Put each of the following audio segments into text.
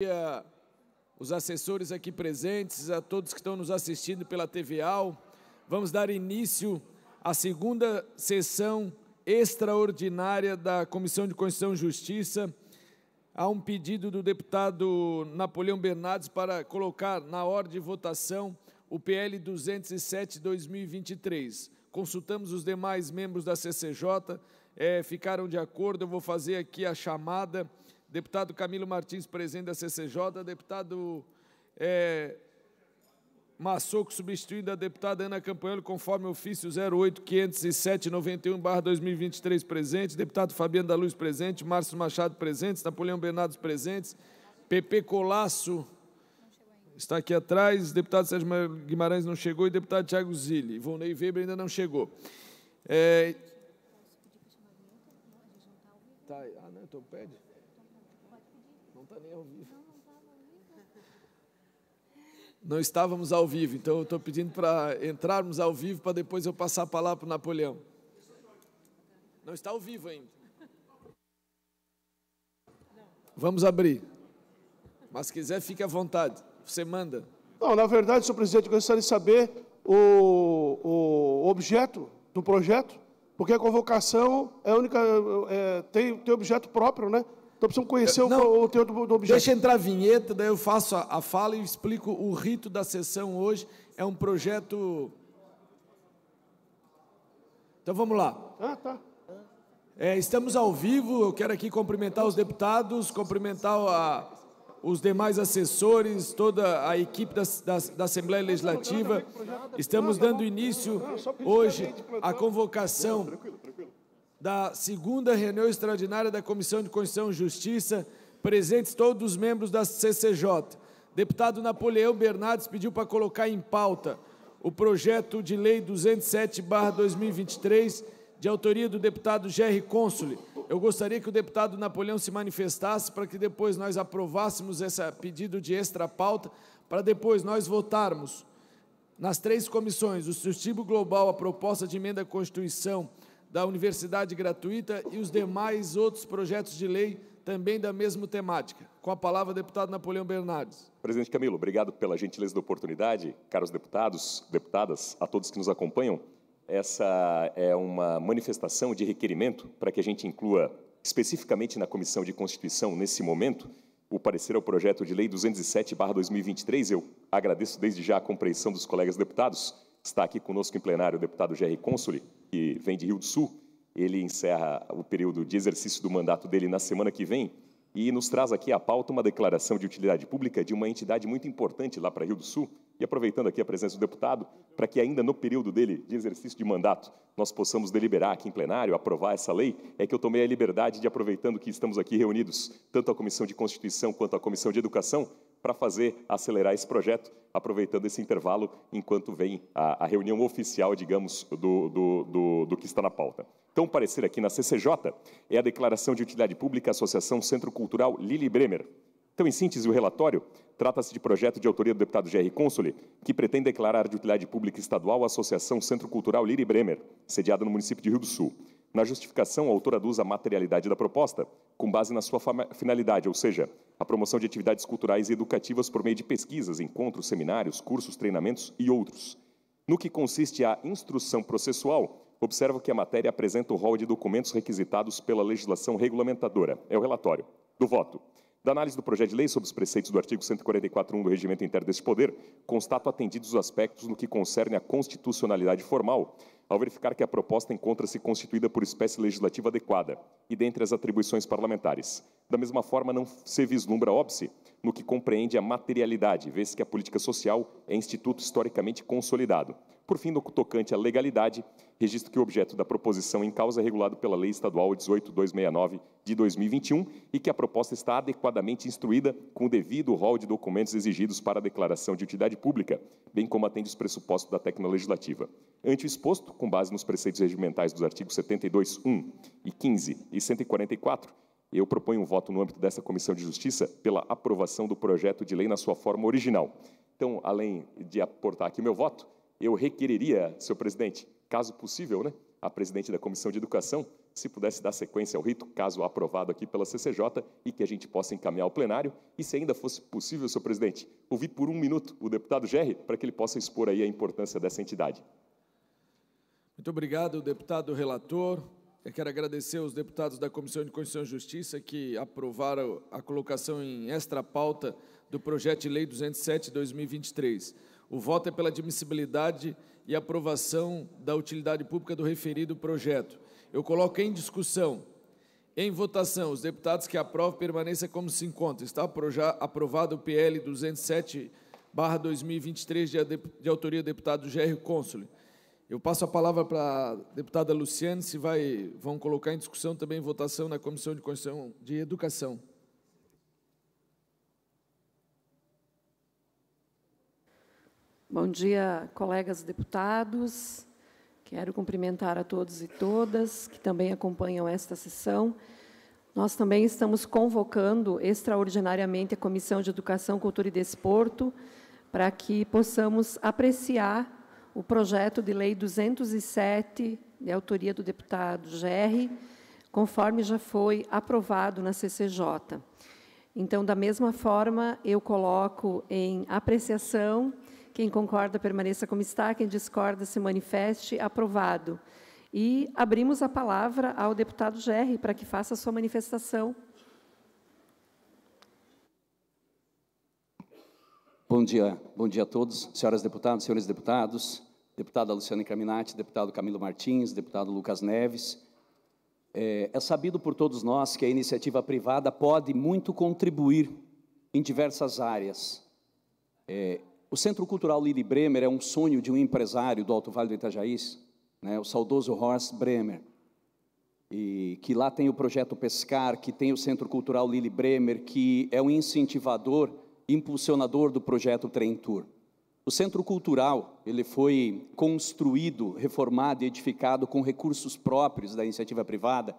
dia os assessores aqui presentes, a todos que estão nos assistindo pela TVAL. Vamos dar início à segunda sessão extraordinária da Comissão de Constituição e Justiça. Há um pedido do deputado Napoleão Bernardes para colocar na ordem de votação o PL 207-2023. Consultamos os demais membros da CCJ, é, eh, ficaram de acordo, eu vou fazer aqui a chamada deputado Camilo Martins, presidente da CCJ, deputado é, Massoco, substituindo a deputada Ana Campanholi, conforme ofício 08507-91-2023, presente, deputado Fabiano da Luz, presente, Márcio Machado, presente, Napoleão Bernados presentes, PP Colasso, está aqui atrás, deputado Sérgio Guimarães não chegou e deputado Tiago Zilli, Ivonei Weber ainda não chegou. É... Tá, tá ah, não, então pede ao vivo. Não estávamos ao vivo, então eu estou pedindo para entrarmos ao vivo para depois eu passar a palavra para o Napoleão. Não está ao vivo ainda. Vamos abrir. Mas se quiser, fique à vontade. Você manda. Não, na verdade, senhor presidente, eu gostaria de saber o, o objeto do projeto, porque a convocação é única, é, tem, tem objeto próprio, né? Então precisamos conhecer eu, não, o, o teor do, do objeto. Deixa entrar a vinheta, daí eu faço a, a fala e explico o rito da sessão hoje. É um projeto. Então vamos lá. Ah, tá. É, estamos ao vivo, eu quero aqui cumprimentar os deputados, cumprimentar a, os demais assessores, toda a equipe da, da, da, Assembleia Legislativa. Estamos dando início hoje à convocação da segunda reunião extraordinária da Comissão de Constituição e Justiça, presentes todos os membros da CCJ. Deputado Napoleão Bernardes pediu para colocar em pauta o projeto de lei 207/2023 de autoria do deputado Jerry Console. Eu gostaria que o deputado Napoleão se manifestasse para que depois nós aprovássemos esse pedido de extra pauta para depois nós votarmos nas três comissões, o sustentivo global, a proposta de emenda à Constituição da Universidade Gratuita e os demais outros projetos de lei também da mesma temática. Com a palavra, deputado Napoleão Bernardes. Presidente Camilo, obrigado pela gentileza da oportunidade. Caros deputados, deputadas, a todos que nos acompanham, essa é uma manifestação de requerimento para que a gente inclua especificamente na Comissão de Constituição, nesse momento, o parecer ao projeto de lei 207-2023. Eu agradeço desde já a compreensão dos colegas deputados. Está aqui conosco em plenário o deputado Jerry Consoli, que vem de Rio do Sul, ele encerra o período de exercício do mandato dele na semana que vem e nos traz aqui à pauta uma declaração de utilidade pública de uma entidade muito importante lá para Rio do Sul. E aproveitando aqui a presença do deputado, para que ainda no período dele de exercício de mandato nós possamos deliberar aqui em plenário, aprovar essa lei, é que eu tomei a liberdade de, aproveitando que estamos aqui reunidos, tanto a Comissão de Constituição quanto a Comissão de Educação, para fazer acelerar esse projeto, aproveitando esse intervalo enquanto vem a, a reunião oficial, digamos, do, do, do, do que está na pauta. Então, o parecer aqui na CCJ é a Declaração de Utilidade Pública Associação Centro Cultural Lili Bremer. Então, em síntese, o relatório trata-se de projeto de autoria do deputado Jerry Console, que pretende declarar de utilidade pública estadual a Associação Centro Cultural Lili Bremer, sediada no município de Rio do Sul. Na justificação, o autor aduz a materialidade da proposta com base na sua finalidade, ou seja, a promoção de atividades culturais e educativas por meio de pesquisas, encontros, seminários, cursos, treinamentos e outros. No que consiste a instrução processual, observa que a matéria apresenta o rol de documentos requisitados pela legislação regulamentadora. É o relatório do voto. Da análise do projeto de lei sobre os preceitos do artigo 144.1 do Regimento Interno deste Poder, constato atendidos os aspectos no que concerne à constitucionalidade formal, ao verificar que a proposta encontra-se constituída por espécie legislativa adequada e dentre as atribuições parlamentares da mesma forma, não se vislumbra óbice no que compreende a materialidade, vez que a política social é instituto historicamente consolidado. Por fim, no tocante à legalidade, registro que o objeto da proposição em causa é regulado pela Lei Estadual 18269 de 2021 e que a proposta está adequadamente instruída com o devido rol de documentos exigidos para a declaração de utilidade pública, bem como atende os pressupostos da técnica legislativa. Ante o exposto, com base nos preceitos regimentais dos artigos 72, 1 e 15 e 144, eu proponho um voto no âmbito dessa Comissão de Justiça pela aprovação do projeto de lei na sua forma original. Então, além de aportar aqui meu voto, eu requeriria, senhor presidente, caso possível, né, a presidente da Comissão de Educação, se pudesse dar sequência ao rito, caso aprovado aqui pela CCJ, e que a gente possa encaminhar ao plenário, e se ainda fosse possível, senhor presidente, ouvir por um minuto o deputado Gerri, para que ele possa expor aí a importância dessa entidade. Muito obrigado, deputado relator. Eu quero agradecer aos deputados da Comissão de Constituição e Justiça que aprovaram a colocação em extra pauta do projeto de lei 207/2023. O voto é pela admissibilidade e aprovação da utilidade pública do referido projeto. Eu coloco em discussão, em votação, os deputados que aprovam permaneça como se encontra. Está aprovado o PL 207/2023 de autoria do deputado Gérrio Cônsule. Eu passo a palavra para a deputada Luciane, se vai, vão colocar em discussão também votação na Comissão de Constituição de Educação. Bom dia, colegas deputados. Quero cumprimentar a todos e todas que também acompanham esta sessão. Nós também estamos convocando extraordinariamente a Comissão de Educação, Cultura e Desporto para que possamos apreciar o projeto de lei 207, de autoria do deputado Gerri, conforme já foi aprovado na CCJ. Então, da mesma forma, eu coloco em apreciação. Quem concorda, permaneça como está. Quem discorda, se manifeste. Aprovado. E abrimos a palavra ao deputado Gerri para que faça a sua manifestação. Bom dia, bom dia a todos, senhoras deputadas, senhores deputados deputada Luciana Caminati, deputado Camilo Martins, deputado Lucas Neves. É, é sabido por todos nós que a iniciativa privada pode muito contribuir em diversas áreas. É, o Centro Cultural Lili Bremer é um sonho de um empresário do Alto Vale do Itajaí, né, o saudoso Horst Bremer, e que lá tem o projeto Pescar, que tem o Centro Cultural Lili Bremer, que é um incentivador, impulsionador do projeto Trem Tour. O Centro Cultural, ele foi construído, reformado e edificado com recursos próprios da iniciativa privada,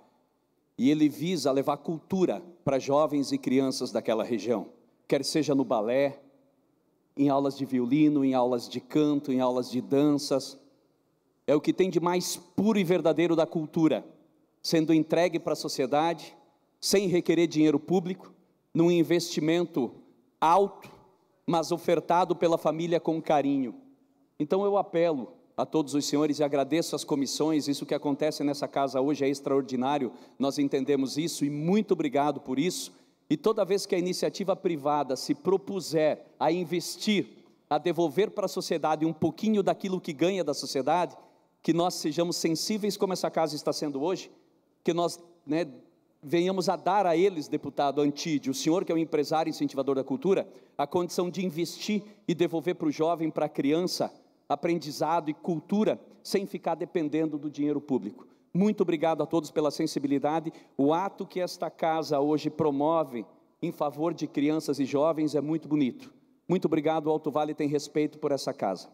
e ele visa levar cultura para jovens e crianças daquela região, quer seja no balé, em aulas de violino, em aulas de canto, em aulas de danças. É o que tem de mais puro e verdadeiro da cultura, sendo entregue para a sociedade, sem requerer dinheiro público, num investimento alto mas ofertado pela família com carinho. Então eu apelo a todos os senhores e agradeço as comissões, isso que acontece nessa casa hoje é extraordinário, nós entendemos isso e muito obrigado por isso. E toda vez que a iniciativa privada se propuser a investir, a devolver para a sociedade um pouquinho daquilo que ganha da sociedade, que nós sejamos sensíveis como essa casa está sendo hoje, que nós né, venhamos a dar a eles, deputado Antídio, o senhor que é um empresário incentivador da cultura, a condição de investir e devolver para o jovem, para a criança, aprendizado e cultura, sem ficar dependendo do dinheiro público. Muito obrigado a todos pela sensibilidade. O ato que esta casa hoje promove em favor de crianças e jovens é muito bonito. Muito obrigado, o Alto Vale tem respeito por essa casa.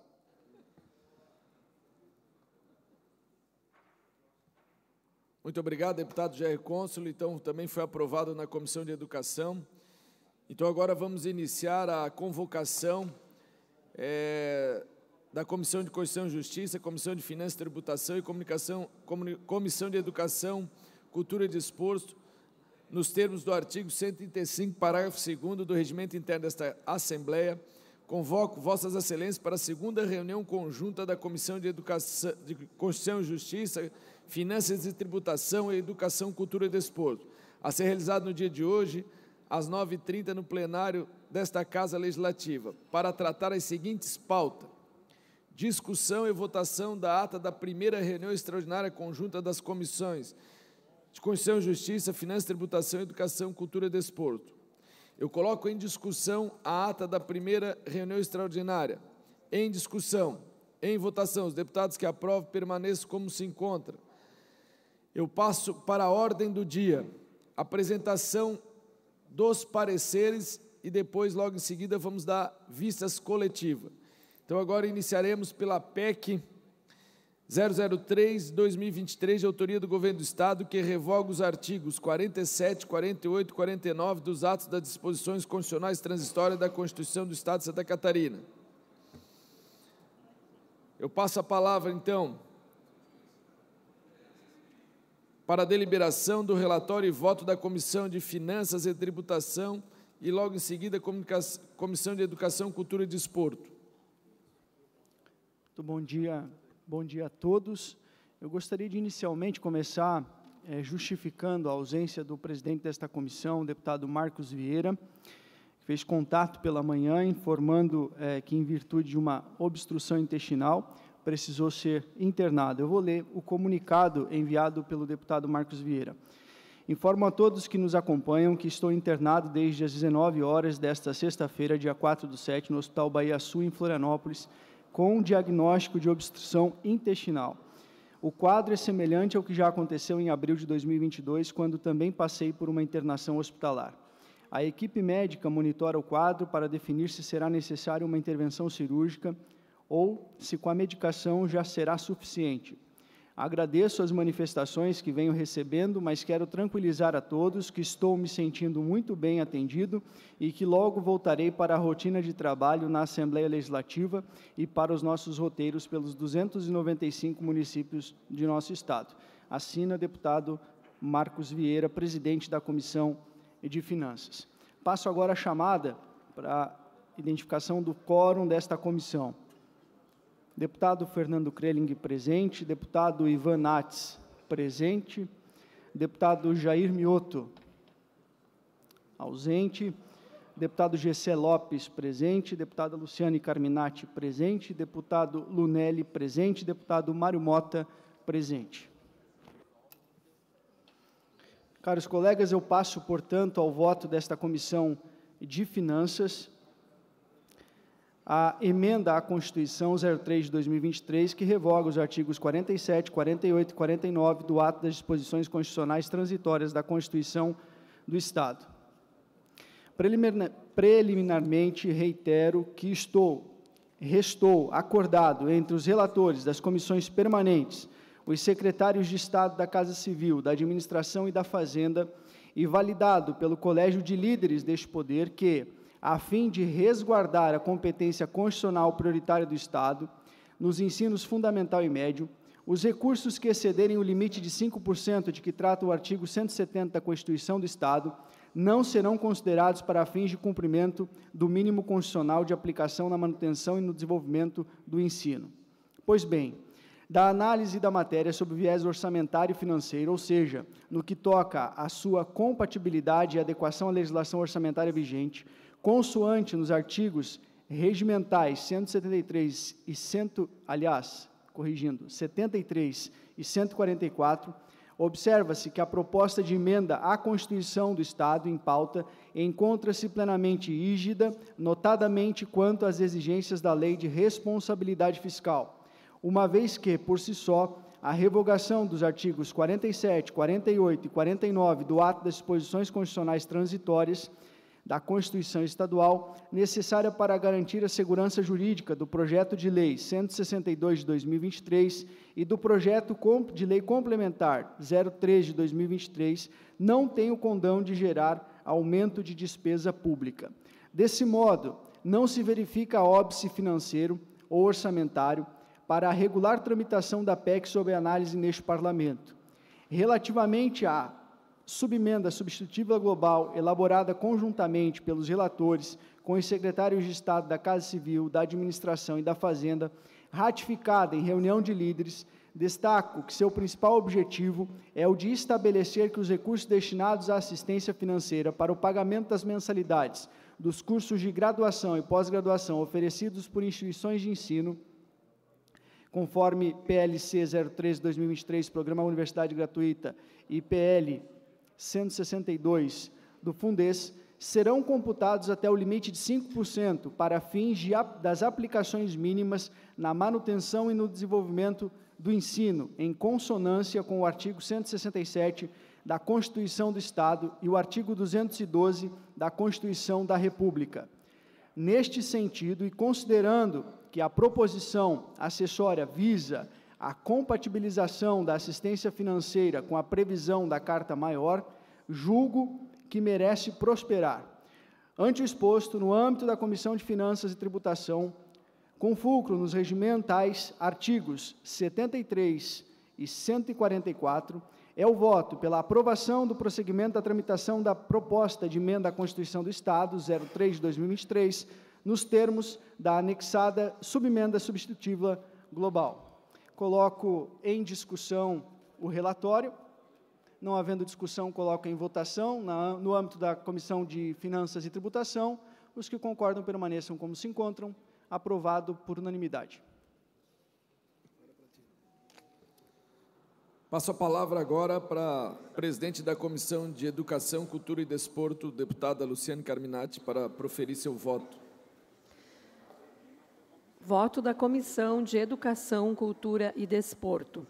Muito obrigado, deputado Jair Cônsul. Então, também foi aprovado na Comissão de Educação. Então, agora vamos iniciar a convocação é, da Comissão de Constituição e Justiça, Comissão de Finanças, Tributação e Comunicação, Comissão de Educação, Cultura e Desporto, nos termos do artigo 135, parágrafo 2 do Regimento Interno desta Assembleia, convoco Vossas Excelências para a segunda reunião conjunta da Comissão de Educação, de Constituição e Justiça, Finanças e Tributação e Educação, Cultura e Desporto, a ser realizada no dia de hoje, às 9h30, no plenário desta Casa Legislativa, para tratar as seguintes pautas. Discussão e votação da ata da primeira reunião extraordinária conjunta das comissões de Constituição e Justiça, Finanças, e Tributação, Educação, Cultura e Desporto. Eu coloco em discussão a ata da primeira reunião extraordinária. Em discussão, em votação, os deputados que aprovam permaneçam como se encontram. Eu passo para a ordem do dia, apresentação dos pareceres e depois, logo em seguida, vamos dar vistas coletiva. Então, agora iniciaremos pela PEC 003-2023, de autoria do Governo do Estado, que revoga os artigos 47, 48 e 49 dos atos das disposições constitucionais transitórias da Constituição do Estado de Santa Catarina. Eu passo a palavra, então, para a deliberação do relatório e voto da Comissão de Finanças e Tributação e, logo em seguida, Comissão de Educação, Cultura e Desporto. Muito bom dia, Bom dia a todos. Eu gostaria de inicialmente começar é, justificando a ausência do presidente desta comissão, o deputado Marcos Vieira, que fez contato pela manhã, informando é, que, em virtude de uma obstrução intestinal, precisou ser internado. Eu vou ler o comunicado enviado pelo deputado Marcos Vieira. Informo a todos que nos acompanham que estou internado desde as 19 horas desta sexta-feira, dia 4 do 7, no Hospital Bahia Sul, em Florianópolis, com diagnóstico de obstrução intestinal. O quadro é semelhante ao que já aconteceu em abril de 2022, quando também passei por uma internação hospitalar. A equipe médica monitora o quadro para definir se será necessária uma intervenção cirúrgica ou se com a medicação já será suficiente. Agradeço as manifestações que venho recebendo, mas quero tranquilizar a todos que estou me sentindo muito bem atendido e que logo voltarei para a rotina de trabalho na Assembleia Legislativa e para os nossos roteiros pelos 295 municípios de nosso Estado. Assina, deputado Marcos Vieira, presidente da Comissão de Finanças. Passo agora a chamada para a identificação do quórum desta comissão deputado Fernando Kreling presente, deputado Ivan Nats presente, deputado Jair Mioto ausente, deputado Gessé Lopes presente, deputada Luciane Carminati presente, deputado Lunelli presente, deputado Mário Mota presente. Caros colegas, eu passo, portanto, ao voto desta Comissão de Finanças, a emenda à Constituição 03 de 2023, que revoga os artigos 47, 48 e 49 do Ato das Disposições Constitucionais Transitórias da Constituição do Estado. Preliminarmente, reitero que estou, restou acordado entre os relatores das comissões permanentes, os secretários de Estado da Casa Civil, da Administração e da Fazenda, e validado pelo Colégio de Líderes deste Poder que, a fim de resguardar a competência constitucional prioritária do Estado nos ensinos fundamental e médio, os recursos que excederem o limite de 5% de que trata o artigo 170 da Constituição do Estado não serão considerados para fins de cumprimento do mínimo constitucional de aplicação na manutenção e no desenvolvimento do ensino. Pois bem, da análise da matéria sob viés orçamentário e financeiro, ou seja, no que toca à sua compatibilidade e adequação à legislação orçamentária vigente, consoante nos artigos regimentais 173 e 100, aliás, corrigindo, 73 e 144, observa-se que a proposta de emenda à Constituição do Estado em pauta encontra-se plenamente rígida, notadamente quanto às exigências da Lei de Responsabilidade Fiscal, uma vez que, por si só, a revogação dos artigos 47, 48 e 49 do Ato das Disposições Constitucionais Transitórias da Constituição Estadual, necessária para garantir a segurança jurídica do projeto de lei 162 de 2023 e do projeto de lei complementar 03 de 2023, não tem o condão de gerar aumento de despesa pública. Desse modo, não se verifica óbice financeiro ou orçamentário para a regular tramitação da PEC sob análise neste Parlamento. Relativamente à subemenda substitutiva global elaborada conjuntamente pelos relatores com os secretários de Estado da Casa Civil, da Administração e da Fazenda, ratificada em reunião de líderes, destaco que seu principal objetivo é o de estabelecer que os recursos destinados à assistência financeira para o pagamento das mensalidades dos cursos de graduação e pós-graduação oferecidos por instituições de ensino, conforme PLC 03-2023, Programa Universidade Gratuita, e PL 162 do Fundes serão computados até o limite de 5% para fins de, das aplicações mínimas na manutenção e no desenvolvimento do ensino, em consonância com o artigo 167 da Constituição do Estado e o artigo 212 da Constituição da República. Neste sentido, e considerando que a proposição acessória visa a compatibilização da assistência financeira com a previsão da carta maior, julgo que merece prosperar. Ante o exposto, no âmbito da Comissão de Finanças e Tributação, com fulcro nos regimentais artigos 73 e 144, é o voto pela aprovação do prosseguimento da tramitação da proposta de emenda à Constituição do Estado 03 de 2023, nos termos da anexada subemenda substitutiva global coloco em discussão o relatório. Não havendo discussão, coloco em votação na, no âmbito da Comissão de Finanças e Tributação. Os que concordam permaneçam como se encontram. Aprovado por unanimidade. Passo a palavra agora para a presidente da Comissão de Educação, Cultura e Desporto, deputada Luciane Carminati, para proferir seu voto. Voto da Comissão de Educação, Cultura e Desporto.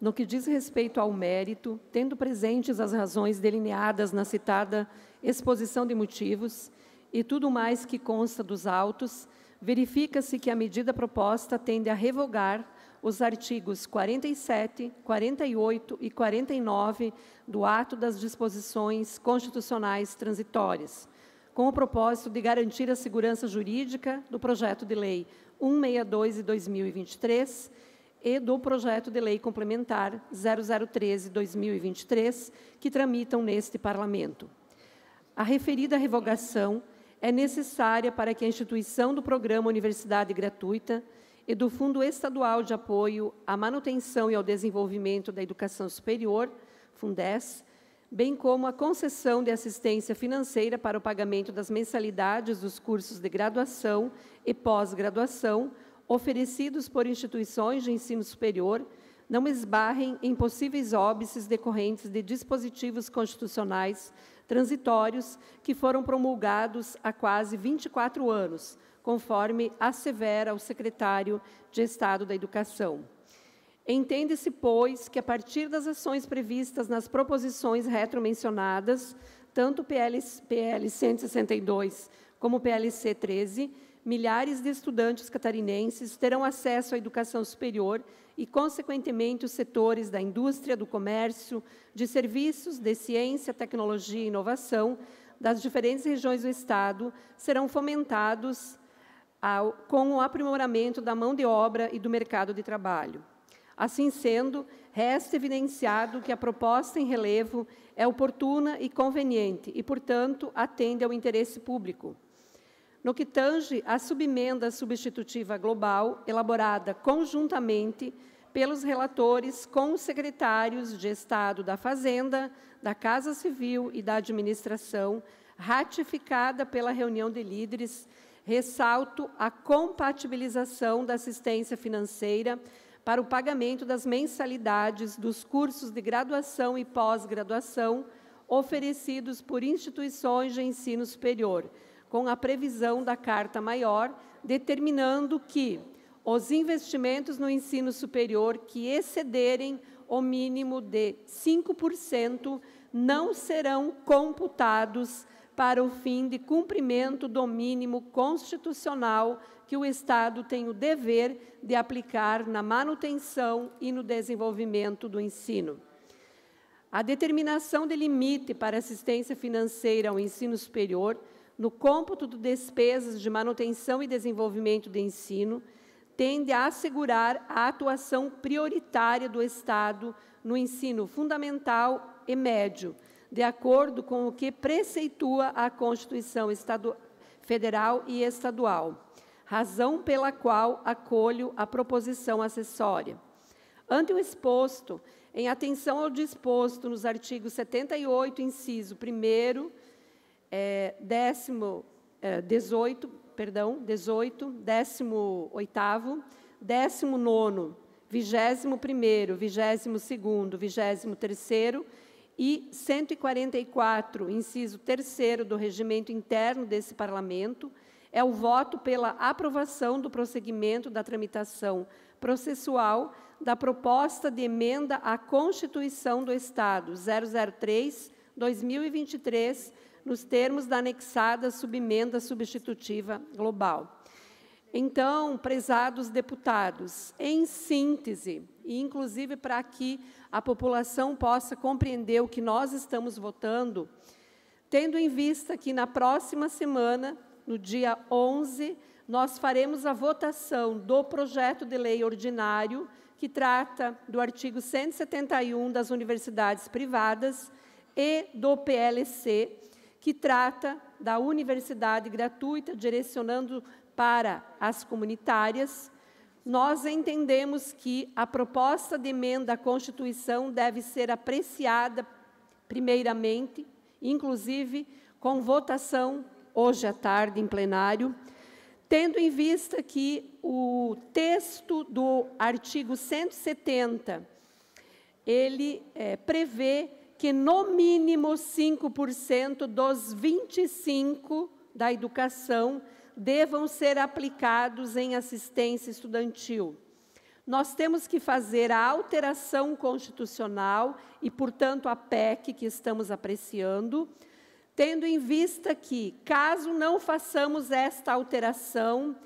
No que diz respeito ao mérito, tendo presentes as razões delineadas na citada exposição de motivos e tudo mais que consta dos autos, verifica-se que a medida proposta tende a revogar os artigos 47, 48 e 49 do Ato das Disposições Constitucionais Transitórias com o propósito de garantir a segurança jurídica do projeto de lei 162 de 2023 e do projeto de lei complementar 0013 2023, que tramitam neste parlamento. A referida revogação é necessária para que a instituição do programa Universidade Gratuita e do Fundo Estadual de Apoio à Manutenção e ao Desenvolvimento da Educação Superior, Fundes, bem como a concessão de assistência financeira para o pagamento das mensalidades dos cursos de graduação e pós-graduação oferecidos por instituições de ensino superior, não esbarrem em possíveis óbices decorrentes de dispositivos constitucionais transitórios que foram promulgados há quase 24 anos, conforme assevera o secretário de Estado da Educação. Entende-se, pois, que a partir das ações previstas nas proposições retromencionadas, tanto PL, PL 162 como PLC 13, milhares de estudantes catarinenses terão acesso à educação superior e, consequentemente, os setores da indústria, do comércio, de serviços, de ciência, tecnologia e inovação das diferentes regiões do Estado serão fomentados ao, com o aprimoramento da mão de obra e do mercado de trabalho. Assim sendo, resta evidenciado que a proposta em relevo é oportuna e conveniente e, portanto, atende ao interesse público. No que tange à subemenda substitutiva global, elaborada conjuntamente pelos relatores com os secretários de Estado da Fazenda, da Casa Civil e da Administração, ratificada pela reunião de líderes, ressalto a compatibilização da assistência financeira para o pagamento das mensalidades dos cursos de graduação e pós-graduação oferecidos por instituições de ensino superior, com a previsão da Carta Maior, determinando que os investimentos no ensino superior que excederem o mínimo de 5% não serão computados para o fim de cumprimento do mínimo constitucional que o Estado tem o dever de aplicar na manutenção e no desenvolvimento do ensino. A determinação de limite para assistência financeira ao ensino superior, no cômputo de despesas de manutenção e desenvolvimento de ensino, tende a assegurar a atuação prioritária do Estado no ensino fundamental e médio, de acordo com o que preceitua a Constituição Federal e Estadual razão pela qual acolho a proposição acessória. Ante o exposto, em atenção ao disposto nos artigos 78, inciso 1, é, décimo, é, 18, perdão, 18, 18, 19, 21, 22, 23 e 144, inciso 3 do regimento interno desse parlamento, é o voto pela aprovação do prosseguimento da tramitação processual da proposta de emenda à Constituição do Estado 003-2023, nos termos da anexada subemenda substitutiva global. Então, prezados deputados, em síntese, e inclusive para que a população possa compreender o que nós estamos votando, tendo em vista que na próxima semana no dia 11, nós faremos a votação do projeto de lei ordinário que trata do artigo 171 das universidades privadas e do PLC, que trata da universidade gratuita, direcionando para as comunitárias. Nós entendemos que a proposta de emenda à Constituição deve ser apreciada primeiramente, inclusive com votação hoje à tarde, em plenário, tendo em vista que o texto do artigo 170, ele é, prevê que no mínimo 5% dos 25 da educação devam ser aplicados em assistência estudantil. Nós temos que fazer a alteração constitucional e, portanto, a PEC que estamos apreciando, tendo em vista que, caso não façamos esta alteração,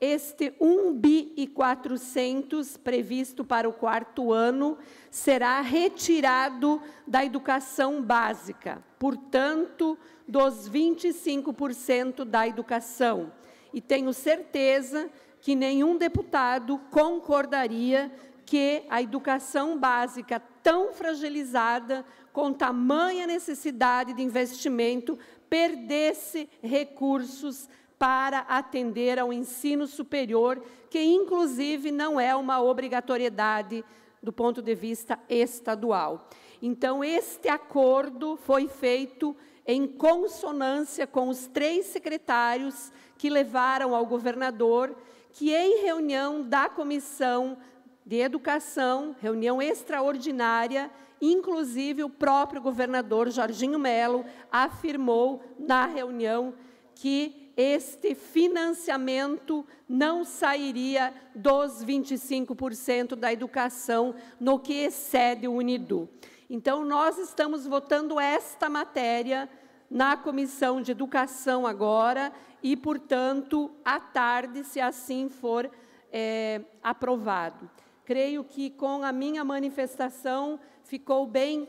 este 1 bi e 400 previsto para o quarto ano será retirado da educação básica, portanto, dos 25% da educação. E tenho certeza que nenhum deputado concordaria que a educação básica tão fragilizada com tamanha necessidade de investimento, perdesse recursos para atender ao ensino superior, que inclusive não é uma obrigatoriedade do ponto de vista estadual. Então, este acordo foi feito em consonância com os três secretários que levaram ao governador, que em reunião da comissão de educação, reunião extraordinária, Inclusive, o próprio governador Jorginho Melo afirmou na reunião que este financiamento não sairia dos 25% da educação no que excede o Unidu. Então, nós estamos votando esta matéria na Comissão de Educação agora e, portanto, à tarde, se assim for é, aprovado. Creio que, com a minha manifestação, ficou bem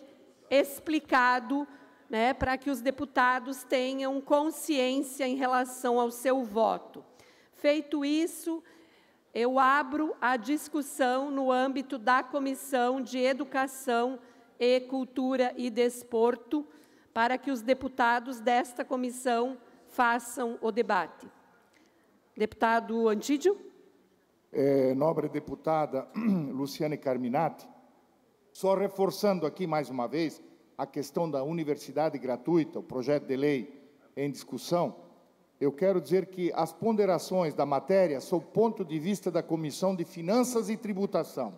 explicado né, para que os deputados tenham consciência em relação ao seu voto. Feito isso, eu abro a discussão no âmbito da Comissão de Educação e Cultura e Desporto, para que os deputados desta comissão façam o debate. Deputado Antídio. É, nobre deputada Luciane Carminati, só reforçando aqui mais uma vez a questão da universidade gratuita, o projeto de lei em discussão, eu quero dizer que as ponderações da matéria, sob o ponto de vista da Comissão de Finanças e Tributação,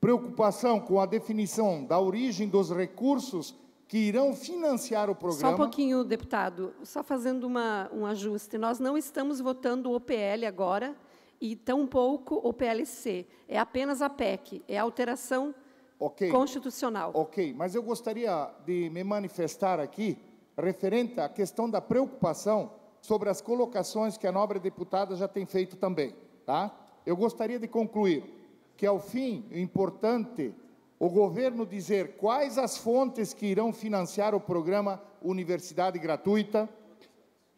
preocupação com a definição da origem dos recursos que irão financiar o programa. Só um pouquinho, deputado, só fazendo uma, um ajuste. Nós não estamos votando o OPL agora e tampouco o PLC. É apenas a PEC, é a alteração Okay. Constitucional. Ok, mas eu gostaria de me manifestar aqui referente à questão da preocupação sobre as colocações que a nobre deputada já tem feito também. Tá? Eu gostaria de concluir que, ao fim, é importante o governo dizer quais as fontes que irão financiar o programa Universidade Gratuita,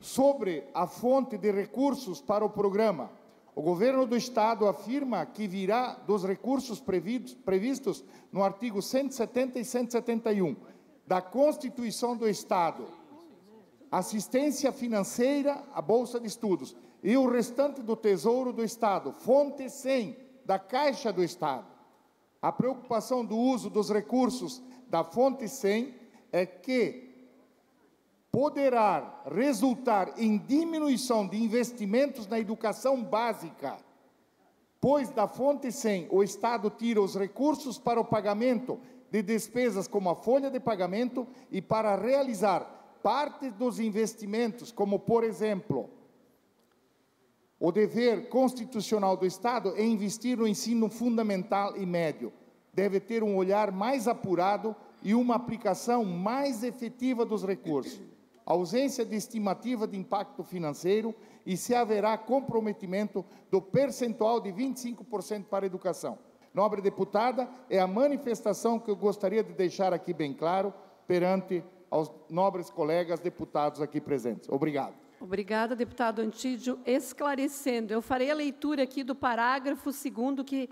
sobre a fonte de recursos para o programa, o governo do Estado afirma que virá dos recursos previstos no artigo 170 e 171 da Constituição do Estado, assistência financeira à Bolsa de Estudos e o restante do Tesouro do Estado, fonte 100 da Caixa do Estado. A preocupação do uso dos recursos da fonte 100 é que poderá resultar em diminuição de investimentos na educação básica, pois da fonte sem o Estado tira os recursos para o pagamento de despesas como a folha de pagamento e para realizar parte dos investimentos, como por exemplo, o dever constitucional do Estado é investir no ensino fundamental e médio. Deve ter um olhar mais apurado e uma aplicação mais efetiva dos recursos ausência de estimativa de impacto financeiro e se haverá comprometimento do percentual de 25% para a educação. Nobre deputada, é a manifestação que eu gostaria de deixar aqui bem claro perante aos nobres colegas deputados aqui presentes. Obrigado. Obrigada, deputado Antídio. Esclarecendo, eu farei a leitura aqui do parágrafo segundo que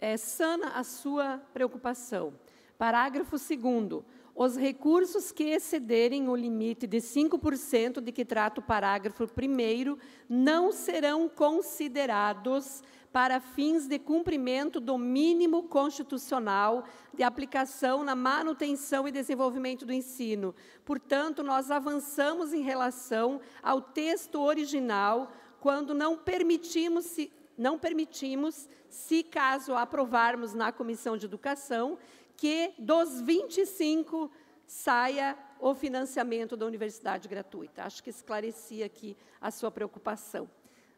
é, sana a sua preocupação. Parágrafo segundo os recursos que excederem o limite de 5% de que trata o parágrafo 1 não serão considerados para fins de cumprimento do mínimo constitucional de aplicação na manutenção e desenvolvimento do ensino. Portanto, nós avançamos em relação ao texto original quando não permitimos se não permitimos, se caso aprovarmos na Comissão de Educação, que dos 25 saia o financiamento da universidade gratuita. Acho que esclareci aqui a sua preocupação.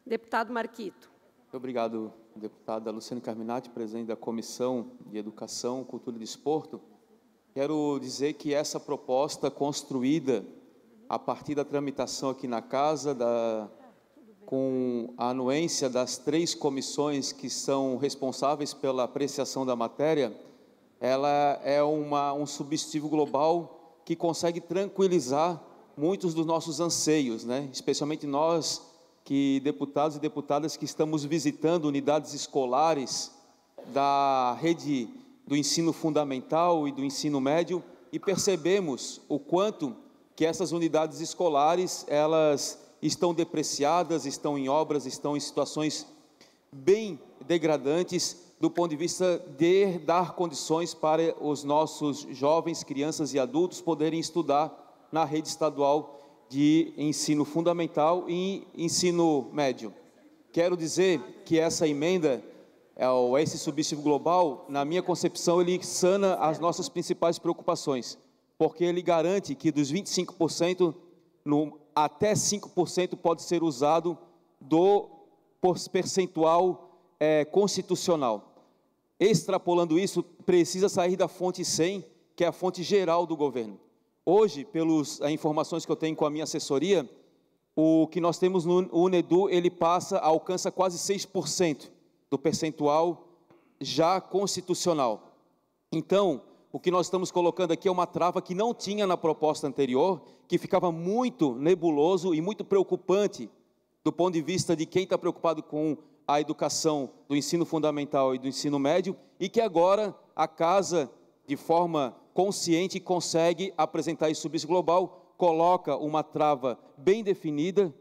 Deputado Marquito. Muito obrigado, deputada Luciana Carminati, presidente da Comissão de Educação, Cultura e Desporto. Quero dizer que essa proposta construída a partir da tramitação aqui na Casa, da, com a anuência das três comissões que são responsáveis pela apreciação da matéria, ela é uma, um substitutivo global que consegue tranquilizar muitos dos nossos anseios, né? especialmente nós que deputados e deputadas que estamos visitando unidades escolares da rede do ensino fundamental e do ensino médio e percebemos o quanto que essas unidades escolares elas estão depreciadas, estão em obras, estão em situações bem degradantes do ponto de vista de dar condições para os nossos jovens, crianças e adultos poderem estudar na rede estadual de ensino fundamental e ensino médio. Quero dizer que essa emenda ao é esse subsídio global, na minha concepção, ele sana as nossas principais preocupações, porque ele garante que dos 25% no, até 5% pode ser usado do percentual é, constitucional. Extrapolando isso, precisa sair da fonte 100, que é a fonte geral do governo. Hoje, pelas eh, informações que eu tenho com a minha assessoria, o que nós temos no UNEDU, ele passa, alcança quase 6% do percentual já constitucional. Então, o que nós estamos colocando aqui é uma trava que não tinha na proposta anterior, que ficava muito nebuloso e muito preocupante do ponto de vista de quem está preocupado com a educação do ensino fundamental e do ensino médio, e que agora a casa, de forma consciente, consegue apresentar esse subsídio global, coloca uma trava bem definida,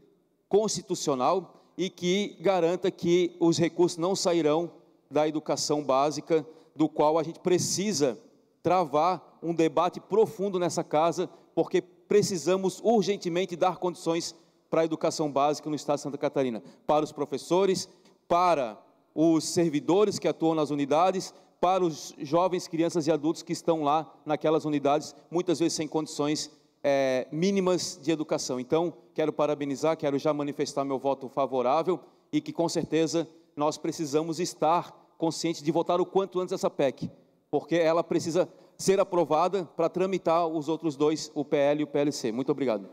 constitucional, e que garanta que os recursos não sairão da educação básica, do qual a gente precisa travar um debate profundo nessa casa, porque precisamos urgentemente dar condições para a educação básica no Estado de Santa Catarina, para os professores, para os servidores que atuam nas unidades, para os jovens, crianças e adultos que estão lá naquelas unidades, muitas vezes sem condições é, mínimas de educação. Então, quero parabenizar, quero já manifestar meu voto favorável e que, com certeza, nós precisamos estar conscientes de votar o quanto antes essa PEC, porque ela precisa ser aprovada para tramitar os outros dois, o PL e o PLC. Muito obrigado.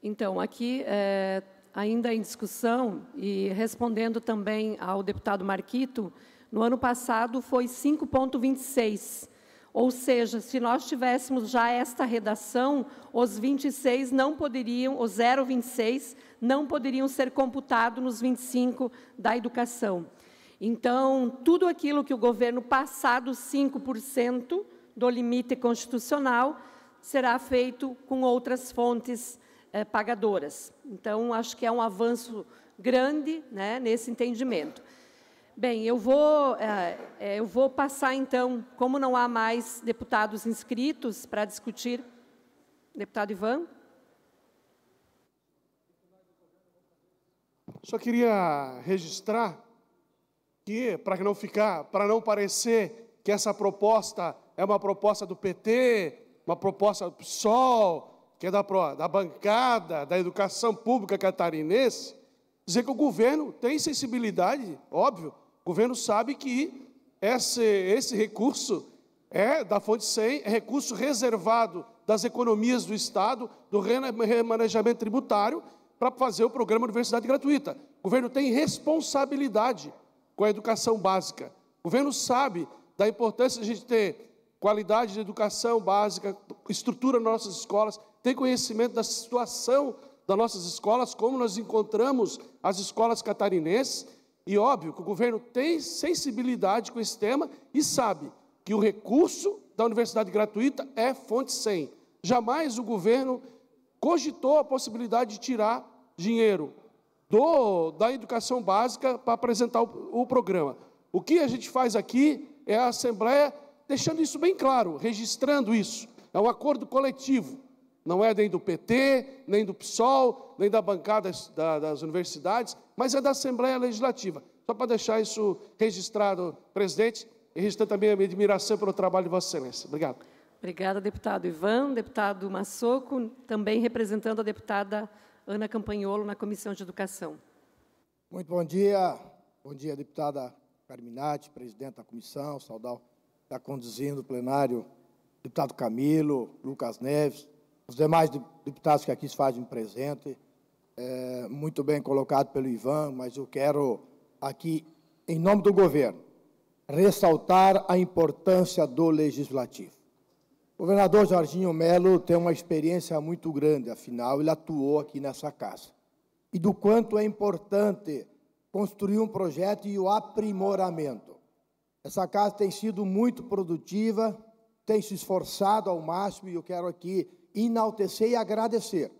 Então, aqui é, ainda em discussão, e respondendo também ao deputado Marquito, no ano passado foi 5,26. Ou seja, se nós tivéssemos já esta redação, os 26 não poderiam, os 0,26 não poderiam ser computados nos 25 da educação. Então, tudo aquilo que o governo passado dos 5% do limite constitucional será feito com outras fontes eh, pagadoras. Então, acho que é um avanço grande né, nesse entendimento. Bem, eu vou, eh, eh, eu vou passar, então, como não há mais deputados inscritos para discutir. Deputado Ivan? Só queria registrar que, para não ficar, para não parecer que essa proposta é uma proposta do PT, uma proposta do PSOL, que é da, da bancada da educação pública catarinense, dizer que o governo tem sensibilidade, óbvio, o governo sabe que esse, esse recurso é da fonte 100, é recurso reservado das economias do Estado, do remanejamento tributário, para fazer o programa Universidade Gratuita. O governo tem responsabilidade com a educação básica. O governo sabe da importância de a gente ter qualidade de educação básica, estrutura nas nossas escolas, tem conhecimento da situação das nossas escolas, como nós encontramos as escolas catarinenses, e óbvio que o governo tem sensibilidade com esse tema e sabe que o recurso da universidade gratuita é fonte 100. Jamais o governo cogitou a possibilidade de tirar dinheiro do, da educação básica para apresentar o, o programa. O que a gente faz aqui é a Assembleia deixando isso bem claro, registrando isso. É um acordo coletivo não é nem do PT, nem do PSOL, nem da bancada das universidades, mas é da Assembleia Legislativa. Só para deixar isso registrado, presidente, e registrando também a minha admiração pelo trabalho de Vossa Excelência. Obrigado. Obrigada, deputado Ivan. Deputado Massoco, também representando a deputada Ana Campanholo na Comissão de Educação. Muito bom dia. Bom dia, deputada Carminati, presidente da comissão, saudar está conduzindo o plenário, deputado Camilo, Lucas Neves, os demais deputados que aqui se fazem presente, é, muito bem colocado pelo Ivan, mas eu quero aqui, em nome do governo, ressaltar a importância do legislativo. O governador Jorginho Melo tem uma experiência muito grande, afinal, ele atuou aqui nessa casa. E do quanto é importante construir um projeto e o aprimoramento. Essa casa tem sido muito produtiva, tem se esforçado ao máximo, e eu quero aqui enaltecer e agradecer,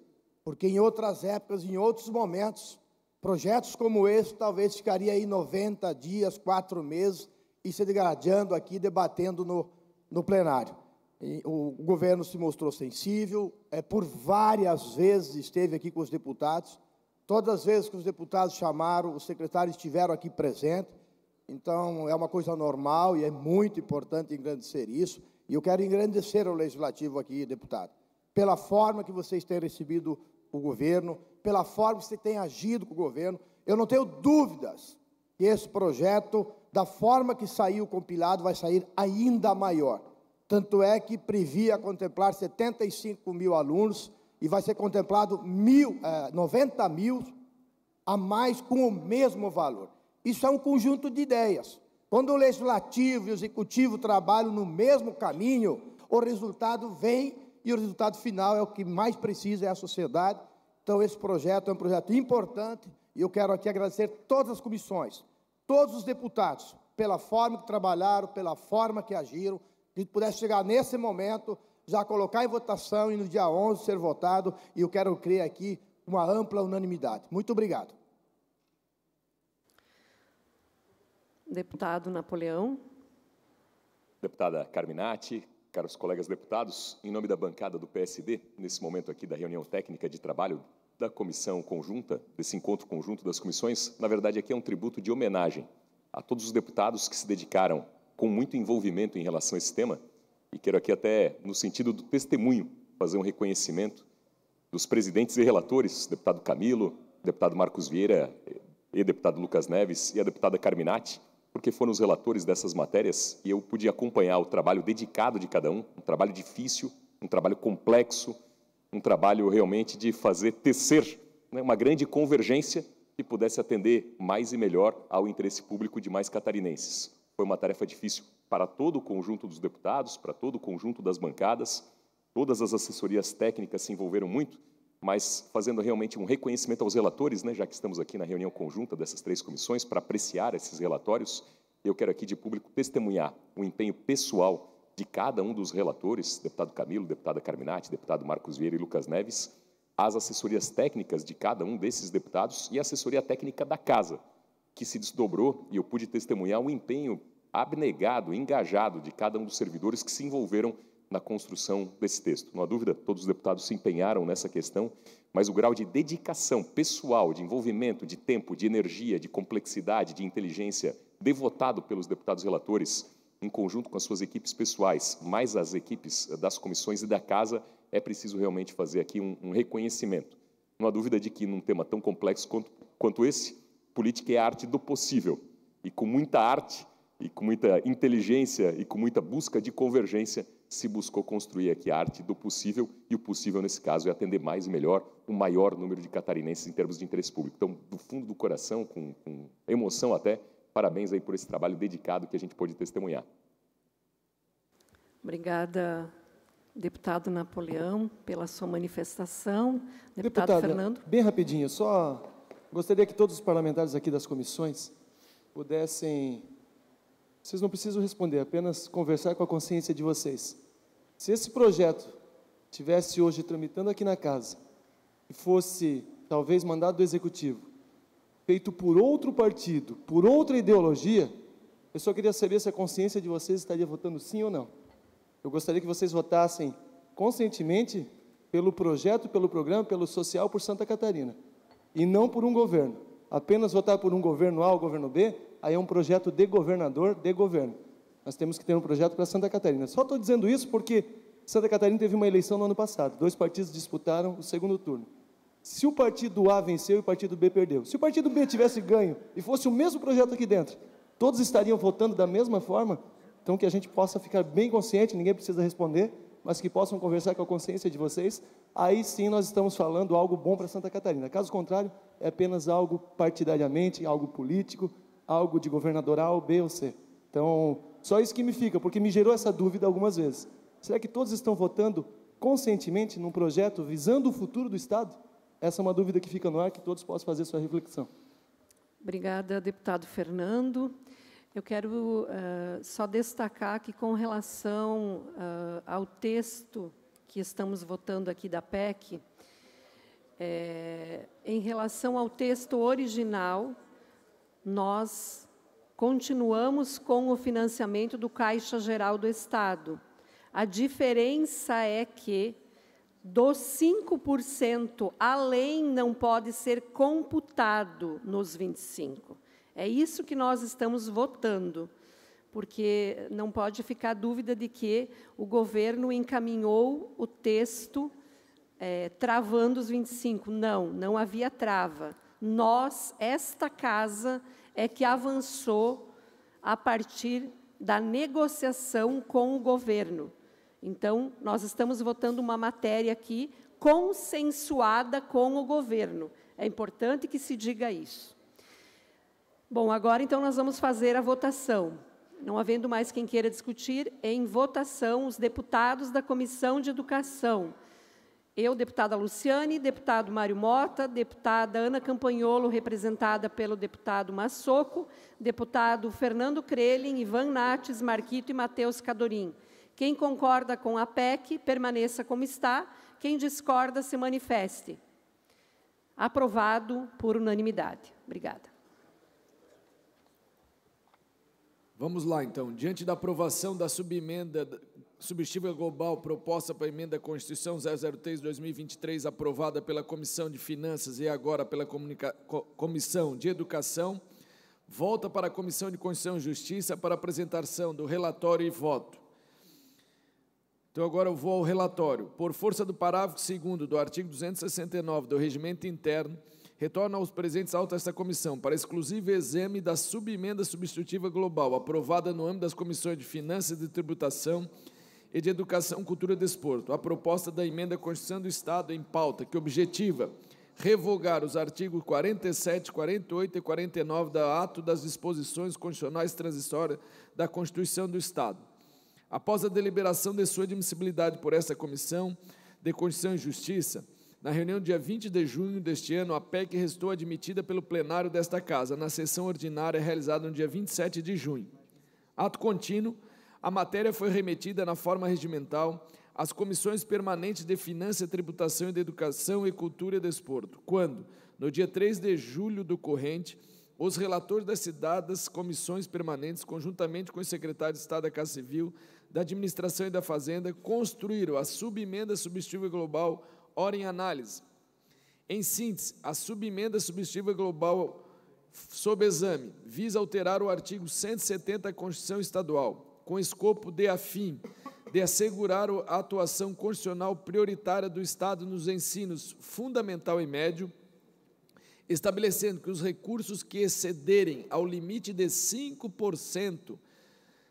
porque em outras épocas, em outros momentos, projetos como esse talvez ficaria aí 90 dias, quatro meses e se degradando aqui, debatendo no, no plenário. E o governo se mostrou sensível, é, por várias vezes esteve aqui com os deputados, todas as vezes que os deputados chamaram, os secretários estiveram aqui presentes, então é uma coisa normal e é muito importante engrandecer isso, e eu quero engrandecer o legislativo aqui, deputado pela forma que vocês têm recebido o governo, pela forma que você tem agido com o governo. Eu não tenho dúvidas que esse projeto, da forma que saiu compilado, vai sair ainda maior. Tanto é que previa contemplar 75 mil alunos e vai ser contemplado mil, 90 eh, mil a mais com o mesmo valor. Isso é um conjunto de ideias. Quando o legislativo e o executivo trabalham no mesmo caminho, o resultado vem e o resultado final é o que mais precisa é a sociedade. Então, esse projeto é um projeto importante e eu quero aqui agradecer todas as comissões, todos os deputados, pela forma que trabalharam, pela forma que agiram, que pudesse chegar nesse momento, já colocar em votação e no dia 11 ser votado, e eu quero crer aqui uma ampla unanimidade. Muito obrigado. Deputado Napoleão. Deputada Carminati, caros colegas deputados, em nome da bancada do PSD, nesse momento aqui da reunião técnica de trabalho da comissão conjunta, desse encontro conjunto das comissões, na verdade aqui é um tributo de homenagem a todos os deputados que se dedicaram com muito envolvimento em relação a esse tema, e quero aqui até, no sentido do testemunho, fazer um reconhecimento dos presidentes e relatores, deputado Camilo, deputado Marcos Vieira e deputado Lucas Neves e a deputada Carminati, porque foram os relatores dessas matérias e eu pude acompanhar o trabalho dedicado de cada um, um trabalho difícil, um trabalho complexo, um trabalho realmente de fazer tecer né, uma grande convergência que pudesse atender mais e melhor ao interesse público de mais catarinenses. Foi uma tarefa difícil para todo o conjunto dos deputados, para todo o conjunto das bancadas, todas as assessorias técnicas se envolveram muito mas fazendo realmente um reconhecimento aos relatores, né, já que estamos aqui na reunião conjunta dessas três comissões para apreciar esses relatórios, eu quero aqui de público testemunhar o empenho pessoal de cada um dos relatores, deputado Camilo, deputada Carminati, deputado Marcos Vieira e Lucas Neves, as assessorias técnicas de cada um desses deputados e a assessoria técnica da casa, que se desdobrou e eu pude testemunhar o empenho abnegado, engajado de cada um dos servidores que se envolveram na construção desse texto. Não há dúvida, todos os deputados se empenharam nessa questão, mas o grau de dedicação pessoal, de envolvimento, de tempo, de energia, de complexidade, de inteligência devotado pelos deputados relatores, em conjunto com as suas equipes pessoais, mais as equipes das comissões e da casa, é preciso realmente fazer aqui um, um reconhecimento. Não há dúvida de que, num tema tão complexo quanto, quanto esse, política é a arte do possível. E com muita arte, e com muita inteligência, e com muita busca de convergência, se buscou construir aqui a arte do possível, e o possível nesse caso é atender mais e melhor o maior número de catarinenses em termos de interesse público. Então, do fundo do coração, com, com emoção até, parabéns aí por esse trabalho dedicado que a gente pôde testemunhar. Obrigada, deputado Napoleão, pela sua manifestação. Deputado Deputada, Fernando. Bem rapidinho, só gostaria que todos os parlamentares aqui das comissões pudessem vocês não precisam responder, é apenas conversar com a consciência de vocês. Se esse projeto tivesse hoje tramitando aqui na casa e fosse talvez mandado do executivo, feito por outro partido, por outra ideologia, eu só queria saber se a consciência de vocês estaria votando sim ou não. Eu gostaria que vocês votassem conscientemente pelo projeto, pelo programa, pelo social por Santa Catarina e não por um governo. Apenas votar por um governo A ou governo B aí é um projeto de governador, de governo. Nós temos que ter um projeto para Santa Catarina. Só estou dizendo isso porque Santa Catarina teve uma eleição no ano passado. Dois partidos disputaram o segundo turno. Se o partido A venceu e o partido B perdeu. Se o partido B tivesse ganho e fosse o mesmo projeto aqui dentro, todos estariam votando da mesma forma? Então que a gente possa ficar bem consciente, ninguém precisa responder, mas que possam conversar com a consciência de vocês, aí sim nós estamos falando algo bom para Santa Catarina. Caso contrário, é apenas algo partidariamente, algo político, algo de governador A ou B ou C. Então, só isso que me fica, porque me gerou essa dúvida algumas vezes. Será que todos estão votando conscientemente num projeto visando o futuro do Estado? Essa é uma dúvida que fica no ar, que todos possam fazer sua reflexão. Obrigada, deputado Fernando. Eu quero uh, só destacar que, com relação uh, ao texto que estamos votando aqui da PEC, é, eh, em relação ao texto original, nós continuamos com o financiamento do Caixa Geral do Estado. A diferença é que dos 5% além não pode ser computado nos 25. É isso que nós estamos votando, porque não pode ficar dúvida de que o governo encaminhou o texto é, travando os 25. Não, não havia trava nós, esta casa, é que avançou a partir da negociação com o governo. Então, nós estamos votando uma matéria aqui consensuada com o governo. É importante que se diga isso. Bom, agora então nós vamos fazer a votação. Não havendo mais quem queira discutir, em votação os deputados da Comissão de Educação eu, deputada Luciane, deputado Mário Mota, deputada Ana Campanholo, representada pelo deputado Massoco, deputado Fernando Crelin, Ivan Nates, Marquito e Matheus Cadorim. Quem concorda com a PEC, permaneça como está. Quem discorda, se manifeste. Aprovado por unanimidade. Obrigada. Vamos lá, então. Diante da aprovação da subemenda substitutiva global proposta para a emenda à Constituição 003-2023, aprovada pela Comissão de Finanças e agora pela Comunica Comissão de Educação, volta para a Comissão de Constituição e Justiça para apresentação do relatório e voto. Então, agora eu vou ao relatório. Por força do parágrafo 2 do artigo 269 do Regimento Interno, retorna aos presentes alta desta comissão para exclusivo exame da subemenda substitutiva global, aprovada no âmbito das comissões de Finanças e de Tributação, e de Educação, Cultura e Desporto, a proposta da emenda à Constituição do Estado em pauta, que objetiva revogar os artigos 47, 48 e 49 da ato das disposições constitucionais transitórias da Constituição do Estado. Após a deliberação de sua admissibilidade por esta Comissão de Constituição e Justiça, na reunião dia 20 de junho deste ano, a PEC restou admitida pelo plenário desta Casa, na sessão ordinária realizada no dia 27 de junho. Ato contínuo a matéria foi remetida na forma regimental às comissões permanentes de Finanças, Tributação e de Educação e Cultura e Desporto, quando, no dia 3 de julho do corrente, os relatores das cidades, comissões permanentes, conjuntamente com o secretário de Estado da Casa Civil, da Administração e da Fazenda, construíram a subemenda substitutiva global, hora em análise. Em síntese, a subemenda substitutiva global sob exame visa alterar o artigo 170 da Constituição Estadual, com escopo de afim de assegurar a atuação constitucional prioritária do Estado nos ensinos fundamental e médio, estabelecendo que os recursos que excederem ao limite de 5%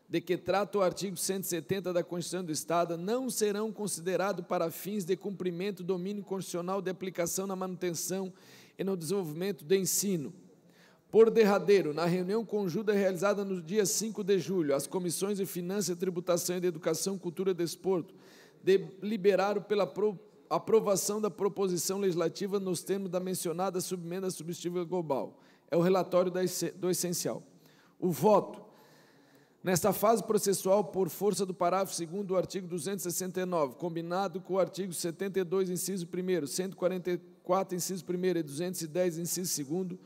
de que trata o artigo 170 da Constituição do Estado não serão considerados para fins de cumprimento do domínio constitucional de aplicação na manutenção e no desenvolvimento do ensino, por derradeiro, na reunião conjunta realizada no dia 5 de julho, as comissões de Finanças, Tributação e de Educação, Cultura e Desporto deliberaram pela aprovação da proposição legislativa nos termos da mencionada submenda substitutiva global. É o relatório do essencial. O voto Nesta fase processual, por força do parágrafo 2 do artigo 269, combinado com o artigo 72, inciso 1, 144, inciso 1 e 210, inciso 2,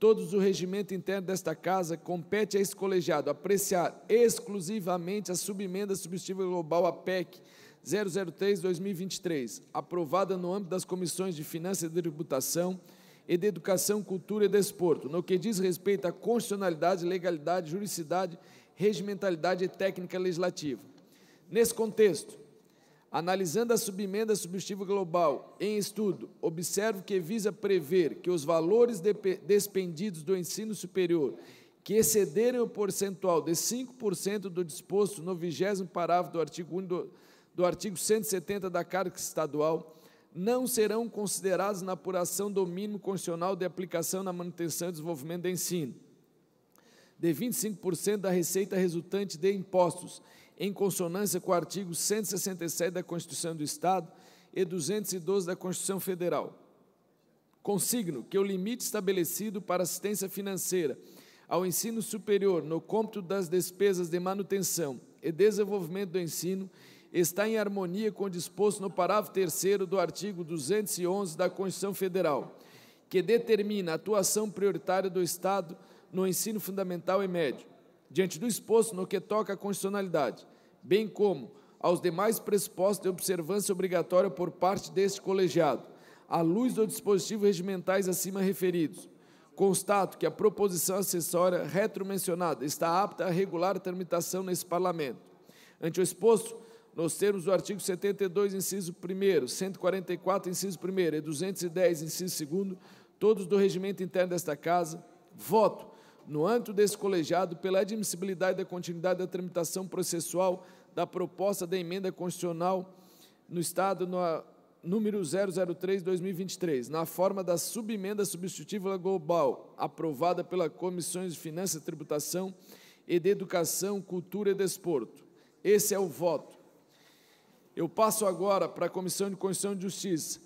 Todos o regimento interno desta casa compete a esse colegiado apreciar exclusivamente a subemenda substitutiva global à PEC 003-2023, aprovada no âmbito das comissões de Finanças e Tributação e de Educação, Cultura e Desporto, no que diz respeito à constitucionalidade, legalidade, juridicidade, regimentalidade e técnica legislativa. Nesse contexto, Analisando a subemenda substitutiva global em estudo, observo que visa prever que os valores despendidos do ensino superior que excederem o percentual de 5% do disposto no vigésimo parágrafo do artigo do, do artigo 170 da Carta Estadual não serão considerados na apuração do mínimo constitucional de aplicação na manutenção e desenvolvimento do ensino de 25% da receita resultante de impostos em consonância com o artigo 167 da Constituição do Estado e 212 da Constituição Federal. Consigno que é o limite estabelecido para assistência financeira ao ensino superior no cômputo das despesas de manutenção e desenvolvimento do ensino está em harmonia com o disposto no parágrafo 3 do artigo 211 da Constituição Federal, que determina a atuação prioritária do Estado no ensino fundamental e médio diante do exposto no que toca à constitucionalidade, bem como aos demais pressupostos de observância obrigatória por parte deste colegiado, à luz dos dispositivos regimentais acima referidos. Constato que a proposição acessória retromencionada está apta a regular a tramitação nesse Parlamento. Ante o exposto, nos termos do artigo 72, inciso 1, 144, inciso 1 e 210, inciso 2, todos do regimento interno desta Casa, voto no âmbito desse colegiado, pela admissibilidade da continuidade da tramitação processual da proposta da emenda constitucional no Estado no número 003-2023, na forma da subemenda substitutiva global, aprovada pela Comissões de Finanças e Tributação e de Educação, Cultura e Desporto. Esse é o voto. Eu passo agora para a Comissão de Constituição e Justiça.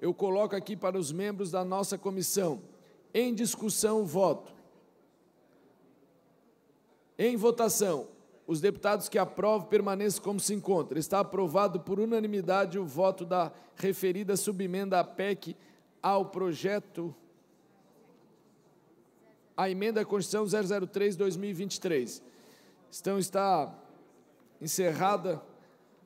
Eu coloco aqui para os membros da nossa comissão. Em discussão, o voto. Em votação, os deputados que aprovam permaneçam como se encontra. Está aprovado por unanimidade o voto da referida subemenda à PEC ao projeto à emenda à Constituição 003/2023. Então está encerrada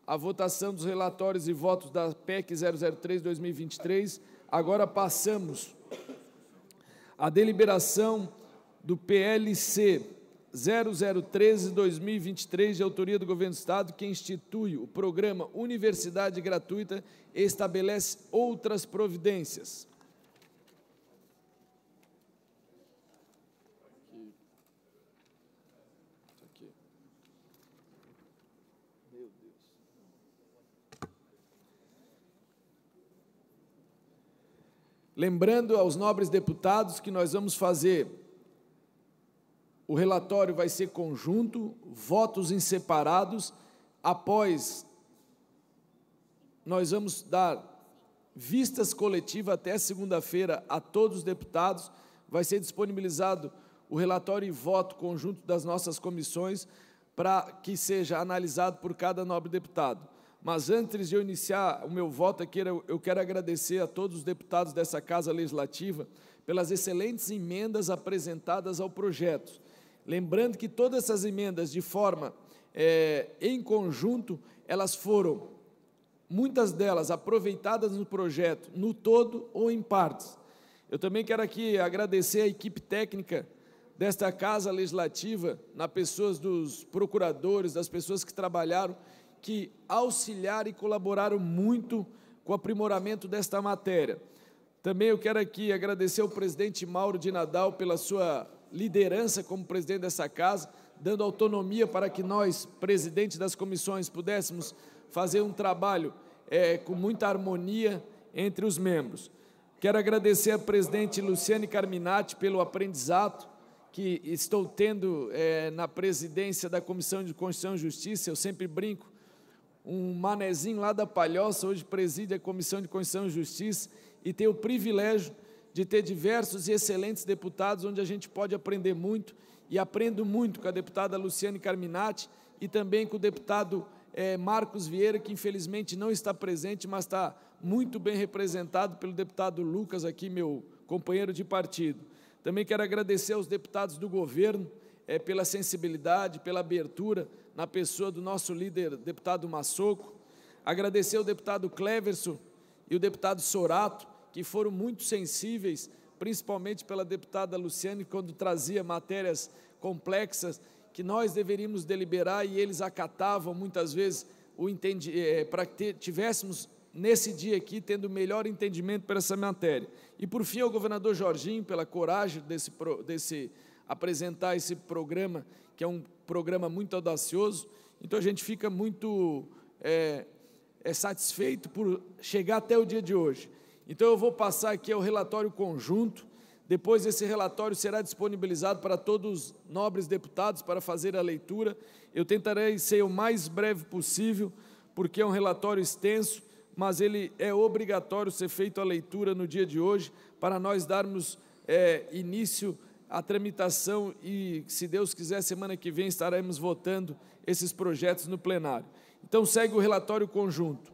a votação dos relatórios e votos da PEC 003/2023. Agora passamos à deliberação do PLC 0013-2023, de autoria do Governo do Estado, que institui o programa Universidade Gratuita e estabelece outras providências. Lembrando aos nobres deputados que nós vamos fazer o relatório vai ser conjunto, votos em separados. Após, nós vamos dar vistas coletivas até segunda-feira a todos os deputados. Vai ser disponibilizado o relatório e voto conjunto das nossas comissões para que seja analisado por cada nobre deputado. Mas antes de eu iniciar o meu voto aqui, eu quero agradecer a todos os deputados dessa Casa Legislativa pelas excelentes emendas apresentadas ao projeto. Lembrando que todas essas emendas, de forma é, em conjunto, elas foram, muitas delas, aproveitadas no projeto, no todo ou em partes. Eu também quero aqui agradecer a equipe técnica desta Casa Legislativa, na pessoas dos procuradores, das pessoas que trabalharam, que auxiliaram e colaboraram muito com o aprimoramento desta matéria. Também eu quero aqui agradecer ao presidente Mauro de Nadal pela sua liderança como presidente dessa casa, dando autonomia para que nós, presidente das comissões, pudéssemos fazer um trabalho é, com muita harmonia entre os membros. Quero agradecer à presidente Luciane Carminati pelo aprendizado que estou tendo é, na presidência da Comissão de Constituição e Justiça. Eu sempre brinco, um manezinho lá da Palhoça, hoje preside a Comissão de Constituição e Justiça, e tenho o privilégio de ter diversos e excelentes deputados, onde a gente pode aprender muito, e aprendo muito com a deputada Luciane Carminati e também com o deputado é, Marcos Vieira, que infelizmente não está presente, mas está muito bem representado pelo deputado Lucas, aqui, meu companheiro de partido. Também quero agradecer aos deputados do governo é, pela sensibilidade, pela abertura na pessoa do nosso líder, deputado Massoco. Agradecer ao deputado Cleverson e o deputado Sorato, que foram muito sensíveis, principalmente pela deputada Luciane, quando trazia matérias complexas que nós deveríamos deliberar e eles acatavam muitas vezes o entendi, é, para que tivéssemos nesse dia aqui tendo melhor entendimento para essa matéria. E por fim ao governador Jorginho pela coragem desse desse apresentar esse programa que é um programa muito audacioso. Então a gente fica muito é, é satisfeito por chegar até o dia de hoje. Então eu vou passar aqui ao relatório conjunto. Depois esse relatório será disponibilizado para todos os nobres deputados para fazer a leitura. Eu tentarei ser o mais breve possível, porque é um relatório extenso, mas ele é obrigatório ser feito a leitura no dia de hoje para nós darmos é, início à tramitação e, se Deus quiser, semana que vem estaremos votando esses projetos no plenário. Então segue o relatório conjunto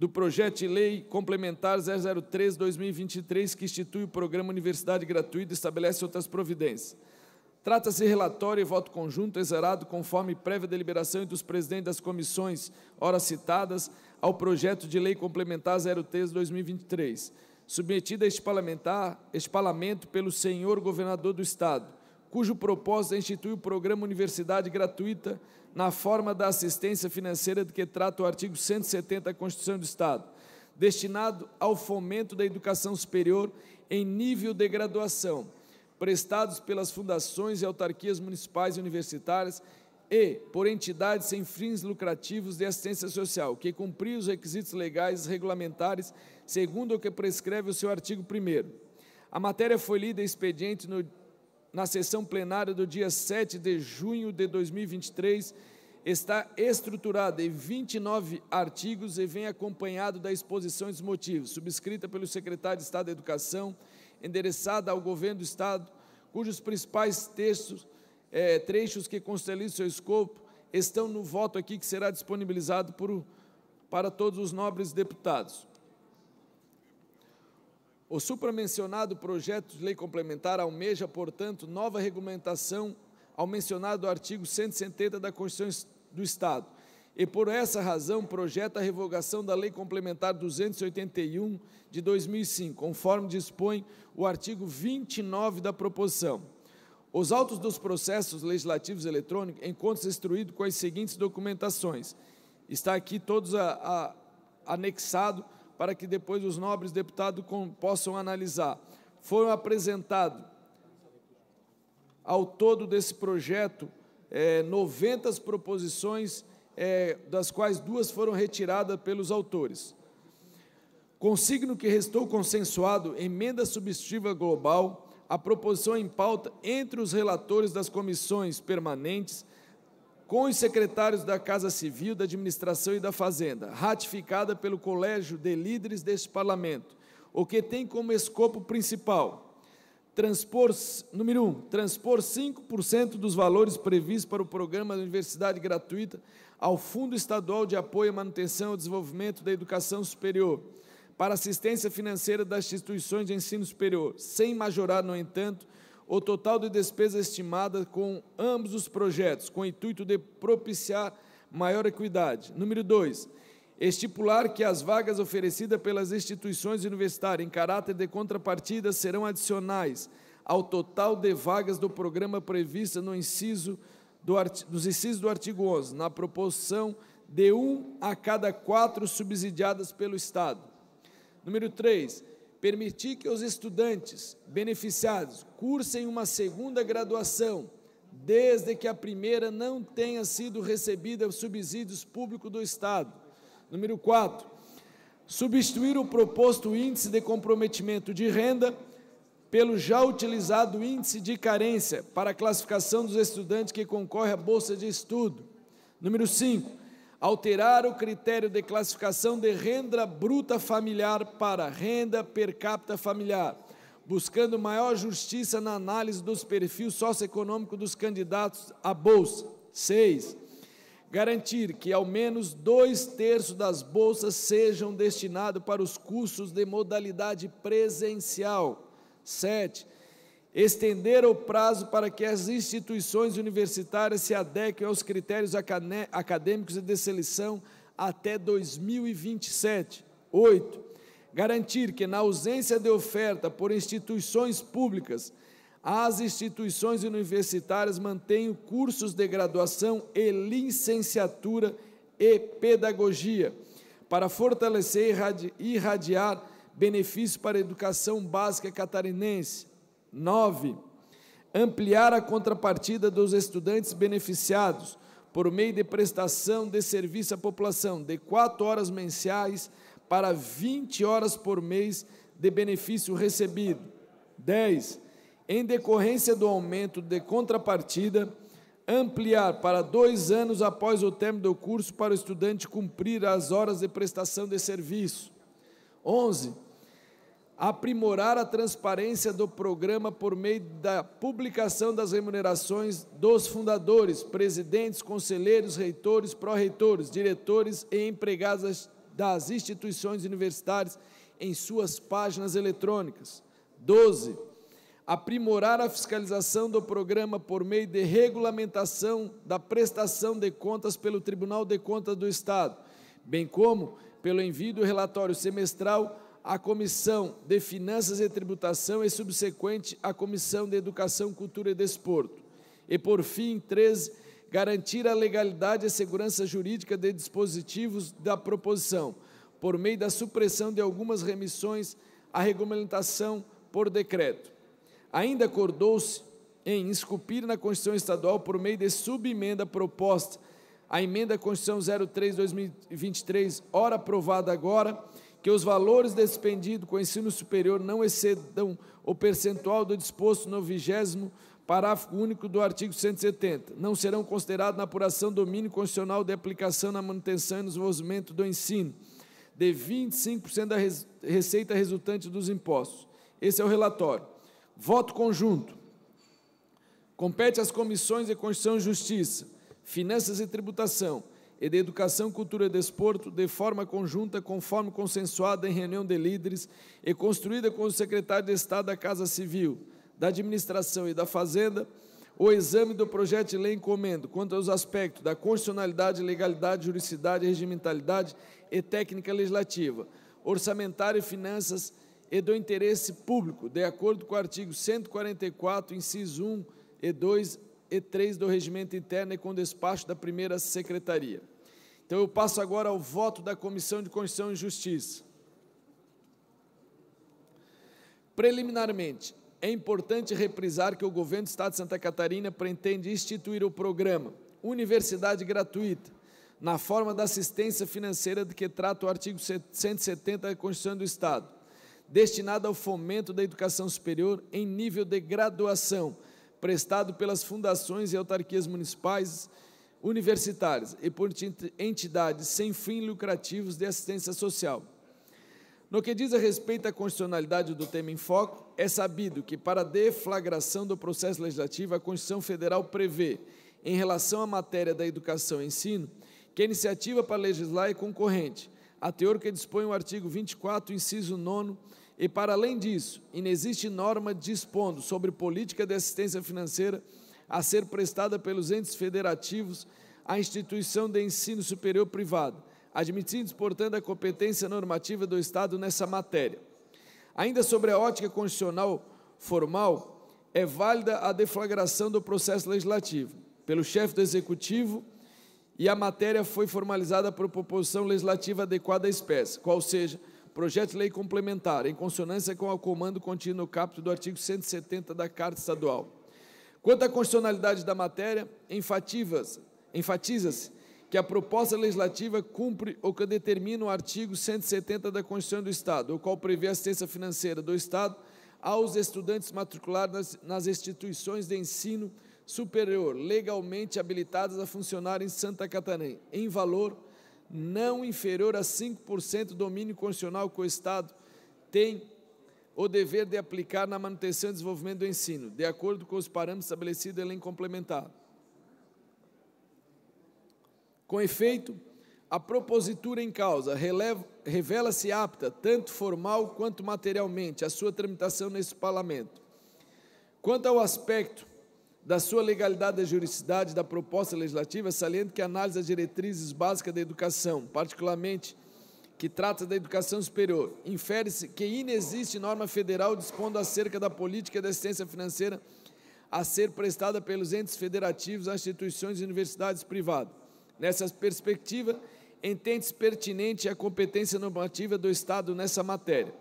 do projeto de lei complementar 003-2023, que institui o programa Universidade Gratuita e estabelece outras providências. Trata-se de relatório e voto conjunto exerado conforme prévia deliberação dos presidentes das comissões, ora citadas, ao projeto de lei complementar 03-2023, submetido a este, parlamentar, este parlamento pelo senhor governador do Estado, cujo propósito é instituir o programa Universidade Gratuita na forma da assistência financeira de que trata o artigo 170 da Constituição do Estado, destinado ao fomento da educação superior em nível de graduação, prestados pelas fundações e autarquias municipais e universitárias e por entidades sem fins lucrativos de assistência social, que cumprir os requisitos legais e regulamentares, segundo o que prescreve o seu artigo 1. A matéria foi lida expediente no na sessão plenária do dia 7 de junho de 2023, está estruturada em 29 artigos e vem acompanhado da exposição dos motivos, subscrita pelo secretário de Estado da Educação, endereçada ao governo do Estado, cujos principais textos, é, trechos que constelam seu escopo, estão no voto aqui que será disponibilizado por, para todos os nobres deputados. O supramencionado projeto de lei complementar almeja, portanto, nova regulamentação ao mencionado artigo 170 da Constituição do Estado. E por essa razão projeta a revogação da Lei Complementar 281 de 2005, conforme dispõe o artigo 29 da proposição. Os autos dos processos legislativos eletrônicos encontram-se instruídos com as seguintes documentações. Está aqui todos a, a, anexado para que depois os nobres deputados possam analisar. Foram apresentados ao todo desse projeto é, 90 proposições, é, das quais duas foram retiradas pelos autores. Consigno que restou consensuado emenda substitutiva global, a proposição em pauta entre os relatores das comissões permanentes com os secretários da Casa Civil, da Administração e da Fazenda, ratificada pelo Colégio de Líderes deste Parlamento, o que tem como escopo principal transpor número um, transpor 5% dos valores previstos para o programa da universidade gratuita ao Fundo Estadual de Apoio à Manutenção e Desenvolvimento da Educação Superior para assistência financeira das instituições de ensino superior, sem majorar, no entanto, o total de despesa estimada com ambos os projetos, com o intuito de propiciar maior equidade. Número 2. Estipular que as vagas oferecidas pelas instituições universitárias em caráter de contrapartida serão adicionais ao total de vagas do programa prevista no inciso do dos incisos do artigo 11, na proporção de um a cada quatro subsidiadas pelo Estado. Número 3 Permitir que os estudantes beneficiados cursem uma segunda graduação, desde que a primeira não tenha sido recebida subsídios públicos do Estado. Número 4. Substituir o proposto índice de comprometimento de renda pelo já utilizado índice de carência para a classificação dos estudantes que concorrem à bolsa de estudo. Número 5 alterar o critério de classificação de renda bruta familiar para renda per capita familiar, buscando maior justiça na análise dos perfis socioeconômicos dos candidatos à Bolsa. 6. Garantir que ao menos dois terços das bolsas sejam destinados para os cursos de modalidade presencial. 7 estender o prazo para que as instituições universitárias se adequem aos critérios acadêmicos e de seleção até 2027. 8. Garantir que, na ausência de oferta por instituições públicas, as instituições universitárias mantenham cursos de graduação e licenciatura e pedagogia para fortalecer e irradiar benefícios para a educação básica catarinense. 9. Ampliar a contrapartida dos estudantes beneficiados por meio de prestação de serviço à população de 4 horas mensais para 20 horas por mês de benefício recebido. 10. Em decorrência do aumento de contrapartida, ampliar para dois anos após o término do curso para o estudante cumprir as horas de prestação de serviço. 11 aprimorar a transparência do programa por meio da publicação das remunerações dos fundadores, presidentes, conselheiros, reitores, pró-reitores, diretores e empregados das instituições universitárias em suas páginas eletrônicas. 12. Aprimorar a fiscalização do programa por meio de regulamentação da prestação de contas pelo Tribunal de Contas do Estado, bem como pelo envio do relatório semestral à Comissão de Finanças e Tributação e subsequente à Comissão de Educação, Cultura e Desporto. E por fim, 13, garantir a legalidade e a segurança jurídica de dispositivos da proposição, por meio da supressão de algumas remissões à regulamentação por decreto. Ainda acordou-se em esculpir na Constituição Estadual, por meio de subemenda proposta, à emenda à Constituição 03-2023, ora aprovada agora, que os valores despendidos com o ensino superior não excedam o percentual do disposto no vigésimo parágrafo único do artigo 170. Não serão considerados na apuração do domínio constitucional de aplicação na manutenção e no desenvolvimento do ensino de 25% da receita resultante dos impostos. Esse é o relatório. Voto conjunto. Compete às comissões de Constituição e Justiça, Finanças e Tributação e de Educação, Cultura e Desporto, de forma conjunta, conforme consensuada em reunião de líderes e construída com o secretário de Estado da Casa Civil, da Administração e da Fazenda, o exame do projeto de lei encomendo quanto aos aspectos da constitucionalidade, legalidade, juridicidade, regimentalidade e técnica legislativa, orçamentária e finanças e do interesse público, de acordo com o artigo 144, inciso 1 e 2 e 3 do Regimento Interno e com despacho da primeira Secretaria. Então eu passo agora ao voto da Comissão de Constituição e Justiça. Preliminarmente, é importante reprisar que o governo do Estado de Santa Catarina pretende instituir o programa Universidade Gratuita, na forma da assistência financeira de que trata o artigo 170 da Constituição do Estado, destinada ao fomento da educação superior em nível de graduação, prestado pelas fundações e autarquias municipais universitárias e por entidades sem fins lucrativos de assistência social. No que diz a respeito à constitucionalidade do tema em foco, é sabido que, para a deflagração do processo legislativo, a Constituição Federal prevê, em relação à matéria da educação e ensino, que a iniciativa para legislar é concorrente, a teor que dispõe o artigo 24, inciso 9, e, para além disso, inexiste norma dispondo sobre política de assistência financeira a ser prestada pelos entes federativos à instituição de ensino superior privado, admitindo, portanto, a competência normativa do Estado nessa matéria. Ainda sobre a ótica constitucional formal, é válida a deflagração do processo legislativo pelo chefe do executivo e a matéria foi formalizada por proposição legislativa adequada à espécie, qual seja, projeto de lei complementar, em consonância com o comando contido no capítulo do artigo 170 da Carta Estadual. Quanto à constitucionalidade da matéria, enfatiza-se que a proposta legislativa cumpre o que determina o artigo 170 da Constituição do Estado, o qual prevê assistência financeira do Estado aos estudantes matriculados nas, instituições de ensino superior legalmente habilitadas a funcionar em Santa Catarina, em valor não inferior a 5% do domínio constitucional que o Estado tem o dever de aplicar na manutenção e desenvolvimento do ensino, de acordo com os parâmetros estabelecidos em complementar. Com efeito, a propositura em causa revela-se apta, tanto formal quanto materialmente, à sua tramitação nesse parlamento. Quanto ao aspecto da sua legalidade da juridicidade da proposta legislativa, saliento que a análise das diretrizes básicas da educação, particularmente que trata da educação superior, infere-se que inexiste norma federal dispondo acerca da política de assistência financeira a ser prestada pelos entes federativos às instituições e universidades privadas. Nessa perspectiva, entende-se pertinente a competência normativa do Estado nessa matéria.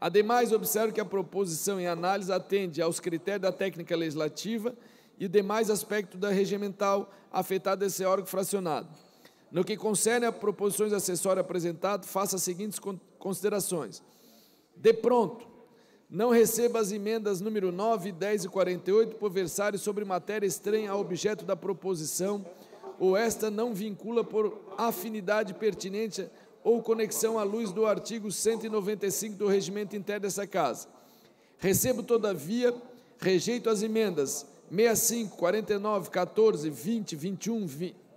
Ademais, observo que a proposição em análise atende aos critérios da técnica legislativa e demais aspectos da regimental afetada desse órgão fracionado no que concerne a proposições de acessório apresentado, faça as seguintes considerações. De pronto, não receba as emendas número 9, 10 e 48 por versário sobre matéria estranha ao objeto da proposição, ou esta não vincula por afinidade pertinente ou conexão à luz do artigo 195 do regimento interno dessa casa. Recebo, todavia, rejeito as emendas 65, 49, 14, 20, 21, 20,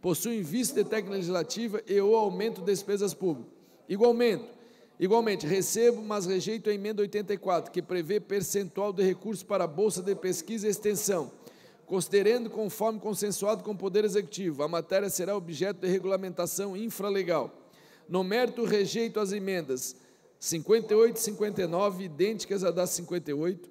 possuem vício de técnica legislativa e ou aumento de despesas públicas. Igualmente, igualmente, recebo, mas rejeito a emenda 84, que prevê percentual de recursos para a Bolsa de Pesquisa e Extensão. Considerando, conforme consensuado com o Poder Executivo, a matéria será objeto de regulamentação infralegal. No mérito, rejeito as emendas 58 e 59, idênticas à da 58,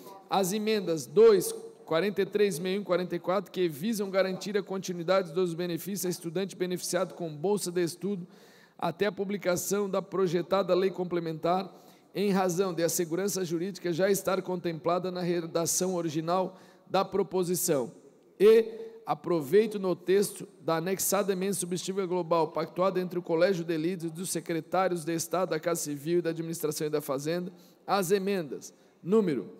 As emendas 2, 43, 61, 44, que visam garantir a continuidade dos benefícios a estudante beneficiado com bolsa de estudo até a publicação da projetada lei complementar, em razão de a segurança jurídica já estar contemplada na redação original da proposição. E aproveito no texto da anexada emenda substitutiva global pactuada entre o Colégio de Líderes dos secretários de Estado da Casa Civil, e da Administração e da Fazenda, as emendas número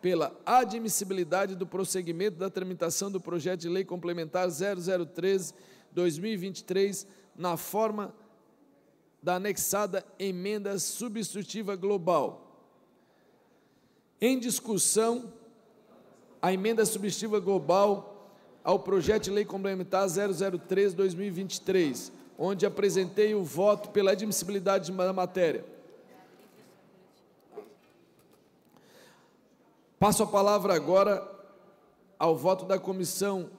pela admissibilidade do prosseguimento da tramitação do projeto de lei complementar 0013-2023 na forma da anexada emenda substitutiva global. Em discussão, a emenda substitutiva global ao projeto de lei complementar 003-2023, onde apresentei o voto pela admissibilidade da matéria Passo a palavra agora ao voto da Comissão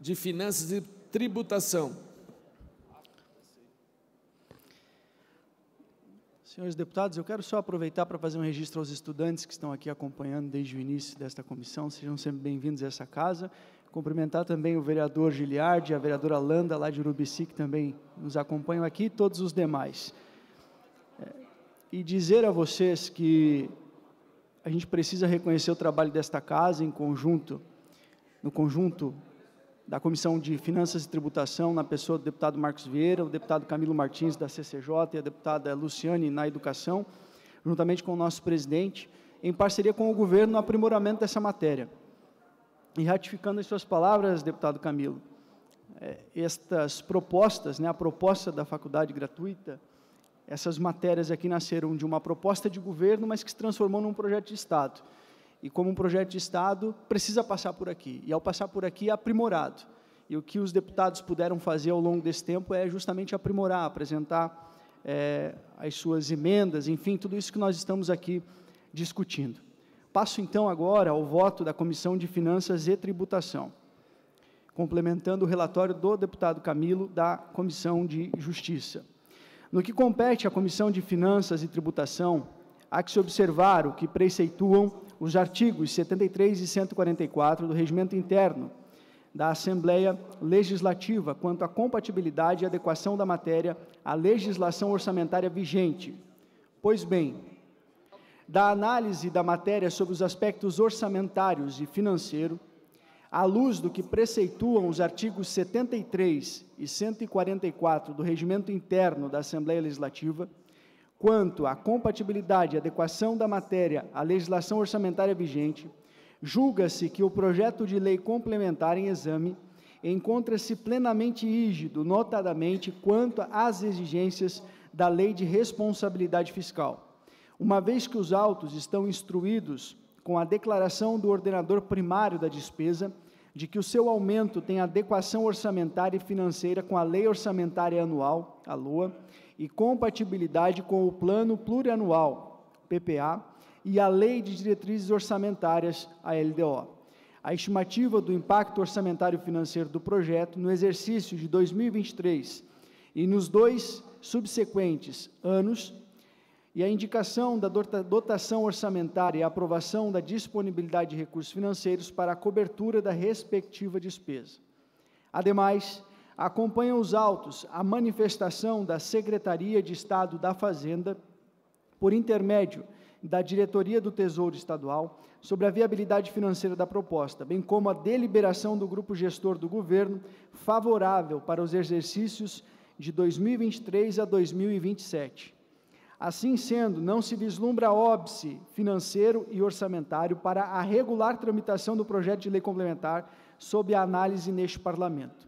de Finanças e Tributação. Senhores deputados, eu quero só aproveitar para fazer um registro aos estudantes que estão aqui acompanhando desde o início desta comissão. Sejam sempre bem-vindos a essa casa. Cumprimentar também o vereador Giliardi, a vereadora Landa, lá de Urubici, que também nos acompanham aqui, e todos os demais. É, e dizer a vocês que a gente precisa reconhecer o trabalho desta casa em conjunto, no conjunto da Comissão de Finanças e Tributação, na pessoa do deputado Marcos Vieira, o deputado Camilo Martins da CCJ e a deputada Luciane na Educação, juntamente com o nosso presidente, em parceria com o governo no aprimoramento dessa matéria. E ratificando as suas palavras, deputado Camilo, eh, estas propostas, né, a proposta da faculdade gratuita, essas matérias aqui nasceram de uma proposta de governo, mas que se transformou num projeto de Estado. E como um projeto de Estado, precisa passar por aqui. E ao passar por aqui, é aprimorado. E o que os deputados puderam fazer ao longo desse tempo é justamente aprimorar, apresentar é, as suas emendas, enfim, tudo isso que nós estamos aqui discutindo. Passo então agora ao voto da Comissão de Finanças e Tributação, complementando o relatório do deputado Camilo da Comissão de Justiça. No que compete à Comissão de Finanças e Tributação, há que se observar o que preceituam os artigos 73 e 144 do Regimento Interno da Assembleia Legislativa quanto à compatibilidade e adequação da matéria à legislação orçamentária vigente. Pois bem, da análise da matéria sobre os aspectos orçamentários e financeiro, à luz do que preceituam os artigos 73 e 144 do Regimento Interno da Assembleia Legislativa, quanto à compatibilidade e adequação da matéria à legislação orçamentária vigente, julga-se que o projeto de lei complementar em exame encontra-se plenamente rígido, notadamente quanto às exigências da Lei de Responsabilidade Fiscal. Uma vez que os autos estão instruídos com a declaração do ordenador primário da despesa de que o seu aumento tem adequação orçamentária e financeira com a Lei Orçamentária Anual, a LOA, e compatibilidade com o Plano Plurianual, PPA, e a Lei de Diretrizes Orçamentárias, a LDO. A estimativa do impacto orçamentário financeiro do projeto no exercício de 2023 e nos dois subsequentes anos e a indicação da dotação orçamentária e a aprovação da disponibilidade de recursos financeiros para a cobertura da respectiva despesa. Ademais, acompanham os autos a manifestação da Secretaria de Estado da Fazenda, por intermédio da Diretoria do Tesouro Estadual, sobre a viabilidade financeira da proposta, bem como a deliberação do grupo gestor do governo favorável para os exercícios de 2023 a 2027 Assim sendo, não se vislumbra óbice financeiro e orçamentário para a regular tramitação do projeto de lei complementar sob a análise neste Parlamento.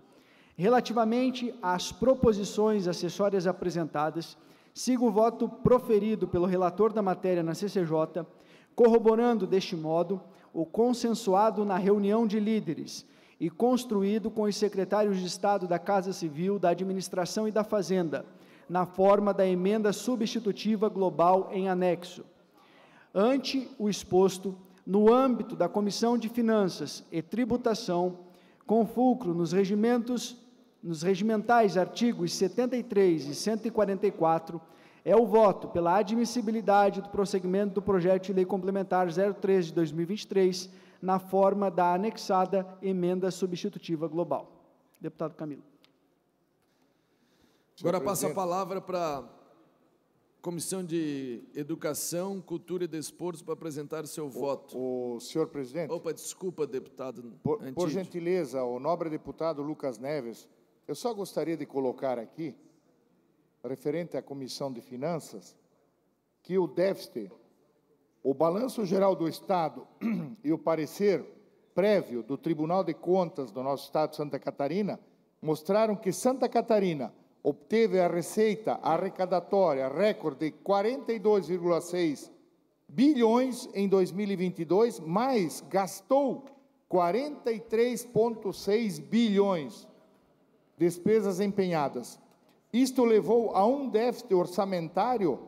Relativamente às proposições acessórias apresentadas, sigo o voto proferido pelo relator da matéria na CCJ, corroborando deste modo o consensuado na reunião de líderes e construído com os secretários de Estado da Casa Civil, da Administração e da Fazenda na forma da emenda substitutiva global em anexo. Ante o exposto, no âmbito da Comissão de Finanças e Tributação, com fulcro nos regimentos nos regimentais artigos 73 e 144, é o voto pela admissibilidade do prosseguimento do projeto de lei complementar 03 de 2023 na forma da anexada emenda substitutiva global. Deputado Camilo. Agora passo a palavra para a Comissão de Educação, Cultura e Desportos para apresentar seu o, voto. O senhor presidente. Opa, desculpa, deputado. Por, por, gentileza, o nobre deputado Lucas Neves, eu só gostaria de colocar aqui, referente à Comissão de Finanças, que o déficit, o balanço geral do Estado e o parecer prévio do Tribunal de Contas do nosso Estado de Santa Catarina mostraram que Santa Catarina obteve a receita arrecadatória recorde de 42,6 bilhões em 2022, mas gastou 43,6 bilhões despesas empenhadas. Isto levou a um déficit orçamentário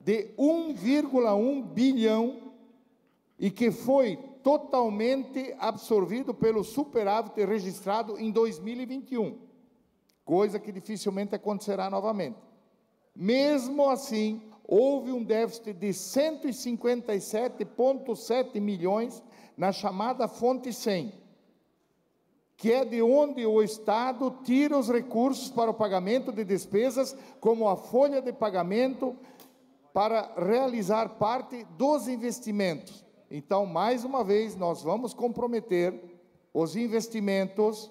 de 1,1 bilhão e que foi totalmente absorvido pelo superávit registrado em 2021 coisa que dificilmente acontecerá novamente. Mesmo assim, houve um déficit de 157,7 milhões na chamada fonte 100, que é de onde o Estado tira os recursos para o pagamento de despesas, como a folha de pagamento, para realizar parte dos investimentos. Então, mais uma vez, nós vamos comprometer os investimentos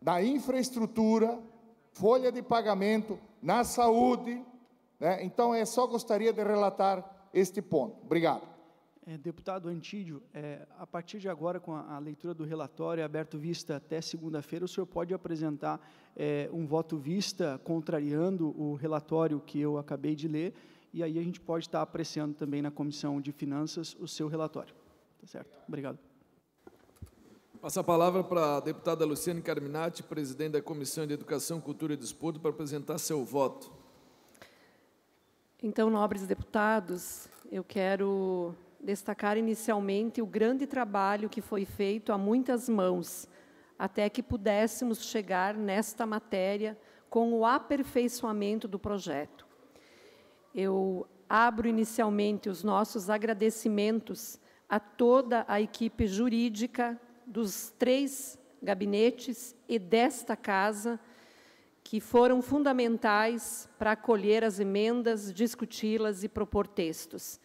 na infraestrutura, folha de pagamento, na saúde. Né? Então, é só gostaria de relatar este ponto. Obrigado. É, deputado Antídio, é, a partir de agora, com a, a, leitura do relatório aberto vista até segunda-feira, o senhor pode apresentar é, um voto vista contrariando o relatório que eu acabei de ler, e aí a gente pode estar apreciando também na Comissão de Finanças o seu relatório. Tá certo? Obrigado. Passa a palavra para a deputada Luciane Carminati, presidente da Comissão de Educação, Cultura e Desporto, para apresentar seu voto. Então, nobres deputados, eu quero destacar inicialmente o grande trabalho que foi feito a muitas mãos, até que pudéssemos chegar nesta matéria com o aperfeiçoamento do projeto. Eu abro inicialmente os nossos agradecimentos a toda a equipe jurídica dos três gabinetes e desta casa, que foram fundamentais para acolher as emendas, discuti-las e propor textos.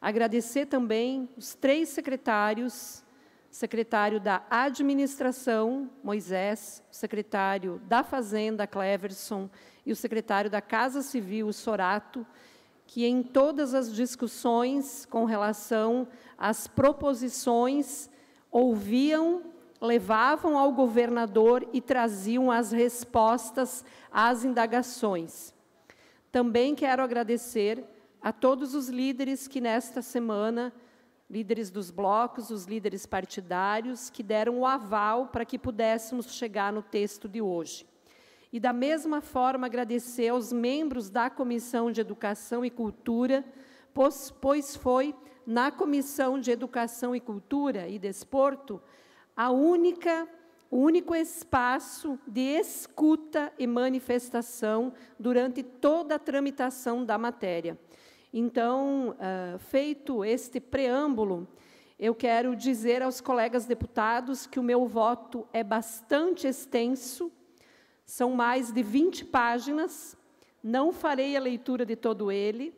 Agradecer também os três secretários, secretário da Administração, Moisés, secretário da Fazenda, Cleverson, e o secretário da Casa Civil, Sorato, que em todas as discussões com relação às proposições ouviam, levavam ao governador e traziam as respostas às indagações. Também quero agradecer a todos os líderes que nesta semana, líderes dos blocos, os líderes partidários, que deram o aval para que pudéssemos chegar no texto de hoje. E, da mesma forma, agradecer aos membros da Comissão de Educação e Cultura, pois, foi na Comissão de Educação e Cultura e Desporto, a única o único espaço de escuta e manifestação durante toda a tramitação da matéria. Então, uh, feito este preâmbulo, eu quero dizer aos colegas deputados que o meu voto é bastante extenso, são mais de 20 páginas, não farei a leitura de todo ele,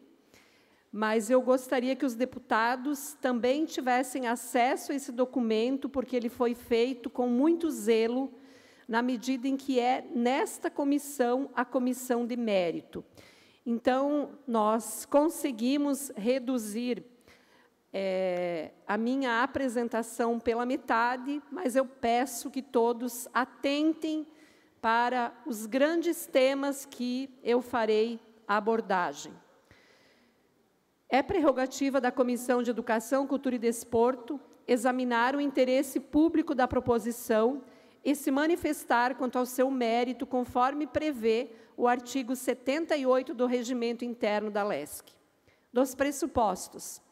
mas eu gostaria que os deputados também tivessem acesso a esse documento, porque ele foi feito com muito zelo, na medida em que é nesta comissão a comissão de mérito. Então, nós conseguimos reduzir é, a minha apresentação pela metade, mas eu peço que todos atentem para os grandes temas que eu farei a abordagem. É prerrogativa da Comissão de Educação, Cultura e Desporto examinar o interesse público da proposição e se manifestar quanto ao seu mérito, conforme prevê o artigo 78 do Regimento Interno da LESC. Dos pressupostos.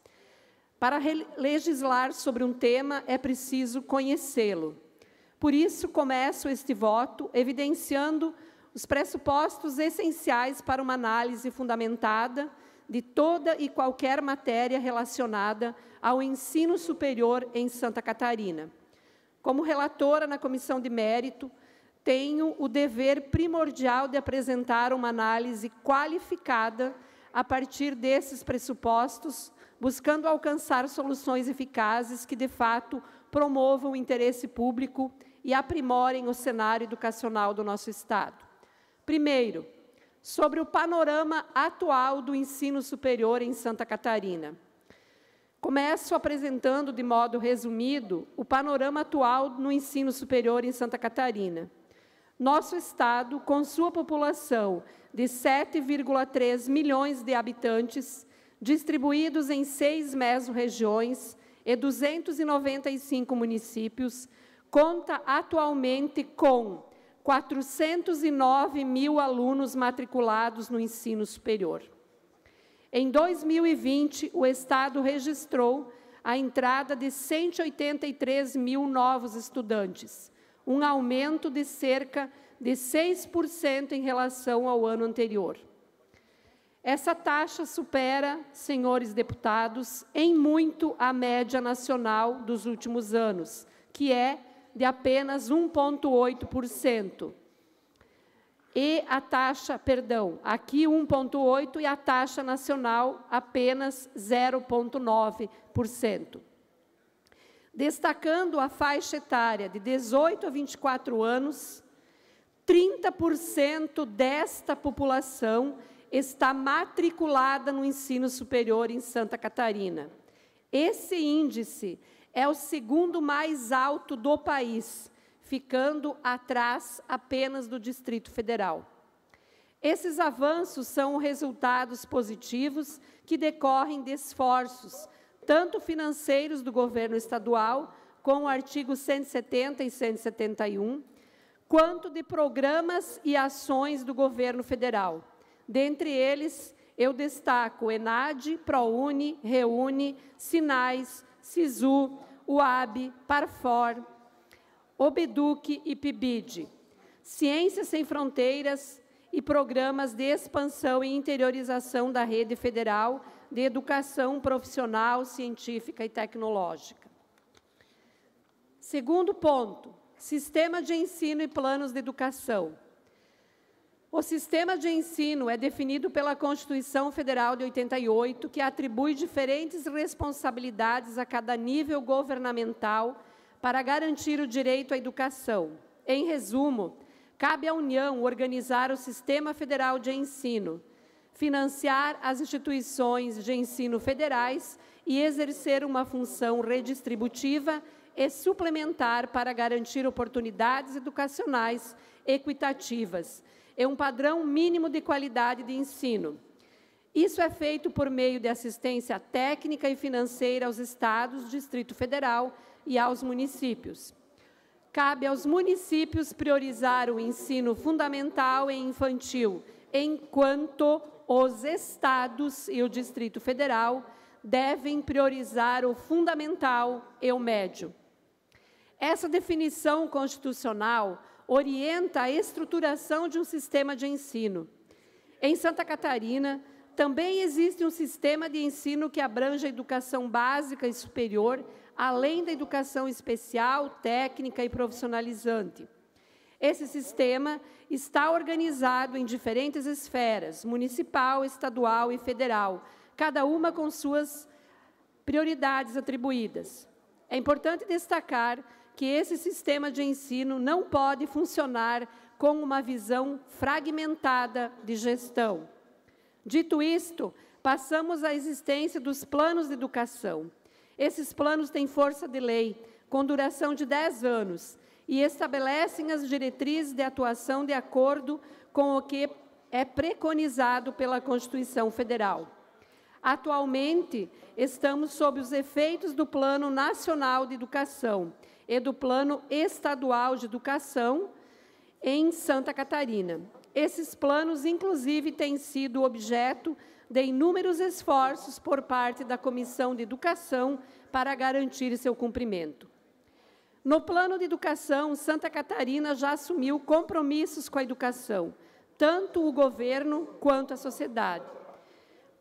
Para legislar sobre um tema, é preciso conhecê-lo. Por isso, começo este voto evidenciando os pressupostos essenciais para uma análise fundamentada de toda e qualquer matéria relacionada ao ensino superior em Santa Catarina. Como relatora na Comissão de Mérito, tenho o dever primordial de apresentar uma análise qualificada a partir desses pressupostos, buscando alcançar soluções eficazes que, de fato, promovam o interesse público e aprimorem o cenário educacional do nosso Estado. Primeiro, sobre o panorama atual do ensino superior em Santa Catarina. Começo apresentando, de modo resumido, o panorama atual no ensino superior em Santa Catarina. Nosso Estado, com sua população de 7,3 milhões de habitantes, distribuídos em seis meso-regiões e 295 municípios, conta atualmente com 409 mil alunos matriculados no ensino superior. Em 2020, o Estado registrou a entrada de 183 mil novos estudantes, um aumento de cerca de 6% em relação ao ano anterior. Essa taxa supera, senhores deputados, em muito a média nacional dos últimos anos, que é de apenas 1,8%. E a taxa, perdão, aqui 1,8% e a taxa nacional apenas 0,9%. Destacando a faixa etária de 18 a 24 anos, 30% desta população está matriculada no ensino superior em Santa Catarina. Esse índice é o segundo mais alto do país, ficando atrás apenas do Distrito Federal. Esses avanços são resultados positivos que decorrem de esforços, tanto financeiros do governo estadual, com o artigo 170 e 171, quanto de programas e ações do governo federal. Dentre eles, eu destaco ENAD, ProUni, ReUni, Sinais, Sisu, UAB, Parfor, Obeduc e PIBID. Ciências Sem Fronteiras e programas de expansão e interiorização da rede federal de educação profissional, científica e tecnológica. Segundo ponto, sistema de ensino e planos de educação. O sistema de ensino é definido pela Constituição Federal de 88, que atribui diferentes responsabilidades a cada nível governamental para garantir o direito à educação. Em resumo, cabe à União organizar o sistema federal de ensino, financiar as instituições de ensino federais e exercer uma função redistributiva e suplementar para garantir oportunidades educacionais equitativas e é um padrão mínimo de qualidade de ensino. Isso é feito por meio de assistência técnica e financeira aos estados, Distrito Federal e aos municípios. Cabe aos municípios priorizar o ensino fundamental e infantil, enquanto os estados e o Distrito Federal devem priorizar o fundamental e o médio. Essa definição constitucional orienta a estruturação de um sistema de ensino. Em Santa Catarina, também existe um sistema de ensino que abrange a educação básica e superior, além da educação especial, técnica e profissionalizante. Esse sistema está organizado em diferentes esferas, municipal, estadual e federal, cada uma com suas prioridades atribuídas. É importante destacar que esse sistema de ensino não pode funcionar com uma visão fragmentada de gestão. Dito isto, passamos à existência dos planos de educação. Esses planos têm força de lei, com duração de 10 anos, e estabelecem as diretrizes de atuação de acordo com o que é preconizado pela Constituição Federal. Atualmente, estamos sob os efeitos do Plano Nacional de Educação, e do Plano Estadual de Educação em Santa Catarina. Esses planos, inclusive, têm sido objeto de inúmeros esforços por parte da Comissão de Educação para garantir seu cumprimento. No plano de educação, Santa Catarina já assumiu compromissos com a educação, tanto o governo quanto a sociedade.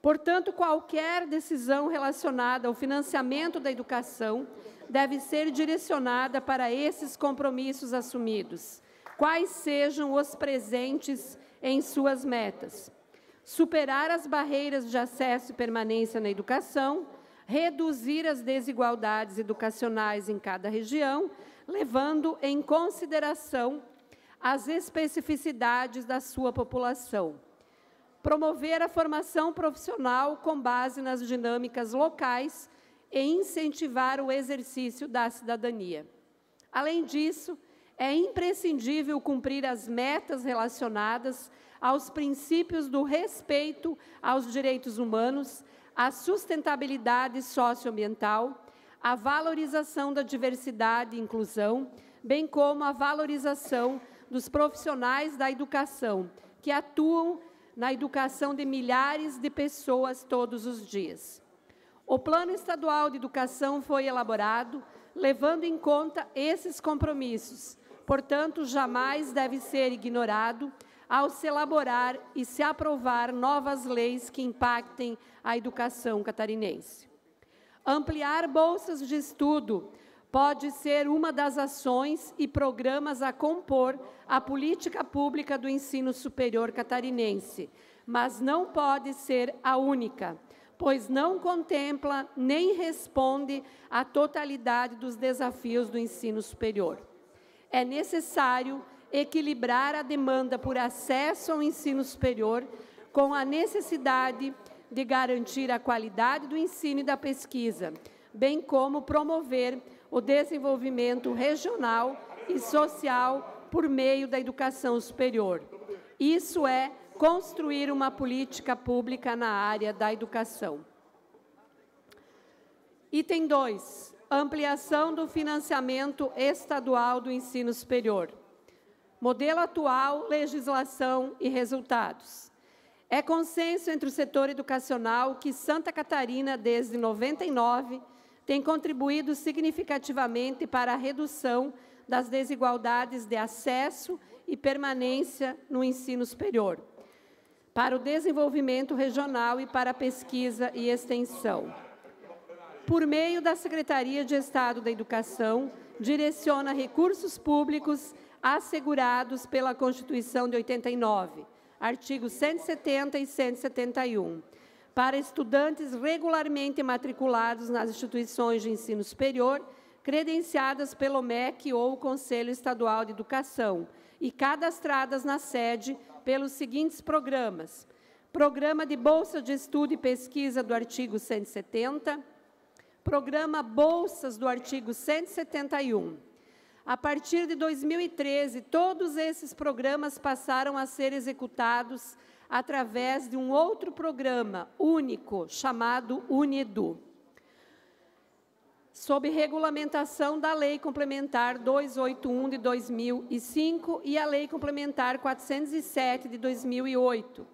Portanto, qualquer decisão relacionada ao financiamento da educação deve ser direcionada para esses compromissos assumidos, quais sejam os presentes em suas metas. Superar as barreiras de acesso e permanência na educação, reduzir as desigualdades educacionais em cada região, levando em consideração as especificidades da sua população. Promover a formação profissional com base nas dinâmicas locais e incentivar o exercício da cidadania. Além disso, é imprescindível cumprir as metas relacionadas aos princípios do respeito aos direitos humanos, à sustentabilidade socioambiental, à valorização da diversidade e inclusão, bem como à valorização dos profissionais da educação, que atuam na educação de milhares de pessoas todos os dias. O Plano Estadual de Educação foi elaborado levando em conta esses compromissos. Portanto, jamais deve ser ignorado ao se elaborar e se aprovar novas leis que impactem a educação catarinense. Ampliar bolsas de estudo pode ser uma das ações e programas a compor a política pública do ensino superior catarinense, mas não pode ser a única pois não contempla nem responde à totalidade dos desafios do ensino superior. É necessário equilibrar a demanda por acesso ao ensino superior com a necessidade de garantir a qualidade do ensino e da pesquisa, bem como promover o desenvolvimento regional e social por meio da educação superior. Isso é construir uma política pública na área da educação. Item 2. Ampliação do financiamento estadual do ensino superior. Modelo atual, legislação e resultados. É consenso entre o setor educacional que Santa Catarina, desde 99, tem contribuído significativamente para a redução das desigualdades de acesso e permanência no ensino superior para o desenvolvimento regional e para a pesquisa e extensão. Por meio da Secretaria de Estado da Educação, direciona recursos públicos assegurados pela Constituição de 89, artigos 170 e 171, para estudantes regularmente matriculados nas instituições de ensino superior, credenciadas pelo MEC ou Conselho Estadual de Educação e cadastradas na sede pelos seguintes programas. Programa de Bolsa de Estudo e Pesquisa do artigo 170, Programa Bolsas do artigo 171. A partir de 2013, todos esses programas passaram a ser executados através de um outro programa único, chamado UNEDU sob regulamentação da Lei Complementar 281 de 2005 e a Lei Complementar 407 de 2008.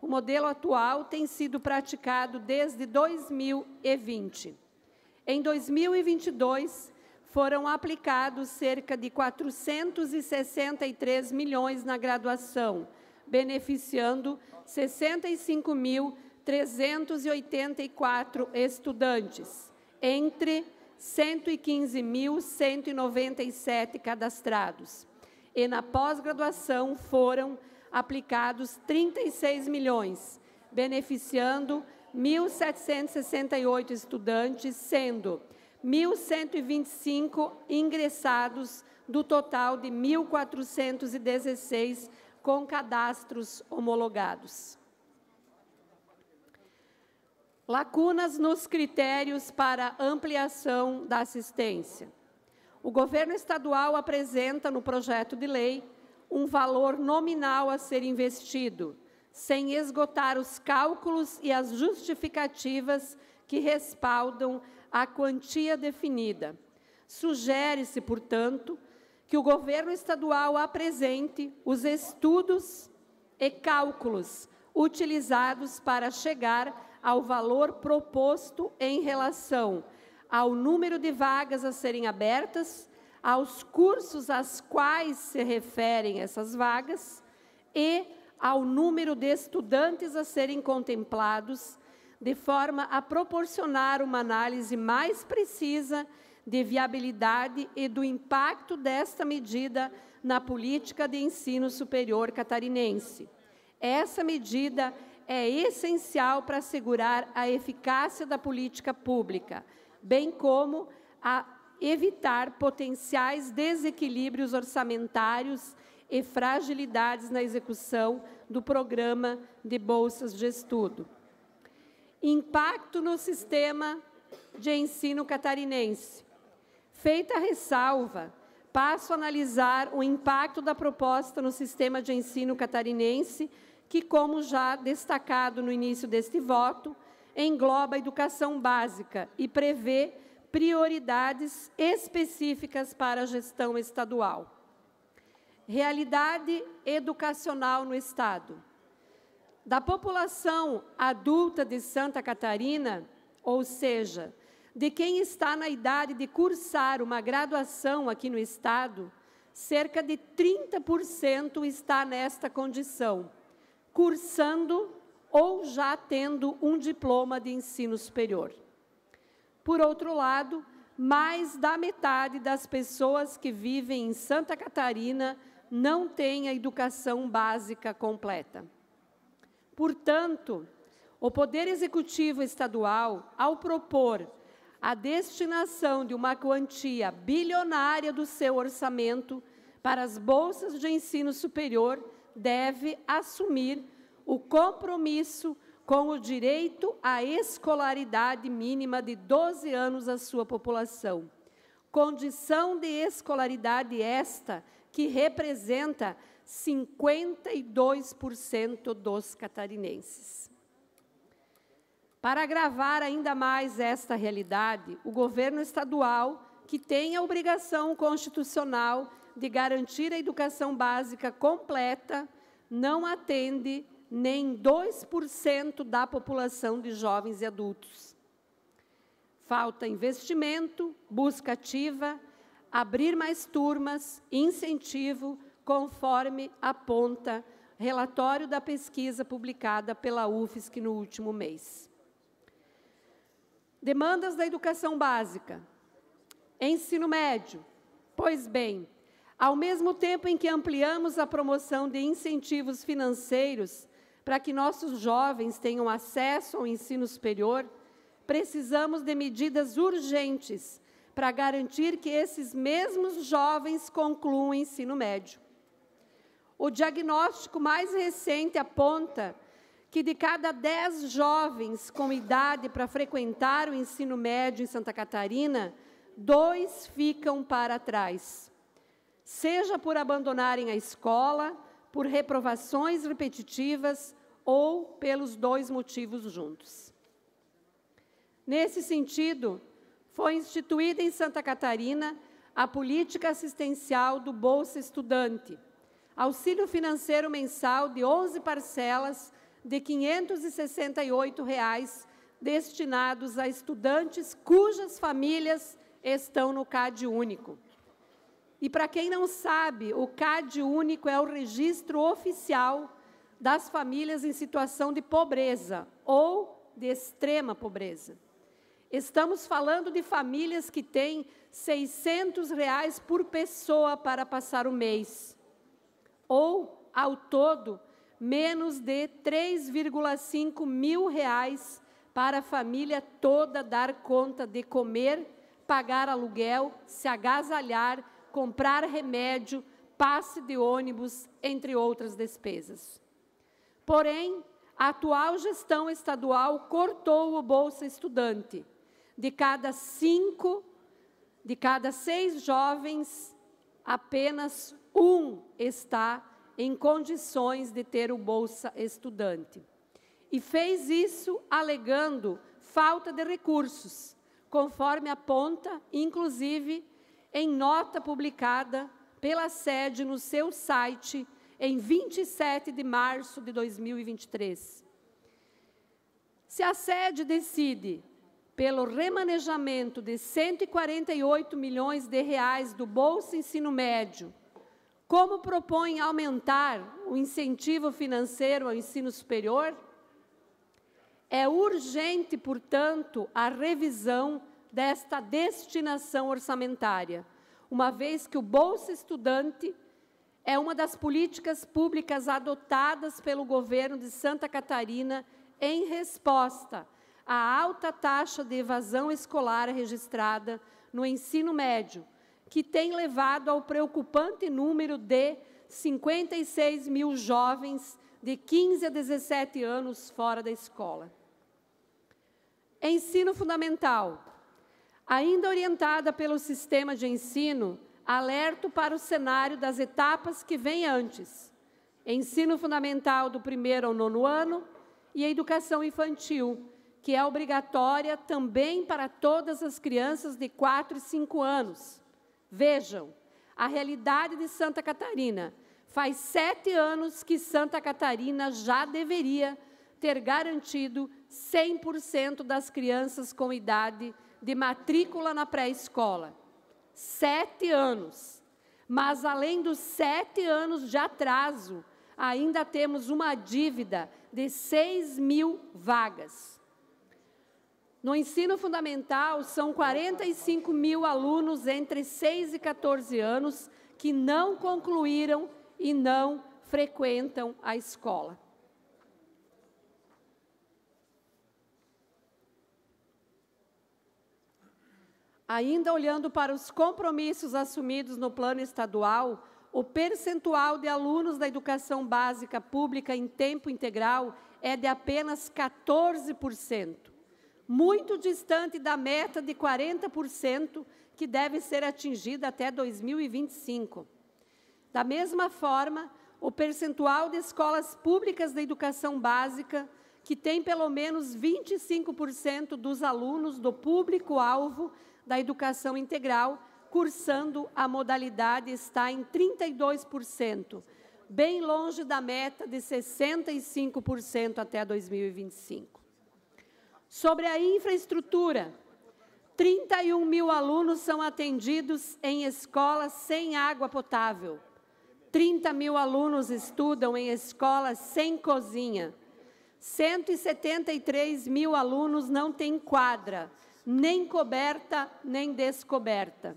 O modelo atual tem sido praticado desde 2020. Em 2022, foram aplicados cerca de 463 milhões na graduação, beneficiando 65.384 estudantes, entre 115.197 cadastrados. E na pós-graduação foram aplicados 36 milhões, beneficiando 1.768 estudantes, sendo 1.125 ingressados do total de 1.416 com cadastros homologados lacunas nos critérios para ampliação da assistência. O governo estadual apresenta no projeto de lei um valor nominal a ser investido, sem esgotar os cálculos e as justificativas que respaldam a quantia definida. Sugere-se, portanto, que o governo estadual apresente os estudos e cálculos utilizados para chegar ao valor proposto em relação ao número de vagas a serem abertas, aos cursos às quais se referem essas vagas e ao número de estudantes a serem contemplados, de forma a proporcionar uma análise mais precisa de viabilidade e do impacto desta medida na política de ensino superior catarinense. Essa medida é essencial para assegurar a eficácia da política pública, bem como a evitar potenciais desequilíbrios orçamentários e fragilidades na execução do programa de bolsas de estudo. Impacto no sistema de ensino catarinense. Feita a ressalva, passo a analisar o impacto da proposta no sistema de ensino catarinense que, como já destacado no início deste voto, engloba a educação básica e prevê prioridades específicas para a gestão estadual. Realidade educacional no Estado. Da população adulta de Santa Catarina, ou seja, de quem está na idade de cursar uma graduação aqui no Estado, cerca de 30% está nesta condição cursando ou já tendo um diploma de ensino superior. Por outro lado, mais da metade das pessoas que vivem em Santa Catarina não tem a educação básica completa. Portanto, o Poder Executivo Estadual, ao propor a destinação de uma quantia bilionária do seu orçamento para as bolsas de ensino superior, deve assumir o compromisso com o direito à escolaridade mínima de 12 anos à sua população. Condição de escolaridade esta que representa 52% dos catarinenses. Para agravar ainda mais esta realidade, o governo estadual, que tem a obrigação constitucional de garantir a educação básica completa não atende nem 2% da população de jovens e adultos. Falta investimento, busca ativa, abrir mais turmas, incentivo, conforme aponta relatório da pesquisa publicada pela UFSC no último mês. Demandas da educação básica. Ensino médio. Pois bem, ao mesmo tempo em que ampliamos a promoção de incentivos financeiros para que nossos jovens tenham acesso ao ensino superior, precisamos de medidas urgentes para garantir que esses mesmos jovens concluam o ensino médio. O diagnóstico mais recente aponta que de cada dez jovens com idade para frequentar o ensino médio em Santa Catarina, dois ficam para trás seja por abandonarem a escola, por reprovações repetitivas ou pelos dois motivos juntos. Nesse sentido, foi instituída em Santa Catarina a política assistencial do Bolsa Estudante, auxílio financeiro mensal de 11 parcelas de R$ 568 reais destinados a estudantes cujas famílias estão no CAD único e para quem não sabe, o CAD único é o registro oficial das famílias em situação de pobreza ou de extrema pobreza. Estamos falando de famílias que têm R$ reais por pessoa para passar o mês, ou, ao todo, menos de 3,5 mil reais para a família toda dar conta de comer, pagar aluguel, se agasalhar comprar remédio, passe de ônibus, entre outras despesas. Porém, a atual gestão estadual cortou o Bolsa Estudante. De cada cinco, de cada seis jovens, apenas um está em condições de ter o Bolsa Estudante. E fez isso alegando falta de recursos, conforme aponta, inclusive, em nota publicada pela sede no seu site em 27 de março de 2023. Se a sede decide pelo remanejamento de 148 milhões de reais do Bolsa Ensino Médio, como propõe aumentar o incentivo financeiro ao ensino superior? É urgente, portanto, a revisão desta destinação orçamentária, uma vez que o Bolsa Estudante é uma das políticas públicas adotadas pelo governo de Santa Catarina em resposta à alta taxa de evasão escolar registrada no ensino médio, que tem levado ao preocupante número de 56 mil jovens de 15 a 17 anos fora da escola. Ensino fundamental ainda orientada pelo sistema de ensino, alerto para o cenário das etapas que vêm antes: ensino fundamental do primeiro ao nono ano e a educação infantil, que é obrigatória também para todas as crianças de 4 e 5 anos. Vejam, a realidade de Santa Catarina. Faz sete anos que Santa Catarina já deveria ter garantido 100% das crianças com idade infantil de matrícula na pré-escola. Sete anos. Mas além dos sete anos de atraso, ainda temos uma dívida de 6 mil vagas. No ensino fundamental, são 45 mil alunos entre 6 e 14 anos que não concluíram e não frequentam a escola. Ainda olhando para os compromissos assumidos no plano estadual, o percentual de alunos da educação básica pública em tempo integral é de apenas 14%, muito distante da meta de 40% que deve ser atingida até 2025. Da mesma forma, o percentual de escolas públicas da educação básica, que tem pelo menos 25% dos alunos do público-alvo da educação integral, cursando a modalidade está em 32%, bem longe da meta de 65% até 2025. Sobre a infraestrutura, 31 mil alunos são atendidos em escolas sem água potável. 30 mil alunos estudam em escolas sem cozinha. 173 mil alunos não têm quadra nem coberta nem descoberta.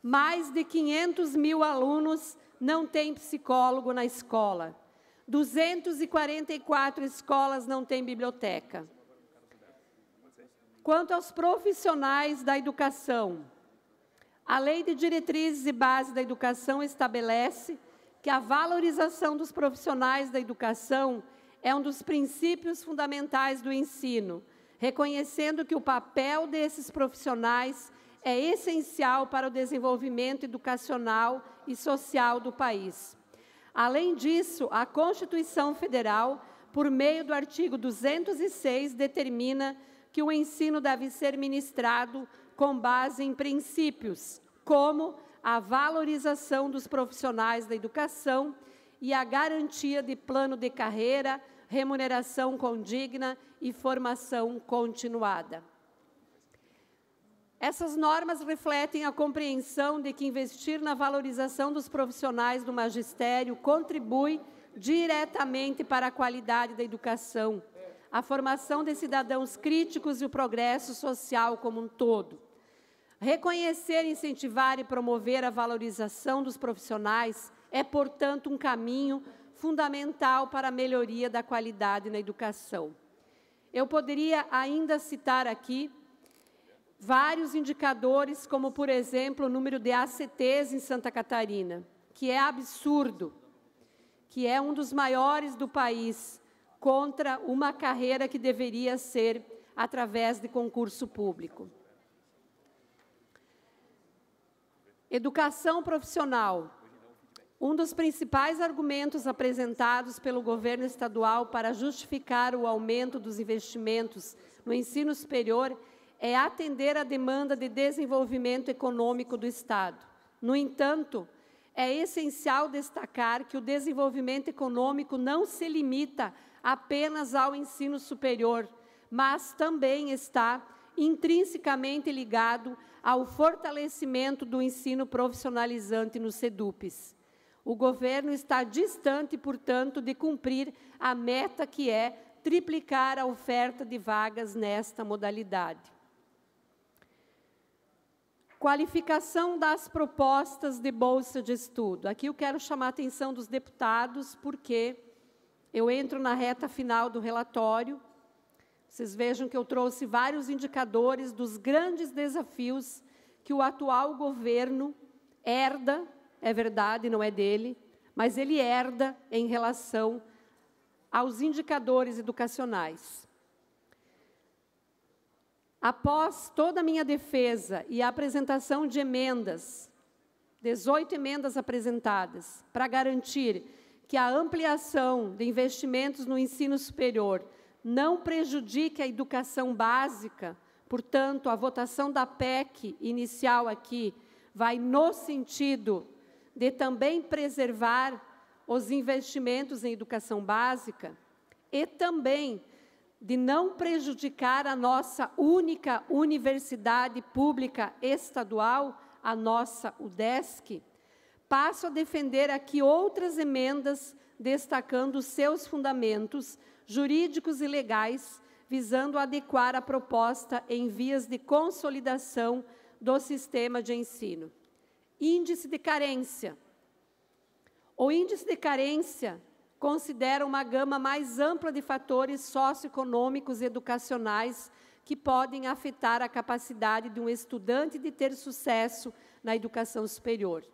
Mais de 500 mil alunos não têm psicólogo na escola. 244 escolas não têm biblioteca. Quanto aos profissionais da educação, a Lei de Diretrizes e Bases da Educação estabelece que a valorização dos profissionais da educação é um dos princípios fundamentais do ensino reconhecendo que o papel desses profissionais é essencial para o desenvolvimento educacional e social do país. Além disso, a Constituição Federal, por meio do artigo 206, determina que o ensino deve ser ministrado com base em princípios, como a valorização dos profissionais da educação e a garantia de plano de carreira, remuneração condigna e formação continuada. Essas normas refletem a compreensão de que investir na valorização dos profissionais do magistério contribui diretamente para a qualidade da educação, a formação de cidadãos críticos e o progresso social como um todo. Reconhecer, incentivar e promover a valorização dos profissionais é, portanto, um caminho fundamental para a melhoria da qualidade na educação. Eu poderia ainda citar aqui vários indicadores, como, por exemplo, o número de ACTs em Santa Catarina, que é absurdo, que é um dos maiores do país, contra uma carreira que deveria ser através de concurso público. Educação profissional. Um dos principais argumentos apresentados pelo governo estadual para justificar o aumento dos investimentos no ensino superior é atender à demanda de desenvolvimento econômico do Estado. No entanto, é essencial destacar que o desenvolvimento econômico não se limita apenas ao ensino superior, mas também está intrinsecamente ligado ao fortalecimento do ensino profissionalizante nos SEDUPs. O governo está distante, portanto, de cumprir a meta que é triplicar a oferta de vagas nesta modalidade. Qualificação das propostas de bolsa de estudo. Aqui eu quero chamar a atenção dos deputados, porque eu entro na reta final do relatório. Vocês vejam que eu trouxe vários indicadores dos grandes desafios que o atual governo herda é verdade, não é dele, mas ele herda em relação aos indicadores educacionais. Após toda a minha defesa e a apresentação de emendas, 18 emendas apresentadas, para garantir que a ampliação de investimentos no ensino superior não prejudique a educação básica, portanto, a votação da PEC inicial aqui vai no sentido de também preservar os investimentos em educação básica e também de não prejudicar a nossa única universidade pública estadual, a nossa UDESC, passo a defender aqui outras emendas destacando seus fundamentos jurídicos e legais, visando adequar a proposta em vias de consolidação do sistema de ensino. Índice de carência. O índice de carência considera uma gama mais ampla de fatores socioeconômicos e educacionais que podem afetar a capacidade de um estudante de ter sucesso na educação superior.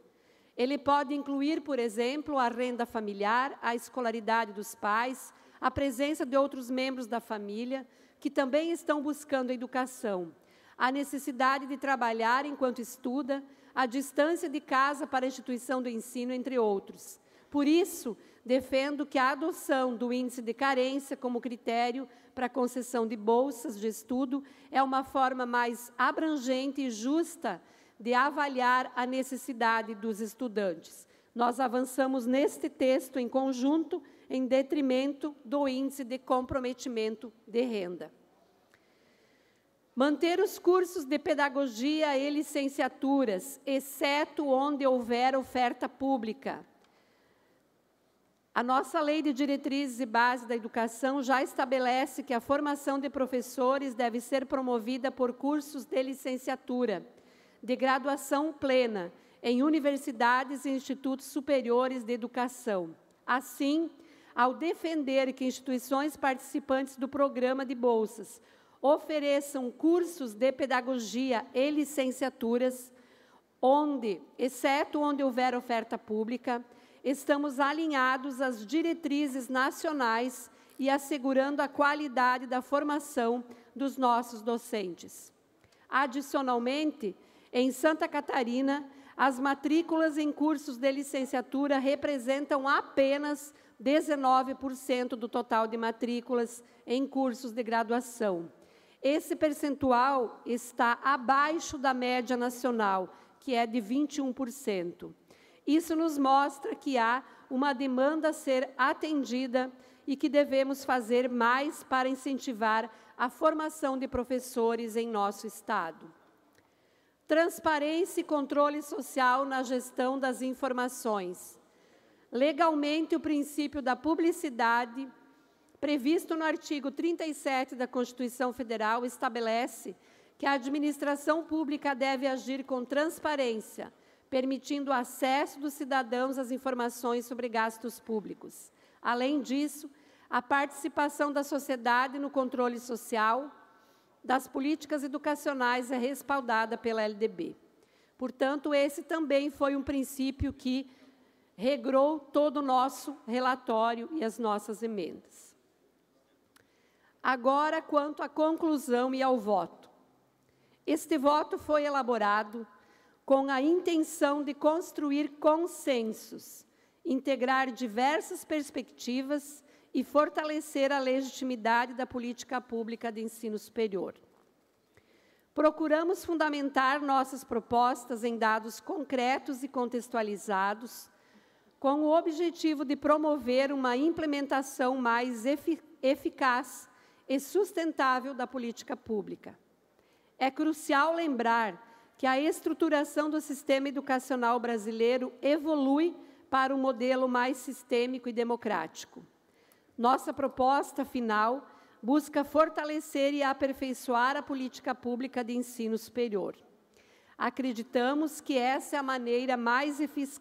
Ele pode incluir, por exemplo, a renda familiar, a escolaridade dos pais, a presença de outros membros da família que também estão buscando a educação, a necessidade de trabalhar enquanto estuda a distância de casa para a instituição do ensino, entre outros. Por isso, defendo que a adoção do índice de carência como critério para concessão de bolsas de estudo é uma forma mais abrangente e justa de avaliar a necessidade dos estudantes. Nós avançamos neste texto em conjunto, em detrimento do índice de comprometimento de renda. Manter os cursos de pedagogia e licenciaturas, exceto onde houver oferta pública. A nossa Lei de Diretrizes e Bases da Educação já estabelece que a formação de professores deve ser promovida por cursos de licenciatura, de graduação plena, em universidades e institutos superiores de educação. Assim, ao defender que instituições participantes do programa de bolsas ofereçam cursos de pedagogia e licenciaturas, onde, exceto onde houver oferta pública, estamos alinhados às diretrizes nacionais e assegurando a qualidade da formação dos nossos docentes. Adicionalmente, em Santa Catarina, as matrículas em cursos de licenciatura representam apenas 19% do total de matrículas em cursos de graduação. Esse percentual está abaixo da média nacional, que é de 21%. Isso nos mostra que há uma demanda a ser atendida e que devemos fazer mais para incentivar a formação de professores em nosso Estado. Transparência e controle social na gestão das informações. Legalmente, o princípio da publicidade previsto no artigo 37 da Constituição Federal, estabelece que a administração pública deve agir com transparência, permitindo o acesso dos cidadãos às informações sobre gastos públicos. Além disso, a participação da sociedade no controle social das políticas educacionais é respaldada pela LDB. Portanto, esse também foi um princípio que regrou todo o nosso relatório e as nossas emendas. Agora, quanto à conclusão e ao voto. Este voto foi elaborado com a intenção de construir consensos, integrar diversas perspectivas e fortalecer a legitimidade da política pública de ensino superior. Procuramos fundamentar nossas propostas em dados concretos e contextualizados, com o objetivo de promover uma implementação mais eficaz e sustentável da política pública. É crucial lembrar que a estruturação do sistema educacional brasileiro evolui para um modelo mais sistêmico e democrático. Nossa proposta final busca fortalecer e aperfeiçoar a política pública de ensino superior. Acreditamos que essa é a maneira mais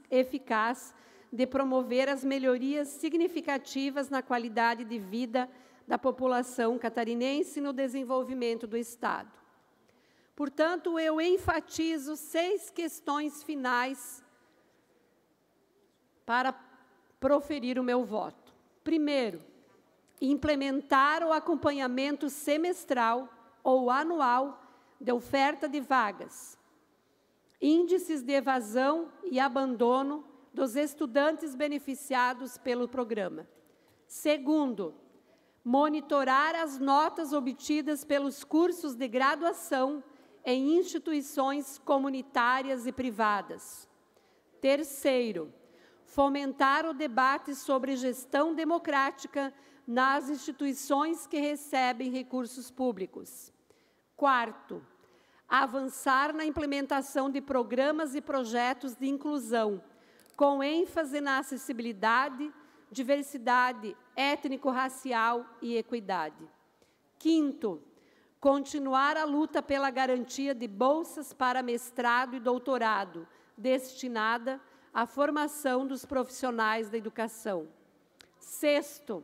eficaz de promover as melhorias significativas na qualidade de vida da população catarinense no desenvolvimento do Estado. Portanto, eu enfatizo seis questões finais para proferir o meu voto. Primeiro, implementar o acompanhamento semestral ou anual de oferta de vagas, índices de evasão e abandono dos estudantes beneficiados pelo programa. Segundo, monitorar as notas obtidas pelos cursos de graduação em instituições comunitárias e privadas. Terceiro, fomentar o debate sobre gestão democrática nas instituições que recebem recursos públicos. Quarto, avançar na implementação de programas e projetos de inclusão, com ênfase na acessibilidade, diversidade étnico-racial e equidade. Quinto, continuar a luta pela garantia de bolsas para mestrado e doutorado, destinada à formação dos profissionais da educação. Sexto,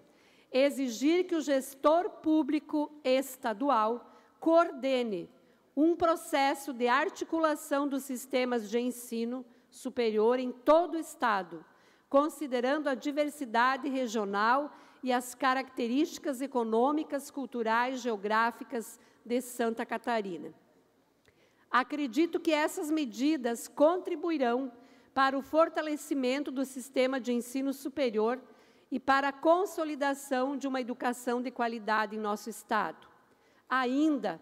exigir que o gestor público estadual coordene um processo de articulação dos sistemas de ensino superior em todo o Estado, considerando a diversidade regional e as características econômicas, culturais, geográficas de Santa Catarina. Acredito que essas medidas contribuirão para o fortalecimento do sistema de ensino superior e para a consolidação de uma educação de qualidade em nosso Estado. Ainda,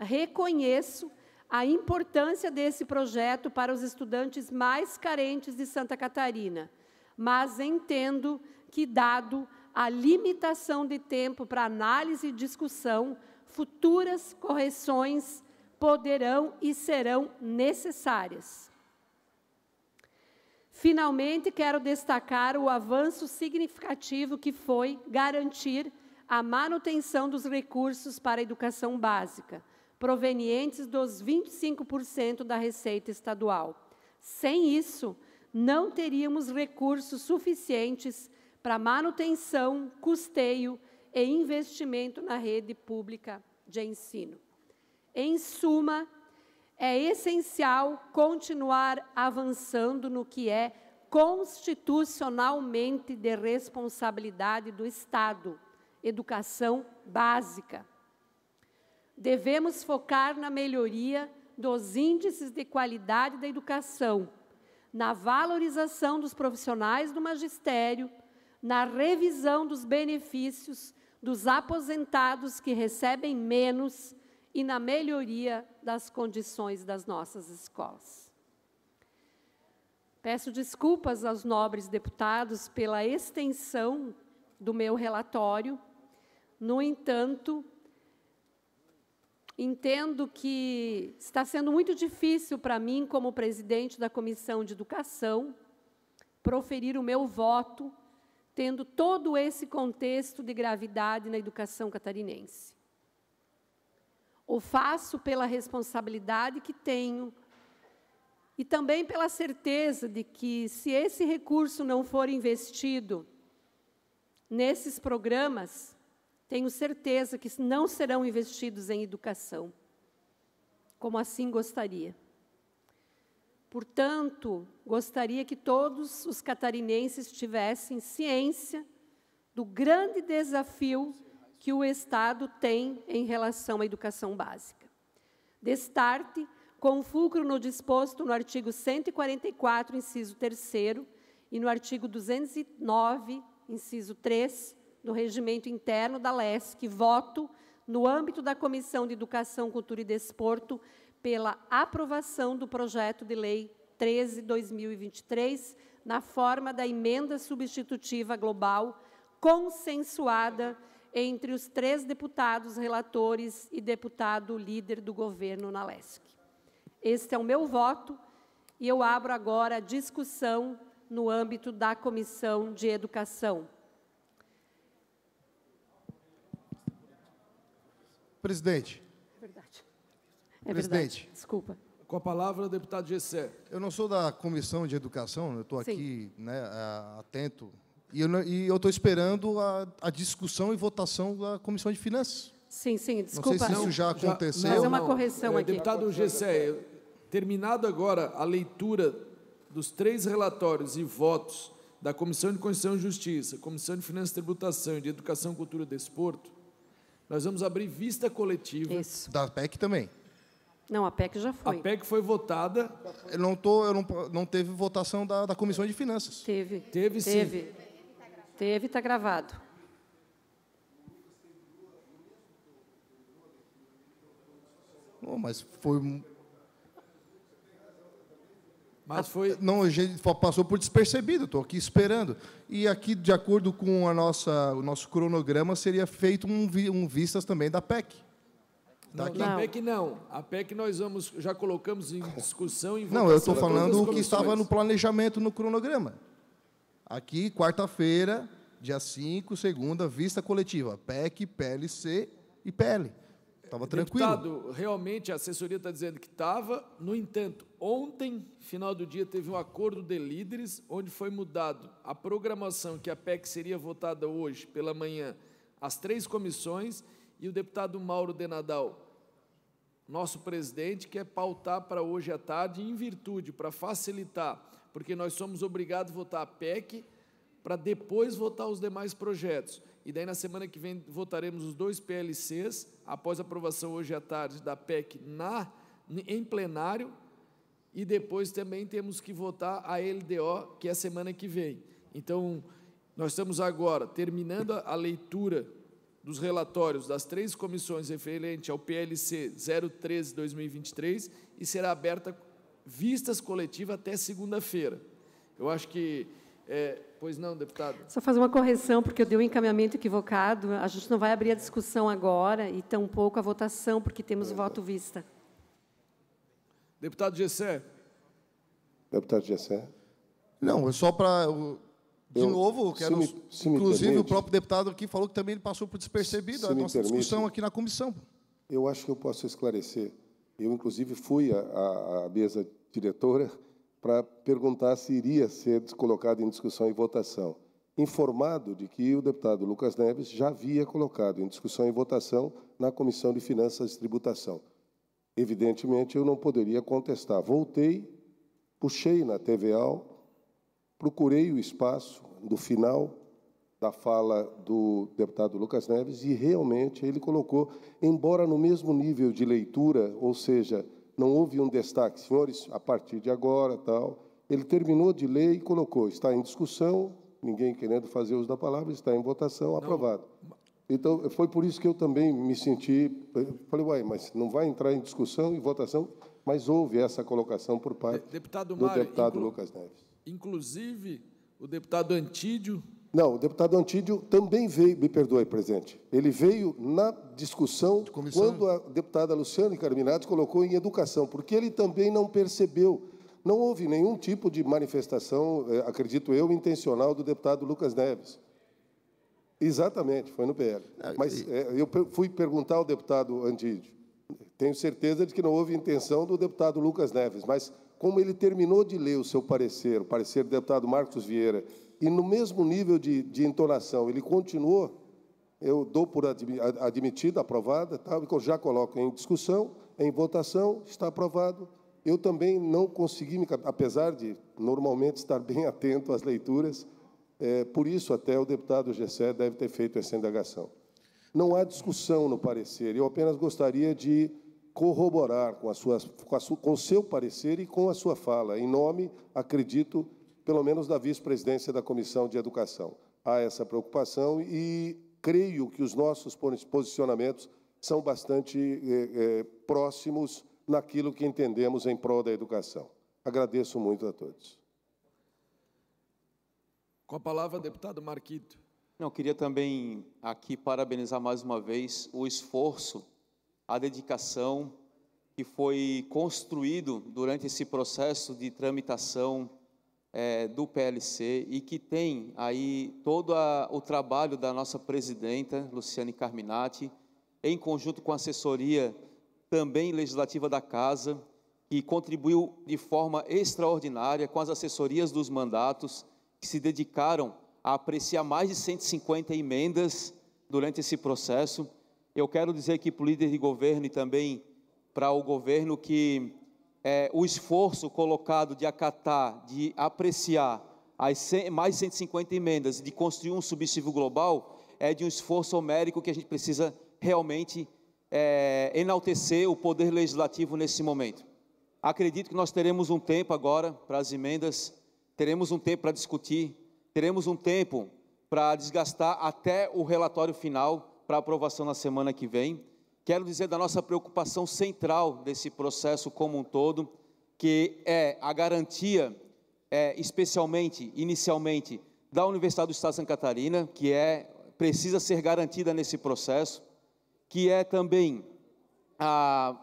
reconheço a importância desse projeto para os estudantes mais carentes de Santa Catarina, mas entendo que, dado a limitação de tempo para análise e discussão, futuras correções poderão e serão necessárias. Finalmente, quero destacar o avanço significativo que foi garantir a manutenção dos recursos para a educação básica, provenientes dos 25% da receita estadual. Sem isso, não teríamos recursos suficientes para manutenção, custeio e investimento na rede pública de ensino. Em suma, é essencial continuar avançando no que é constitucionalmente de responsabilidade do Estado, educação básica. Devemos focar na melhoria dos índices de qualidade da educação, na valorização dos profissionais do magistério, na revisão dos benefícios dos aposentados que recebem menos e na melhoria das condições das nossas escolas. Peço desculpas aos nobres deputados pela extensão do meu relatório. No entanto, entendo que está sendo muito difícil para mim, como presidente da Comissão de Educação, proferir o meu voto, tendo todo esse contexto de gravidade na educação catarinense. O faço pela responsabilidade que tenho e também pela certeza de que, se esse recurso não for investido nesses programas, tenho certeza que não serão investidos em educação, como assim gostaria. Portanto, gostaria que todos os catarinenses tivessem ciência do grande desafio que o Estado tem em relação à educação básica. Destarte, com fulcro no disposto no artigo 144, inciso 3 e no artigo 209, inciso 3, do regimento interno da LESC, voto no âmbito da Comissão de Educação, Cultura e Desporto pela aprovação do projeto de lei 13/2023 na forma da emenda substitutiva global consensuada entre os três deputados relatores e deputado líder do governo na LESC. Este é o meu voto e eu abro agora a discussão no âmbito da Comissão de Educação. Presidente. É verdade. É Presidente. Verdade. Desculpa. Com a palavra, deputado Gessé. Eu não sou da Comissão de Educação, eu estou aqui né, atento. E eu estou esperando a, a, discussão e votação da Comissão de Finanças. Sim, sim, desculpa. Não sei se isso já aconteceu. Já, é fazer uma correção aqui. Deputado Gessé, terminado agora a leitura dos três relatórios e votos da Comissão de Constituição e Justiça, Comissão de Finanças e Tributação e de Educação, Cultura e Desporto, nós vamos abrir vista coletiva. Isso. Da PEC também. Não, a PEC já foi. A PEC foi votada. Eu não, tô, eu não, não teve votação da, da Comissão de Finanças. Teve. Teve, sim. Teve. Teve, está gravado. Oh, mas foi mas ah, foi... Não, a gente passou por despercebido, estou aqui esperando. E aqui, de acordo com a nossa, o nosso cronograma, seria feito um, um vistas também da PEC. Tá não, da PEC não. A PEC nós vamos, já colocamos em discussão... Em não, eu estou falando o que estava no planejamento, no cronograma. Aqui, quarta-feira, dia 5, segunda, vista coletiva. PEC, PLC e PL. Estava tranquilo. Deputado, realmente a assessoria está dizendo que estava. No entanto, ontem, final do dia, teve um acordo de líderes onde foi mudado a programação que a PEC seria votada hoje pela manhã às três comissões e o deputado Mauro Nadal, nosso presidente, quer pautar para hoje à tarde em virtude, para facilitar, porque nós somos obrigados a votar a PEC para depois votar os demais projetos. E daí na semana que vem votaremos os dois PLCs, após a aprovação hoje à tarde da PEC na, em plenário, e depois também temos que votar a LDO, que é a semana que vem. Então, nós estamos agora terminando a leitura dos relatórios das três comissões referente ao PLC 013-2023 e será aberta vistas coletiva até segunda-feira. Eu acho que é, Pois não, deputado. Só fazer uma correção, porque eu dei um encaminhamento equivocado. A gente não vai abrir a discussão agora e tampouco a votação, porque temos o voto vista. Deputado Gessé. Deputado Gessé. Não, é só para... De eu, novo, quero, me, inclusive, permite, o próprio deputado aqui falou que também ele passou por despercebido a nossa permite, discussão aqui na comissão. Eu acho que eu posso esclarecer. Eu, inclusive, fui à mesa diretora para perguntar se iria ser colocado em discussão e votação, informado de que o deputado Lucas Neves já havia colocado em discussão e votação na Comissão de Finanças e Tributação. Evidentemente, eu não poderia contestar. Voltei, puxei na TVAL, procurei o espaço do final da fala do deputado Lucas Neves e realmente ele colocou, embora no mesmo nível de leitura, ou seja, não houve um destaque, senhores, a partir de agora, tal. Ele terminou de ler e colocou, está em discussão, ninguém querendo fazer uso da palavra, está em votação, não. aprovado. Então, foi por isso que eu também me senti, eh, falei, uai, mas não vai entrar em discussão e votação, mas houve essa colocação por parte deputado do Mário, deputado Lucas Neves. Inclusive, o deputado Antídio não, o deputado Antídio também veio, me perdoe, presidente, ele veio na discussão quando a deputada Luciane Carminati colocou em educação, porque ele também não percebeu, não houve nenhum tipo de manifestação, eh, acredito eu, intencional do deputado Lucas Neves. Exatamente, foi no PL. Ah, mas eh, eu fui perguntar ao deputado Antídio, tenho certeza de que não houve intenção do deputado Lucas Neves, mas como ele terminou de ler o seu parecer, o parecer do deputado Marcos Vieira, e no mesmo nível de, de entonação, ele continuou, eu dou por admitida, aprovada, eu já coloco em discussão, em votação, está aprovado. Eu também não consegui, apesar de normalmente estar bem atento às leituras, é, por isso até o deputado Gessé deve ter feito essa indagação. Não há discussão no parecer, eu apenas gostaria de corroborar com, a sua, com, a sua, com o seu parecer e com a sua fala, em nome, acredito, pelo menos da vice-presidência da Comissão de Educação. Há essa preocupação e creio que os nossos posicionamentos são bastante é, é, próximos naquilo que entendemos em prol da educação. Agradeço muito a todos. Com a palavra, deputado Marquito. Não, queria também aqui parabenizar mais uma vez o esforço, a dedicação que foi construído durante esse processo de tramitação é, do PLC e que tem aí todo a, o trabalho da nossa presidenta, Luciane Carminati, em conjunto com a assessoria também legislativa da Casa, que contribuiu de forma extraordinária com as assessorias dos mandatos, que se dedicaram a apreciar mais de 150 emendas durante esse processo. Eu quero dizer aqui para o líder de governo e também para o governo que é, o esforço colocado de acatar, de apreciar as 100, mais 150 emendas, e de construir um substitutivo global, é de um esforço homérico que a gente precisa realmente é, enaltecer o poder legislativo nesse momento. Acredito que nós teremos um tempo agora para as emendas, teremos um tempo para discutir, teremos um tempo para desgastar até o relatório final para aprovação na semana que vem. Quero dizer da nossa preocupação central desse processo como um todo, que é a garantia, é, especialmente, inicialmente, da Universidade do Estado de Santa Catarina, que é precisa ser garantida nesse processo, que é também a,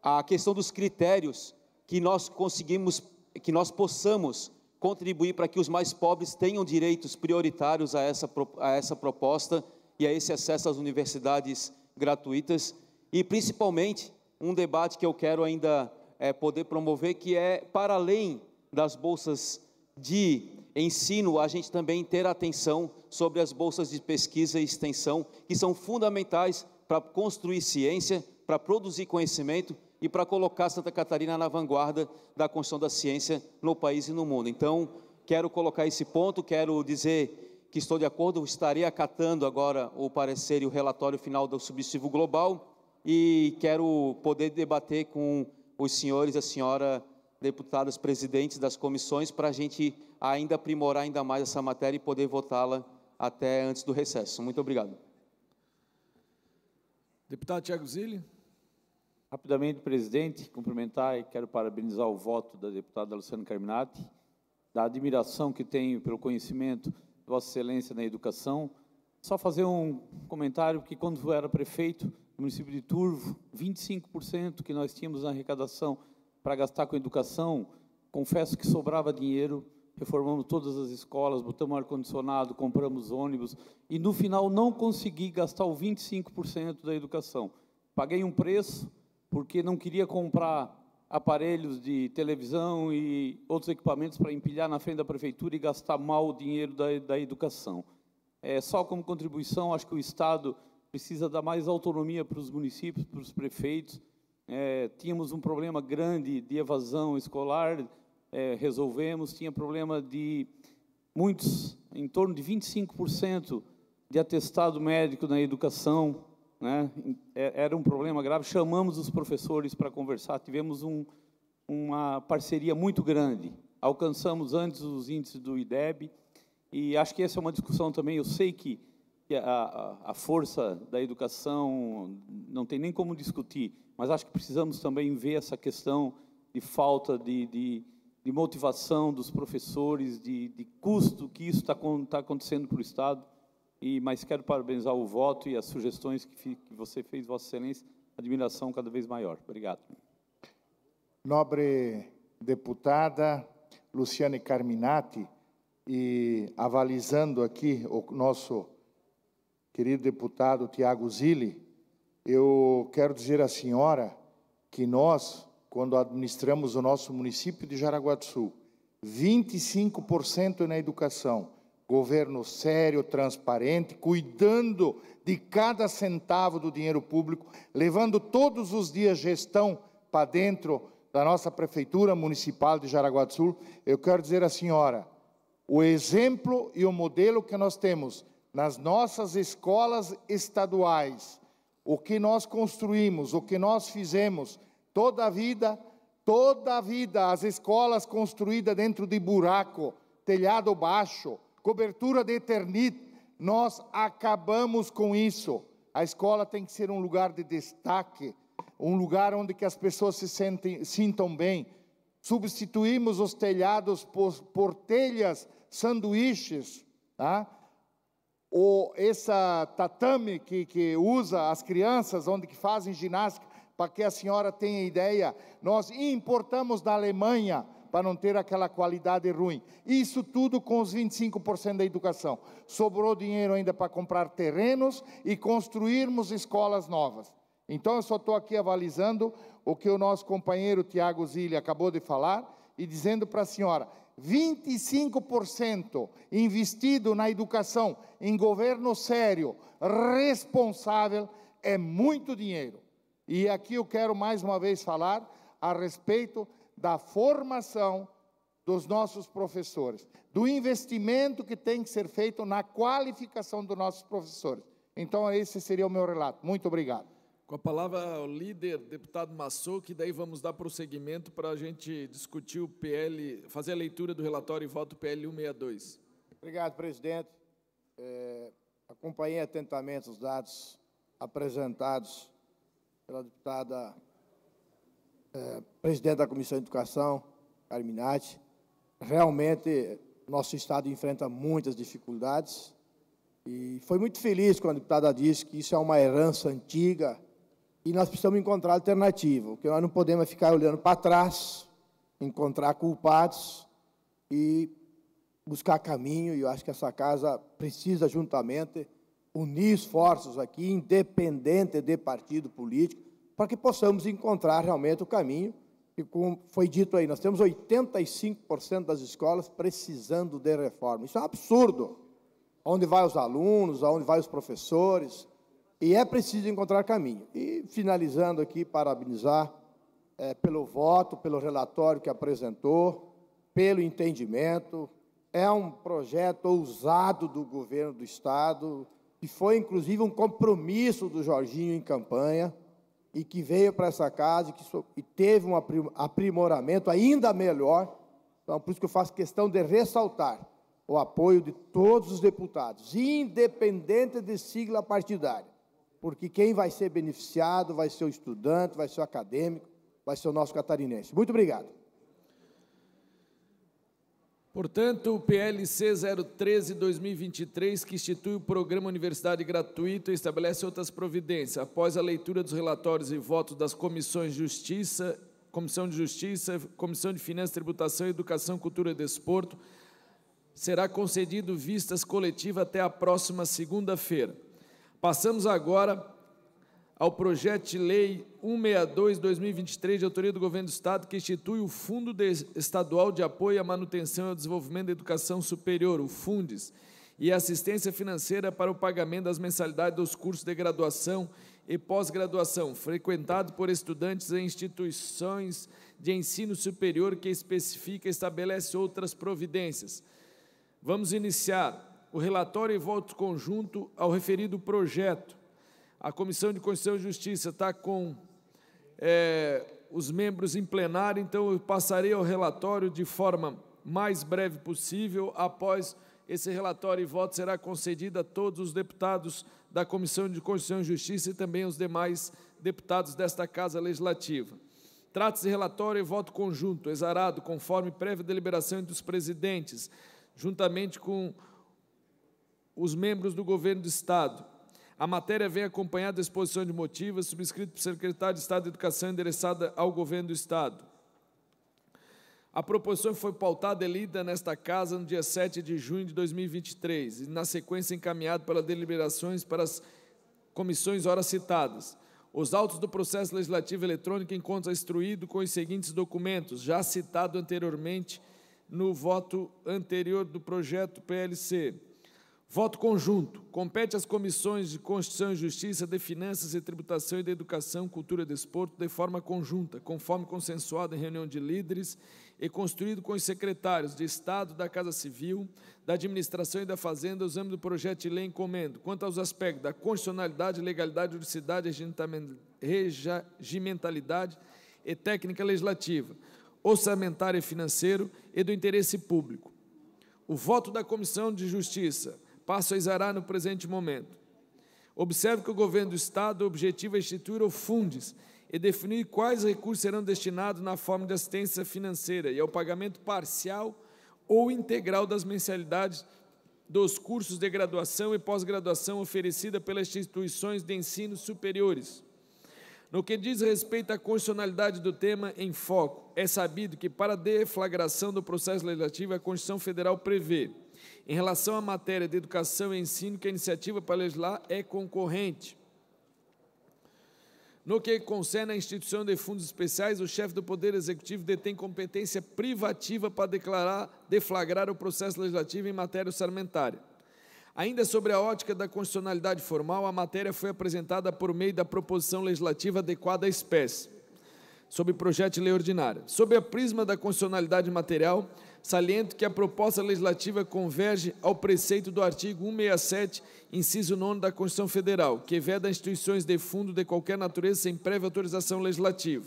a questão dos critérios que nós conseguimos, que nós possamos contribuir para que os mais pobres tenham direitos prioritários a essa, a essa proposta e a esse acesso às universidades gratuitas. E principalmente, um debate que eu quero ainda é, poder promover, que é para além das bolsas de ensino, a gente também ter atenção sobre as bolsas de pesquisa e extensão, que são fundamentais para construir ciência, para produzir conhecimento e para colocar Santa Catarina na vanguarda da construção da ciência no país e no mundo. Então, quero colocar esse ponto, quero dizer que estou de acordo, estarei acatando agora o parecer e o relatório final do substituto Global e quero poder debater com os senhores e a senhora deputadas presidentes das comissões para a gente ainda aprimorar ainda mais essa matéria e poder votá-la até antes do recesso. Muito obrigado. Deputado Tiago Zilli. Rapidamente, presidente, cumprimentar e quero parabenizar o voto da deputada Luciana Carminati, da admiração que tenho pelo conhecimento de Vossa Excelência na educação. Só fazer um comentário que, quando era prefeito, município de Turvo, 25% que nós tínhamos na arrecadação para gastar com educação, confesso que sobrava dinheiro, reformamos todas as escolas, botamos ar-condicionado, compramos ônibus, e no final não consegui gastar o 25% da educação. Paguei um preço, porque não queria comprar aparelhos de televisão e outros equipamentos para empilhar na frente da prefeitura e gastar mal o dinheiro da, da educação. É, só como contribuição, acho que o Estado precisa dar mais autonomia para os municípios, para os prefeitos. É, tínhamos um problema grande de evasão escolar, é, resolvemos. Tinha problema de muitos, em torno de 25% de atestado médico na educação. Né? É, era um problema grave. Chamamos os professores para conversar, tivemos um, uma parceria muito grande. Alcançamos antes os índices do IDEB, e acho que essa é uma discussão também. Eu sei que que a, a força da educação não tem nem como discutir, mas acho que precisamos também ver essa questão de falta de, de, de motivação dos professores, de, de custo que isso está tá acontecendo para o Estado. E, mas quero parabenizar o voto e as sugestões que, que você fez, Vossa Excelência. Admiração cada vez maior. Obrigado. Nobre deputada Luciane Carminati, e avalizando aqui o nosso querido deputado Tiago Zilli, eu quero dizer à senhora que nós, quando administramos o nosso município de Jaraguá do Sul, 25% na educação, governo sério, transparente, cuidando de cada centavo do dinheiro público, levando todos os dias gestão para dentro da nossa prefeitura municipal de Jaraguá do Sul, eu quero dizer à senhora, o exemplo e o modelo que nós temos nas nossas escolas estaduais, o que nós construímos, o que nós fizemos, toda a vida, toda a vida, as escolas construídas dentro de buraco, telhado baixo, cobertura de eternite, nós acabamos com isso. A escola tem que ser um lugar de destaque, um lugar onde que as pessoas se sentem, sintam bem. Substituímos os telhados por, por telhas, sanduíches, tá? ou essa tatame que, que usa as crianças, onde que fazem ginástica, para que a senhora tenha ideia, nós importamos da Alemanha para não ter aquela qualidade ruim. Isso tudo com os 25% da educação. Sobrou dinheiro ainda para comprar terrenos e construirmos escolas novas. Então eu só estou aqui avalizando o que o nosso companheiro Tiago Zilli acabou de falar e dizendo para a senhora, 25% investido na educação, em governo sério, responsável, é muito dinheiro. E aqui eu quero mais uma vez falar a respeito da formação dos nossos professores, do investimento que tem que ser feito na qualificação dos nossos professores. Então, esse seria o meu relato. Muito obrigado com a palavra o líder, deputado Massou, que daí vamos dar prosseguimento para a gente discutir o PL, fazer a leitura do relatório e voto PL 162. Obrigado, presidente. É, acompanhei atentamente os dados apresentados pela deputada é, presidente da Comissão de Educação, Carminati. Realmente, nosso Estado enfrenta muitas dificuldades e foi muito feliz quando a deputada disse que isso é uma herança antiga e nós precisamos encontrar alternativa, porque nós não podemos ficar olhando para trás, encontrar culpados e buscar caminho. E eu acho que essa casa precisa, juntamente, unir esforços aqui, independente de partido político, para que possamos encontrar realmente o caminho. E como foi dito aí, nós temos 85% das escolas precisando de reforma. Isso é um absurdo. Aonde vai os alunos, aonde vai os professores, e é preciso encontrar caminho. E finalizando aqui, parabenizar é, pelo voto, pelo relatório que apresentou, pelo entendimento. É um projeto ousado do governo do Estado, que foi inclusive um compromisso do Jorginho em campanha e que veio para essa casa e, que so e teve um aprimoramento ainda melhor. Então, por isso que eu faço questão de ressaltar o apoio de todos os deputados, independente de sigla partidária porque quem vai ser beneficiado vai ser o estudante, vai ser o acadêmico, vai ser o nosso catarinense. Muito obrigado. Portanto, o PLC 013-2023, que institui o programa Universidade e estabelece outras providências. Após a leitura dos relatórios e votos das comissões de Justiça, Comissão de Justiça, Comissão de Finanças, Tributação, Educação, Cultura e Desporto, será concedido vistas coletivas até a próxima segunda-feira. Passamos agora ao projeto de lei 162/2023 de autoria do Governo do Estado que institui o Fundo Estadual de Apoio à Manutenção e ao Desenvolvimento da Educação Superior, o Fundes, e assistência financeira para o pagamento das mensalidades dos cursos de graduação e pós-graduação, frequentado por estudantes em instituições de ensino superior que especifica e estabelece outras providências. Vamos iniciar o relatório e voto conjunto ao referido projeto. A Comissão de Constituição e Justiça está com é, os membros em plenário, então eu passarei ao relatório de forma mais breve possível. Após esse relatório e voto, será concedido a todos os deputados da Comissão de Constituição e Justiça e também aos demais deputados desta Casa Legislativa. Trata-se de relatório e voto conjunto, exarado conforme prévia deliberação entre os presidentes, juntamente com os membros do governo do Estado. A matéria vem acompanhada da exposição de motivos, subscrito pelo secretário de Estado de Educação, endereçada ao governo do Estado. A proposição foi pautada e lida nesta Casa no dia 7 de junho de 2023 e, na sequência, encaminhada para deliberações para as comissões ora citadas. Os autos do processo legislativo eletrônico encontram instruído com os seguintes documentos, já citado anteriormente no voto anterior do projeto PLC. Voto conjunto. Compete às comissões de Constituição e Justiça, de Finanças e Tributação e de Educação, Cultura e Desporto, de forma conjunta, conforme consensuado em reunião de líderes e construído com os secretários de Estado, da Casa Civil, da Administração e da Fazenda, usando do projeto de lei encomendo, quanto aos aspectos da constitucionalidade, legalidade, juridicidade, regimentalidade e técnica legislativa, orçamentária, e financeiro e do interesse público. O voto da Comissão de Justiça passo a exarar no presente momento. Observe que o governo do Estado objetiva instituir o FUNDES e definir quais recursos serão destinados na forma de assistência financeira e ao pagamento parcial ou integral das mensalidades dos cursos de graduação e pós-graduação oferecida pelas instituições de ensino superiores. No que diz respeito à constitucionalidade do tema em foco, é sabido que para deflagração do processo legislativo a Constituição Federal prevê em relação à matéria de educação e ensino, que a iniciativa para legislar é concorrente. No que concerne à instituição de fundos especiais, o chefe do Poder Executivo detém competência privativa para declarar, deflagrar o processo legislativo em matéria orçamentária. Ainda sobre a ótica da constitucionalidade formal, a matéria foi apresentada por meio da proposição legislativa adequada à espécie, sob projeto de lei ordinária. Sob a prisma da constitucionalidade material, saliento que a proposta legislativa converge ao preceito do artigo 167, inciso 9 da Constituição Federal, que veda instituições de fundo de qualquer natureza sem prévia autorização legislativa.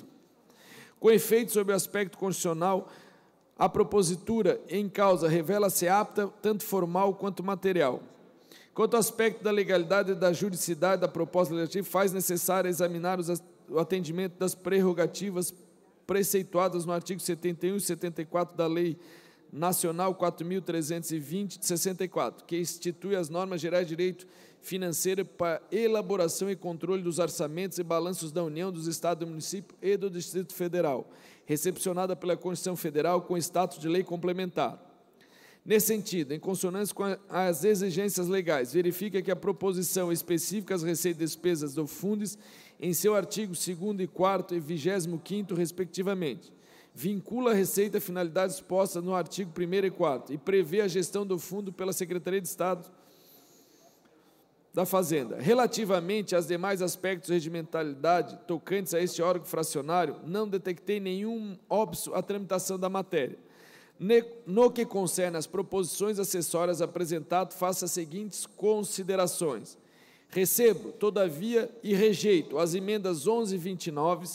Com efeito sobre o aspecto constitucional, a propositura em causa revela-se apta, tanto formal quanto material. Quanto ao aspecto da legalidade e da juridicidade da proposta legislativa, faz necessário examinar o atendimento das prerrogativas preceituadas no artigo 71 e 74 da Lei Nacional 4.320 de 64, que institui as normas gerais de direito financeiro para elaboração e controle dos orçamentos e balanços da União, dos Estados, do Município e do Distrito Federal, recepcionada pela Constituição Federal com status de lei complementar. Nesse sentido, em consonância com as exigências legais, verifica que a proposição específica às receitas e despesas do Fundes, em seu artigo 2 e 4 e 25 respectivamente, vincula a receita a finalidades postas no artigo 1 e 4 e prevê a gestão do fundo pela Secretaria de Estado da Fazenda. Relativamente aos demais aspectos de regimentalidade tocantes a este órgão fracionário, não detectei nenhum óbvio à tramitação da matéria. No que concerne às proposições acessórias apresentadas, faço as seguintes considerações. Recebo, todavia, e rejeito as emendas 11 e 29,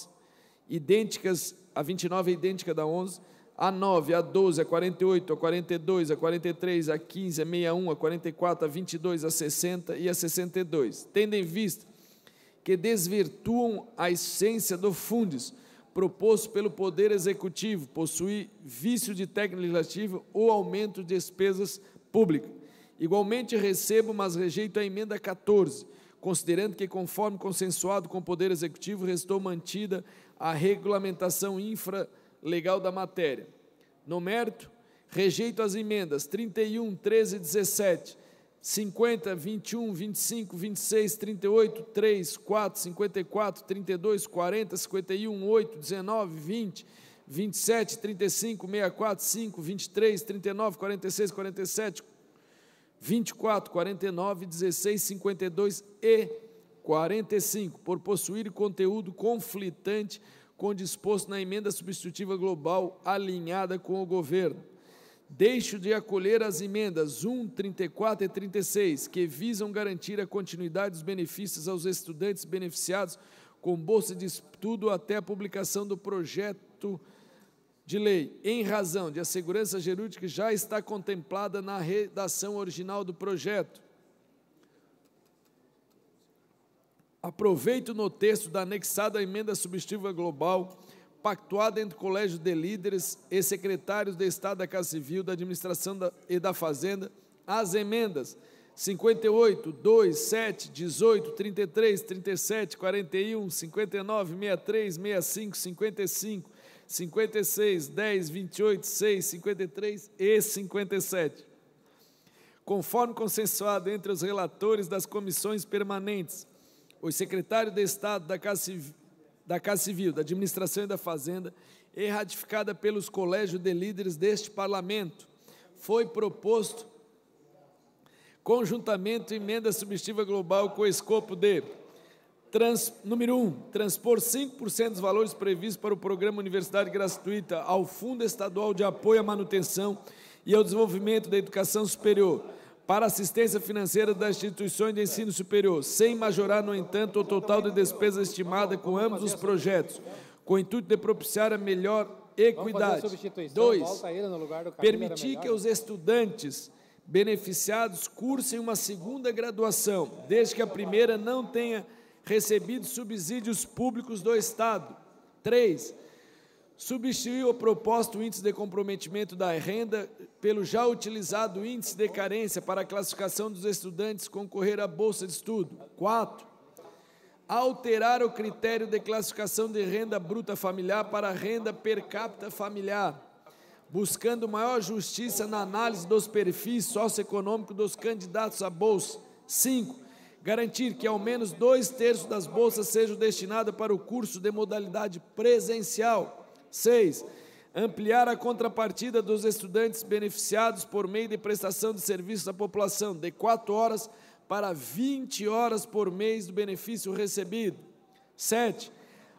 idênticas a 29 é idêntica da 11, a 9, a 12, a 48, a 42, a 43, a 15, a 61, a 44, a 22, a 60 e a 62. Tendo em vista que desvirtuam a essência do fundes proposto pelo Poder Executivo, possui vício de técnica legislativa ou aumento de despesas públicas. Igualmente recebo, mas rejeito a emenda 14, considerando que, conforme consensuado com o Poder Executivo, restou mantida a regulamentação infralegal da matéria. No mérito, rejeito as emendas 31, 13 17, 50, 21, 25, 26, 38, 3, 4, 54, 32, 40, 51, 8, 19, 20, 27, 35, 64, 5, 23, 39, 46, 47, 24, 49, 16, 52 e 45. Por possuir conteúdo conflitante com disposto na emenda substitutiva global alinhada com o governo. Deixo de acolher as emendas 1, 34 e 36, que visam garantir a continuidade dos benefícios aos estudantes beneficiados com bolsa de estudo até a publicação do projeto de lei, em razão de a segurança jurídica já está contemplada na redação original do projeto. Aproveito no texto da anexada emenda substitutiva global pactuada entre o Colégio de Líderes e secretários de Estado da Casa Civil, da Administração da, e da Fazenda, as emendas 58, 2, 7, 18, 33, 37, 41, 59, 63, 65, 55, 56, 10, 28, 6, 53 e 57. Conforme consensuado entre os relatores das comissões permanentes, o secretário de Estado da Casa Civil, da, Casa Civil, da Administração e da Fazenda, e ratificada pelos colégios de líderes deste Parlamento, foi proposto conjuntamente emenda substitutiva global com o escopo de trans, número 1, um, transpor 5% dos valores previstos para o programa Universidade Gratuita ao Fundo Estadual de Apoio à Manutenção e ao Desenvolvimento da Educação Superior para assistência financeira das instituições de ensino superior, sem majorar, no entanto, o total de despesa estimada com ambos os projetos, com o intuito de propiciar a melhor equidade. 2. Permitir que os estudantes beneficiados cursem uma segunda graduação, desde que a primeira não tenha recebido subsídios públicos do Estado. 3 substituir o proposto índice de comprometimento da renda pelo já utilizado índice de carência para a classificação dos estudantes concorrer à bolsa de estudo. 4. Alterar o critério de classificação de renda bruta familiar para renda per capita familiar, buscando maior justiça na análise dos perfis socioeconômicos dos candidatos à bolsa. 5 garantir que ao menos dois terços das bolsas sejam destinadas para o curso de modalidade presencial. Seis, ampliar a contrapartida dos estudantes beneficiados por meio de prestação de serviços à população, de quatro horas para 20 horas por mês do benefício recebido. Sete,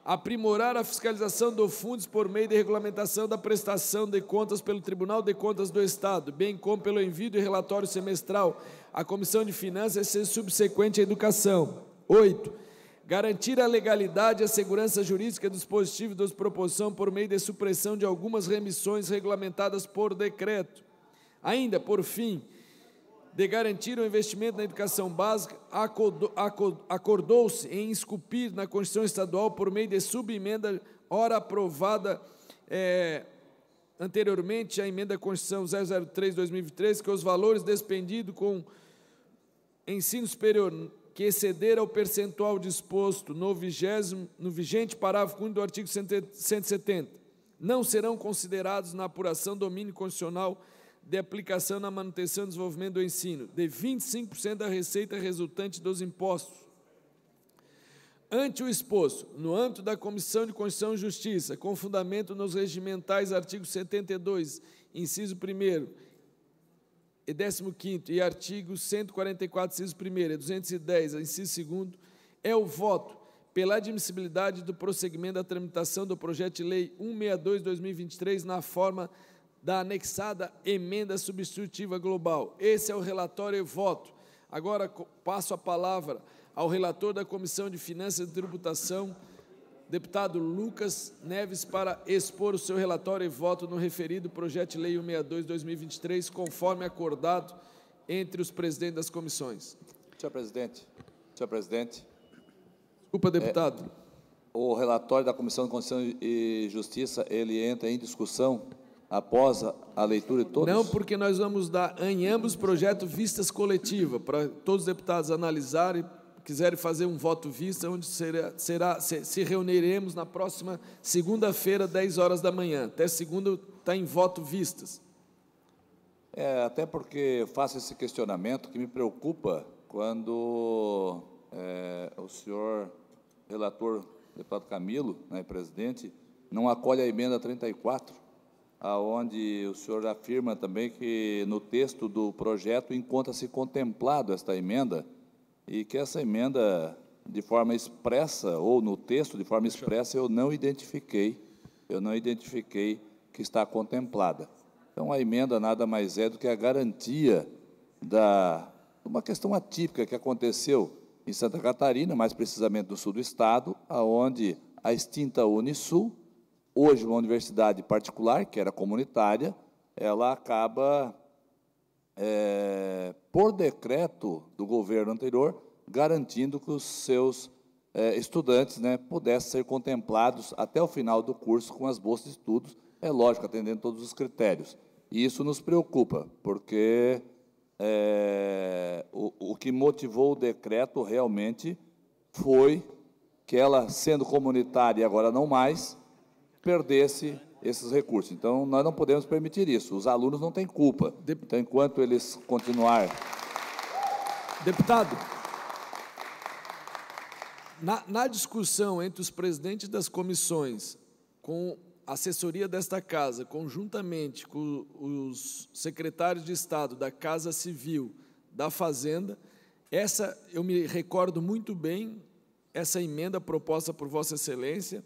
aprimorar a fiscalização do fundos por meio de regulamentação da prestação de contas pelo Tribunal de Contas do Estado, bem como pelo envio de relatório semestral à Comissão de Finanças e subsequente à Educação. Oito, Garantir a legalidade e a segurança jurídica do dispositivo de proporção por meio da supressão de algumas remissões regulamentadas por decreto. Ainda, por fim, de garantir o investimento na educação básica, acordou-se em esculpir na Constituição Estadual, por meio de subemenda, ora aprovada é, anteriormente, à emenda à Constituição 003-2023, que os valores despendidos com ensino superior que exceder ao percentual disposto no, vigésimo, no vigente parágrafo 1 do artigo 170 não serão considerados na apuração domínio constitucional de aplicação na manutenção e desenvolvimento do ensino, de 25% da receita resultante dos impostos. Ante o exposto, no âmbito da Comissão de Constituição e Justiça, com fundamento nos regimentais artigo 72, inciso 1 15 e artigo 144, inciso 1 e 210, inciso 2, é o voto pela admissibilidade do prosseguimento da tramitação do projeto de lei 162/2023 na forma da anexada emenda substitutiva global. Esse é o relatório e voto. Agora passo a palavra ao relator da Comissão de Finanças e Tributação, deputado Lucas Neves para expor o seu relatório e voto no referido projeto de lei 162/2023, conforme acordado entre os presidentes das comissões. Senhor presidente. Senhor presidente. Desculpa, deputado. É, o relatório da Comissão de Constituição e Justiça, ele entra em discussão após a, a leitura de todos? Não, porque nós vamos dar em ambos projetos vistas coletiva para todos os deputados analisarem quiserem fazer um voto vista, onde será, será, se, se reuniremos na próxima segunda-feira, 10 horas da manhã. Até segunda está em voto vistas. É, até porque eu faço esse questionamento que me preocupa quando é, o senhor relator, deputado Camilo, né, presidente, não acolhe a emenda 34, aonde o senhor afirma também que no texto do projeto encontra-se contemplado esta emenda e que essa emenda, de forma expressa, ou no texto, de forma expressa, eu não identifiquei, eu não identifiquei que está contemplada. Então, a emenda nada mais é do que a garantia da uma questão atípica que aconteceu em Santa Catarina, mais precisamente no sul do estado, aonde a extinta Unisul, hoje uma universidade particular, que era comunitária, ela acaba é, por decreto do governo anterior, garantindo que os seus é, estudantes né, pudessem ser contemplados até o final do curso com as bolsas de estudos, é lógico, atendendo todos os critérios. E isso nos preocupa, porque é, o, o que motivou o decreto realmente foi que ela, sendo comunitária e agora não mais, perdesse esses recursos. Então, nós não podemos permitir isso. Os alunos não têm culpa. Então, enquanto eles continuar... Deputado, na, na, discussão entre os presidentes das comissões, com a assessoria desta Casa, conjuntamente com os secretários de Estado da Casa Civil, da Fazenda, essa, eu me recordo muito bem, essa emenda proposta por Vossa Excelência,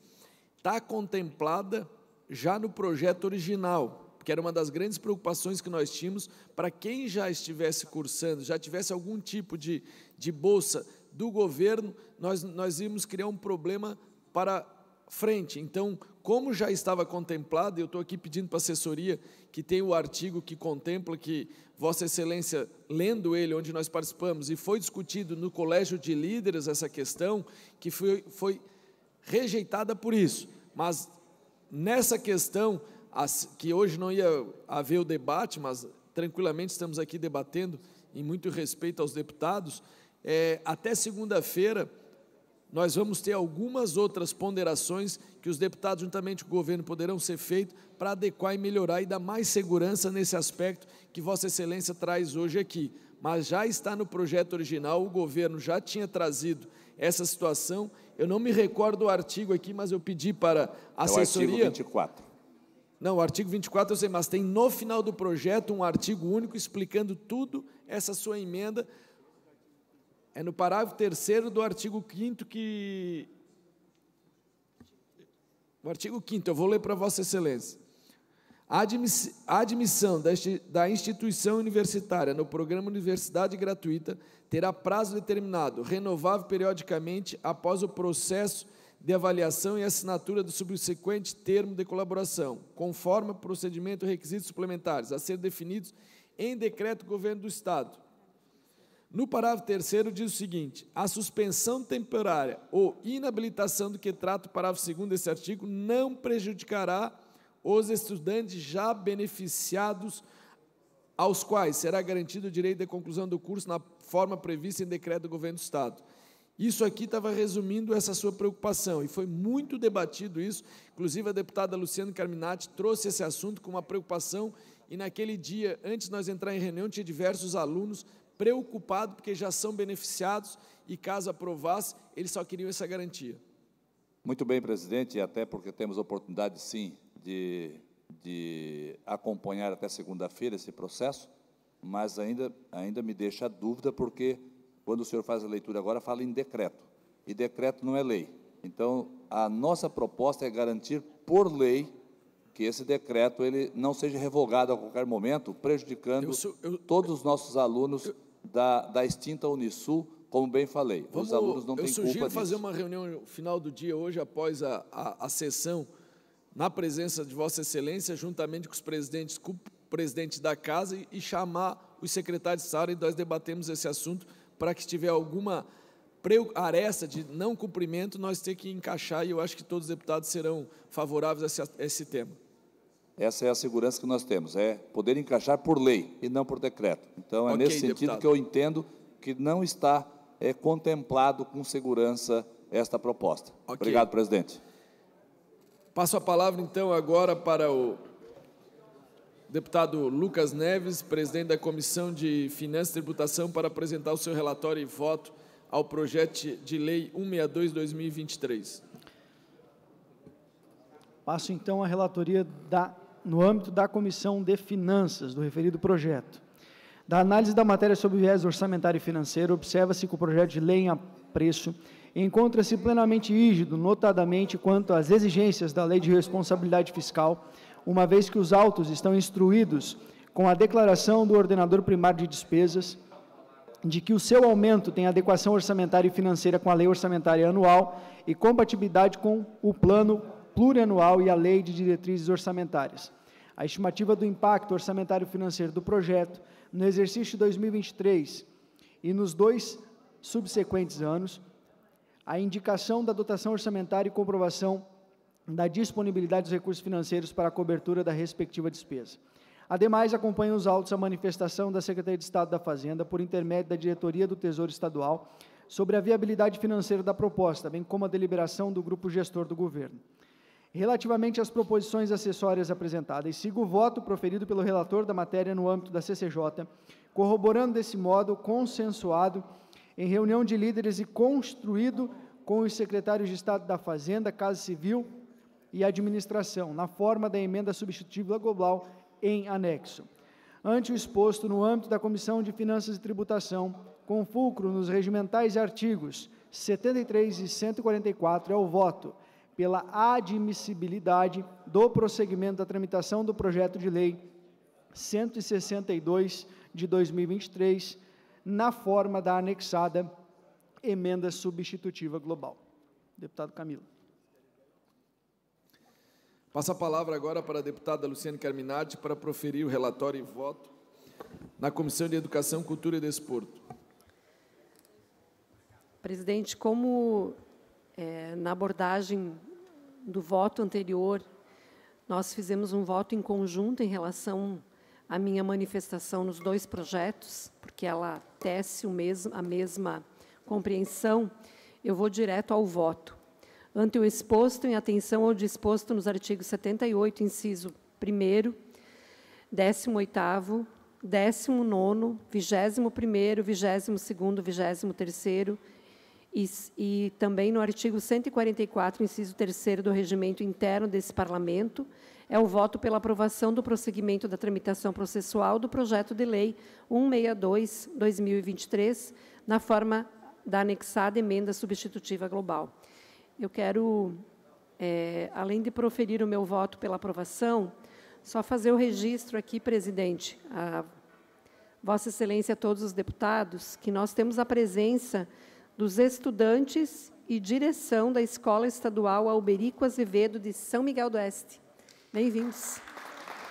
está contemplada já no projeto original, que era uma das grandes preocupações que nós tínhamos para quem já estivesse cursando, já tivesse algum tipo de, de bolsa do governo, nós, nós íamos criar um problema para frente. Então, como já estava contemplado, eu estou aqui pedindo para a assessoria que tem o artigo que contempla que Vossa Excelência, lendo ele, onde nós participamos, e foi discutido no Colégio de Líderes essa questão, que foi, foi rejeitada por isso. Mas nessa questão, que hoje não ia haver o debate, mas tranquilamente estamos aqui debatendo, em muito respeito aos deputados, é, até segunda-feira nós vamos ter algumas outras ponderações que os deputados, juntamente com o governo, poderão ser feitos para adequar e melhorar e dar mais segurança nesse aspecto que Vossa Excelência traz hoje aqui mas já está no projeto original, o governo já tinha trazido essa situação. Eu não me recordo o artigo aqui, mas eu pedi para a assessoria. É o artigo 24. Não, o artigo 24 eu sei, mas tem no final do projeto um artigo único explicando tudo essa sua emenda. É no parágrafo terceiro do artigo 5 que. O artigo 5 eu vou ler para Vossa Excelência. A admissão da instituição universitária no programa Universidade Gratuita terá prazo determinado, renovável periodicamente após o processo de avaliação e assinatura do subsequente termo de colaboração, conforme procedimento e requisitos suplementares a ser definidos em decreto do governo do Estado. No parágrafo terceiro diz o seguinte: a suspensão temporária ou inabilitação do que trata o parágrafo segundo desse artigo não prejudicará os estudantes já beneficiados, aos quais será garantido o direito de conclusão do curso na forma prevista em decreto do governo do Estado. Isso aqui estava resumindo essa sua preocupação, e foi muito debatido isso. Inclusive, a deputada Luciana Carminati trouxe esse assunto com uma preocupação, e naquele dia, antes de nós entrar em reunião, tinha diversos alunos preocupados, porque já são beneficiados, e caso aprovasse, eles só queriam essa garantia. Muito bem, presidente, e até porque temos oportunidade, sim, de, de acompanhar até segunda-feira esse processo, mas ainda, ainda me deixa a dúvida, porque quando o senhor faz a leitura agora, fala em decreto, e decreto não é lei. Então, a nossa proposta é garantir por lei que esse decreto ele não seja revogado a qualquer momento, prejudicando eu sou, eu, todos os nossos alunos eu, da, da extinta Unisul, como bem falei. Vamos, os alunos não têm culpa Eu sugiro fazer uma reunião no final do dia, hoje, após a, a, a sessão, na presença de Vossa Excelência, juntamente com os presidentes, com o presidente da casa, e chamar os secretários de Estado, e nós debatemos esse assunto para que, se tiver alguma aresta de não cumprimento, nós ter que encaixar, e eu acho que todos os deputados serão favoráveis a esse, a esse tema. Essa é a segurança que nós temos, é poder encaixar por lei e não por decreto. Então, é okay, nesse sentido deputado. que eu entendo que não está é, contemplado com segurança esta proposta. Okay. Obrigado, presidente. Passo a palavra então agora para o deputado Lucas Neves, presidente da Comissão de Finanças e Tributação, para apresentar o seu relatório e voto ao projeto de lei 162/2023. Passo então a relatoria da, no âmbito da Comissão de Finanças do referido projeto. Da análise da matéria sobre viés orçamentário e financeiro, observa-se que o projeto de lei em apreço encontra-se plenamente rígido, notadamente quanto às exigências da Lei de Responsabilidade Fiscal, uma vez que os autos estão instruídos com a declaração do ordenador primário de despesas de que o seu aumento tem adequação orçamentária e financeira com a lei orçamentária anual e compatibilidade com o plano plurianual e a lei de diretrizes orçamentárias. A estimativa do impacto orçamentário financeiro do projeto no exercício 2023 e nos dois subsequentes anos a indicação da dotação orçamentária e comprovação da disponibilidade dos recursos financeiros para a cobertura da respectiva despesa. Ademais, acompanha os autos a manifestação da Secretaria de Estado da Fazenda, por intermédio da Diretoria do Tesouro Estadual, sobre a viabilidade financeira da proposta, bem como a deliberação do grupo gestor do governo. Relativamente às proposições acessórias apresentadas, sigo o voto proferido pelo relator da matéria no âmbito da CCJ, corroborando desse modo consensuado em reunião de líderes e construído com os secretários de Estado da Fazenda, Casa Civil e Administração, na forma da emenda substitutiva global em anexo. Ante o exposto no âmbito da Comissão de Finanças e Tributação, com fulcro nos regimentais artigos 73 e 144 é o voto pela admissibilidade do prosseguimento da tramitação do projeto de lei 162 de 2023 na forma da anexada emenda substitutiva global. Deputado Camilo. Passa a palavra agora para a deputada Luciane Carminati para proferir o relatório e voto na Comissão de Educação, Cultura e Desporto. Presidente, como é, na abordagem do voto anterior, nós fizemos um voto em conjunto em relação a minha manifestação nos dois projetos, porque ela tece mesmo, a mesma compreensão, eu vou direto ao voto. Ante o exposto, em atenção ao disposto nos artigos 78, inciso 1 18 19 21 22 23 e, e também no artigo 144, inciso 3 do regimento interno desse parlamento, é o voto pela aprovação do prosseguimento da tramitação processual do projeto de lei 162/2023, na forma da anexada emenda substitutiva global. Eu quero, é, além de proferir o meu voto pela aprovação, só fazer o registro aqui, presidente, a Vossa Excelência, a todos os deputados, que nós temos a presença dos estudantes e direção da Escola Estadual Alberico Azevedo de São Miguel do Oeste. Bem-vindos.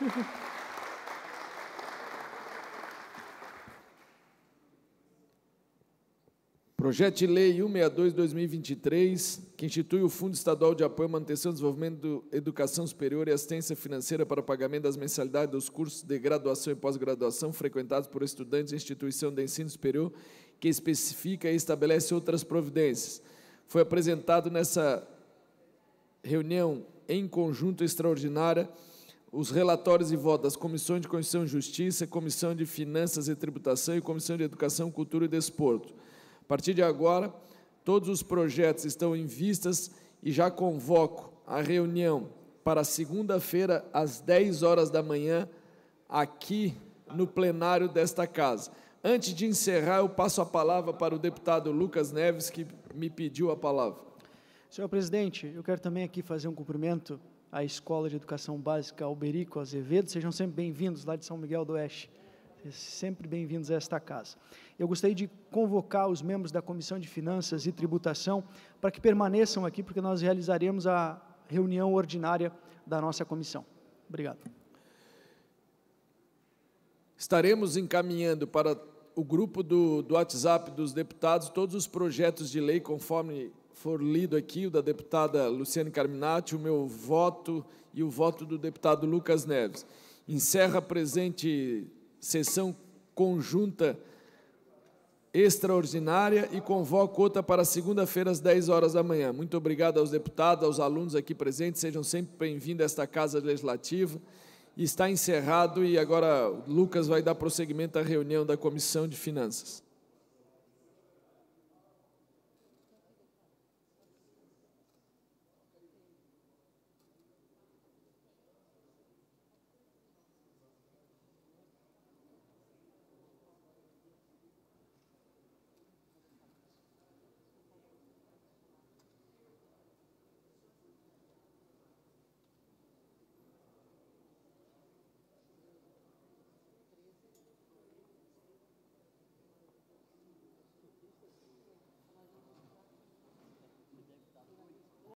Projeto de Lei 162-2023, que institui o Fundo Estadual de Apoio à Manutenção e Desenvolvimento da Educação Superior e Assistência Financeira para o Pagamento das Mensalidades dos Cursos de Graduação e Pós-Graduação frequentados por estudantes da instituição de ensino superior, que especifica e estabelece outras providências. Foi apresentado nessa reunião em conjunto extraordinária os relatórios e votos das Comissões de Constituição e Justiça, Comissão de Finanças e Tributação e Comissão de Educação, Cultura e Desporto. A partir de agora, todos os projetos estão em vistas e já convoco a reunião para segunda-feira, às 10 horas da manhã, aqui no plenário desta casa. Antes de encerrar, eu passo a palavra para o deputado Lucas Neves, que me pediu a palavra. Senhor presidente, eu quero também aqui fazer um cumprimento à Escola de Educação Básica Alberico Azevedo. Sejam sempre bem-vindos lá de São Miguel do Oeste. Sempre bem-vindos a esta casa. Eu gostaria de convocar os membros da Comissão de Finanças e Tributação para que permaneçam aqui, porque nós realizaremos a reunião ordinária da nossa comissão. Obrigado. Estaremos encaminhando para o grupo do, do WhatsApp dos deputados todos os projetos de lei conforme for lido aqui, o da deputada Luciane Carminati, o meu voto e o voto do deputado Lucas Neves. Encerra a presente sessão conjunta extraordinária e convoco outra para segunda-feira às 10 horas da manhã. Muito obrigado aos deputados, aos alunos aqui presentes, sejam sempre bem-vindos a esta Casa Legislativa. Está encerrado e agora o Lucas vai dar prosseguimento à reunião da Comissão de Finanças.